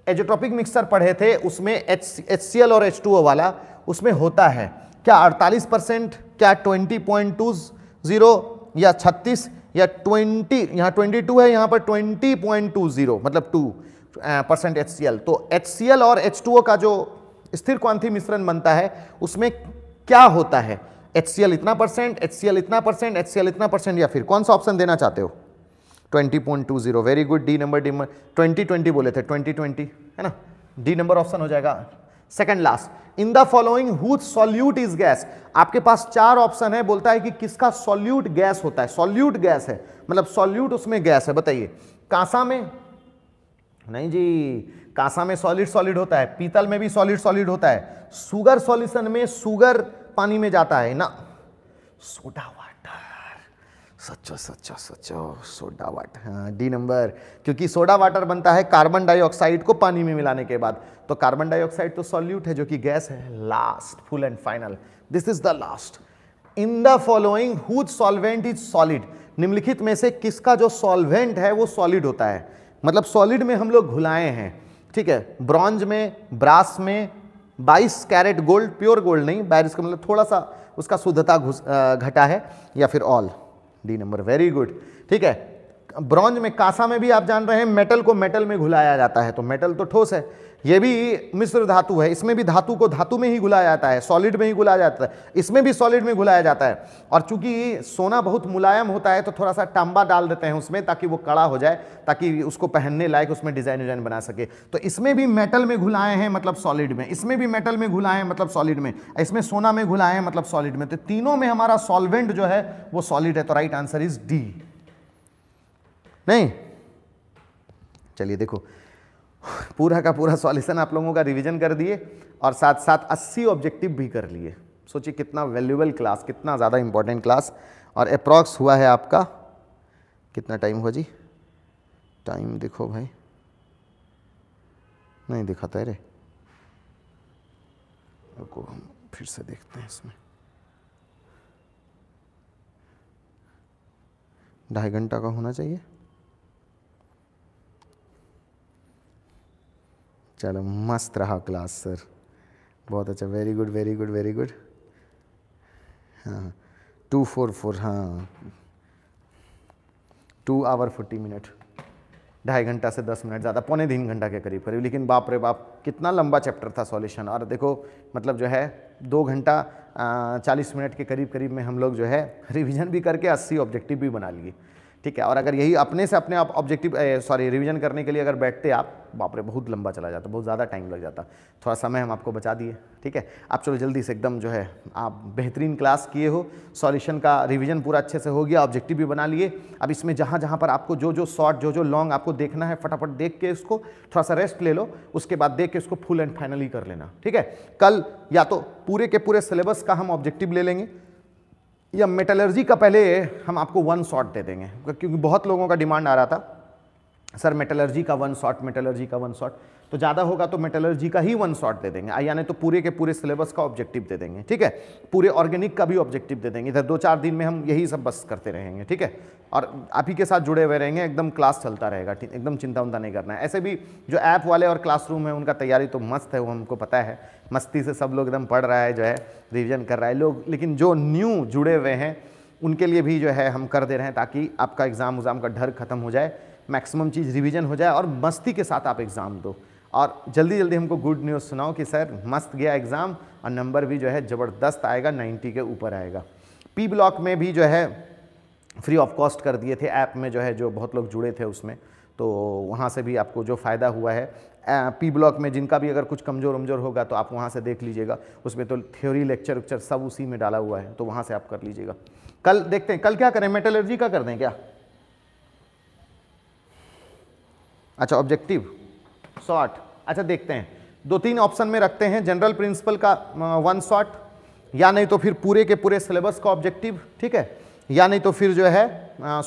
एजोट्रॉपिक मिक्सर पढ़े थे उसमें एच सी एल और एच टू ओ वाला उसमें होता है क्या अड़तालीस परसेंट क्या ट्वेंटी पॉइंट टू ज़ीरो या छत्तीस या ट्वेंटी यहाँ ट्वेंटी टू है यहाँ पर ट्वेंटी पॉइंट टू ज़ीरो मतलब two percent H C L तो एच सी एल और एच टू ओ का जो स्थिर क्वांथी मिश्रण बनता है उसमें क्या होता है एच इतना परसेंट एच इतना परसेंट एच इतना परसेंट या फिर कौन सा ऑप्शन देना चाहते हो 20.20 very good D number D twenty twenty बोले थे 2020 है ना डी नंबर ऑप्शन हो जाएगा second last in the following which solute is gas आपके पास चार ऑप्शन है बोलता है कि किसका सॉल्यूट गैस होता है सॉल्यूट गैस है मतलब सॉल्यूट उसमें गैस है बताइए कांसा में नहीं जी कांसा में सॉलिड सॉलिड होता है पीतल में भी सॉलिड सॉलिड होता है सुगर सॉल्यूशन में सुगर पानी में जाता है ना सोडा वाटर सचो सचो सचो सोडा वाटर हाँ डी नंबर क्योंकि सोडा वाटर बनता है कार्बन डाइऑक्साइड को पानी में मिलाने के बाद तो कार्बन डाइऑक्साइड तो सॉल्यूट है जो कि गैस है last full and final this is the last in the following whose solvent is solid निम्नलिखित में से किसका जो सॉल्वेंट है वो सॉलिड होता है मतलब सॉलिड में हम लोग घुलाए हैं ठीक है ब्रॉन्ज में ब्रास में 22 कैरेट गोल्ड प्योर गोल्ड नहीं बारिश का मतलब थोड़ा सा उसका शुद्धता घुस घटा है या फिर all D number very good ठीक है ब्रॉन्ज में कासा में भी आप जान रहे हैं मेटल को मेटल में घुलाया जाता है तो मेटल तो ठोस है ये भी मिश्र धातु है इसमें भी धातु को धातु में ही घुलाया जाता है सॉलिड में ही घुलाया जाता है इसमें भी सॉलिड में घुलाया जाता है और चूंकि सोना बहुत मुलायम होता है तो थोड़ा सा टांबा डाल देते हैं उसमें ताकि वो कड़ा हो जाए ताकि उसको पहनने लायक उसमें डिजाइन डिजाइन बना सके तो इसमें भी मेटल में घुलाए हैं मतलब सॉलिड में इसमें भी मेटल में घुलाए हैं मतलब सॉलिड में इसमें सोना में घुलाए हैं मतलब सॉलिड में तो तीनों में हमारा सॉल्वेंट जो है वो सॉलिड है तो राइट आंसर इज डी नहीं चलिए देखो *laughs* पूरा का पूरा सॉल्यूशन आप लोगों का रिवीजन कर दिए और साथ साथ 80 ऑब्जेक्टिव भी कर लिए सोचिए कितना वैल्यूबल क्लास कितना ज़्यादा इंपॉर्टेंट क्लास और अप्रॉक्स हुआ है आपका कितना टाइम हुआ जी टाइम देखो भाई नहीं दिखाता है रे को हम फिर से देखते हैं इसमें ढाई घंटा का होना चाहिए चलो मस्त रहा क्लास सर बहुत अच्छा very good very good very good हाँ टू फोर फोर हाँ टू आवर फोर्टी मिनट ढाई घंटा से दस मिनट ज़्यादा पौने तीन घंटा के करीब करीब लेकिन बाप रे बाप कितना लंबा चैप्टर था सॉल्यूशन और देखो मतलब जो है दो घंटा चालीस मिनट के करीब करीब में हम लोग जो है रिवीजन भी करके अस्सी ऑब्जेक्टिव भी बना लिए ठीक है और अगर यही अपने से अपने आप ऑब्जेक्टिव सॉरी रिवीजन करने के लिए अगर बैठते आप बाप रे बहुत लंबा चला जाता बहुत ज़्यादा टाइम लग जाता थोड़ा समय हम आपको बचा दिए ठीक है आप चलो जल्दी से एकदम जो है आप बेहतरीन क्लास किए हो सॉल्यूशन का रिवीजन पूरा अच्छे से हो गया ऑब्जेक्टिव भी बना लिए अब इसमें जहाँ जहाँ पर आपको जो जो शॉर्ट जो जो लॉन्ग आपको देखना है फटाफट देख के उसको थोड़ा सा रेस्ट ले लो उसके बाद देख के उसको फुल एंड फाइनली कर लेना ठीक है कल या तो पूरे के पूरे सिलेबस का हम ऑब्जेक्टिव ले लेंगे या मेटलर्जी का पहले हम आपको वन शॉट दे देंगे क्योंकि बहुत लोगों का डिमांड आ रहा था सर मेटलर्जी का वन शॉट मेटलर्जी का वन शॉट तो ज़्यादा होगा तो मेटलर्जी का ही वन शॉट दे देंगे यानी तो पूरे के पूरे सिलेबस का ऑब्जेक्टिव दे देंगे ठीक है पूरे ऑर्गेनिक का भी ऑब्जेक्टिव दे देंगे इधर दो चार दिन में हम यही सब बस करते रहेंगे ठीक है और आप ही के साथ जुड़े हुए रहेंगे एकदम क्लास चलता रहेगा एकदम चिंता उन्ता नहीं करना है ऐसे भी जो ऐप वाले और क्लासरूम है उनका तैयारी तो मस्त है वो हमको पता है मस्ती से सब लोग एकदम पढ़ रहा है जो है रिविज़न कर रहा है लोग लेकिन जो न्यू जुड़े हुए हैं उनके लिए भी जो है हम कर दे रहे हैं ताकि आपका एग्ज़ाम उज़ाम का डर खत्म हो जाए मैक्सिमम चीज़ रिवीजन हो जाए और मस्ती के साथ आप एग्ज़ाम दो और जल्दी जल्दी हमको गुड न्यूज़ सुनाओ कि सर मस्त गया एग्ज़ाम और नंबर भी जो है ज़बरदस्त आएगा 90 के ऊपर आएगा पी ब्लॉक में भी जो है फ्री ऑफ कॉस्ट कर दिए थे ऐप में जो है जो बहुत लोग जुड़े थे उसमें तो वहाँ से भी आपको जो फ़ायदा हुआ है पी ब्लॉक में जिनका भी अगर कुछ कमज़ोर वमजोर होगा तो आप वहाँ से देख लीजिएगा उसमें तो थ्योरी लेक्चर उक्चर सब उसी में डाला हुआ है तो वहाँ से आप कर लीजिएगा कल देखते हैं कल क्या करें मेटलर्जी का कर दें क्या अच्छा ऑब्जेक्टिव शॉर्ट अच्छा देखते हैं दो तीन ऑप्शन में रखते हैं जनरल प्रिंसिपल का वन शॉर्ट या नहीं तो फिर पूरे के पूरे सिलेबस का ऑब्जेक्टिव ठीक है या नहीं तो फिर जो है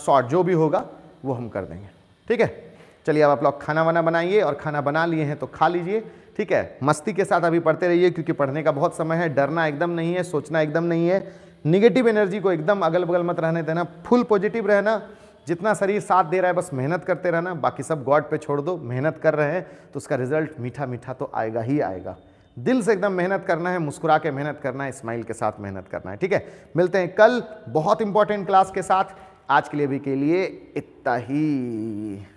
शॉर्ट जो भी होगा वो हम कर देंगे ठीक है चलिए अब आप लोग खाना वाना बनाइए और खाना बना लिए हैं तो खा लीजिए ठीक है मस्ती के साथ अभी पढ़ते रहिए क्योंकि पढ़ने का बहुत समय है डरना एकदम नहीं है सोचना एकदम नहीं है निगेटिव एनर्जी को एकदम अगल बगल मत रहने देना फुल पॉजिटिव रहना जितना शरीर साथ दे रहा है बस मेहनत करते रहना बाकी सब गॉड पे छोड़ दो मेहनत कर रहे हैं तो उसका रिजल्ट मीठा मीठा तो आएगा ही आएगा दिल से एकदम मेहनत करना है मुस्कुरा के मेहनत करना है स्माइल के साथ मेहनत करना है ठीक है मिलते हैं कल बहुत इंपॉर्टेंट क्लास के साथ आज के लिए भी के लिए इतना ही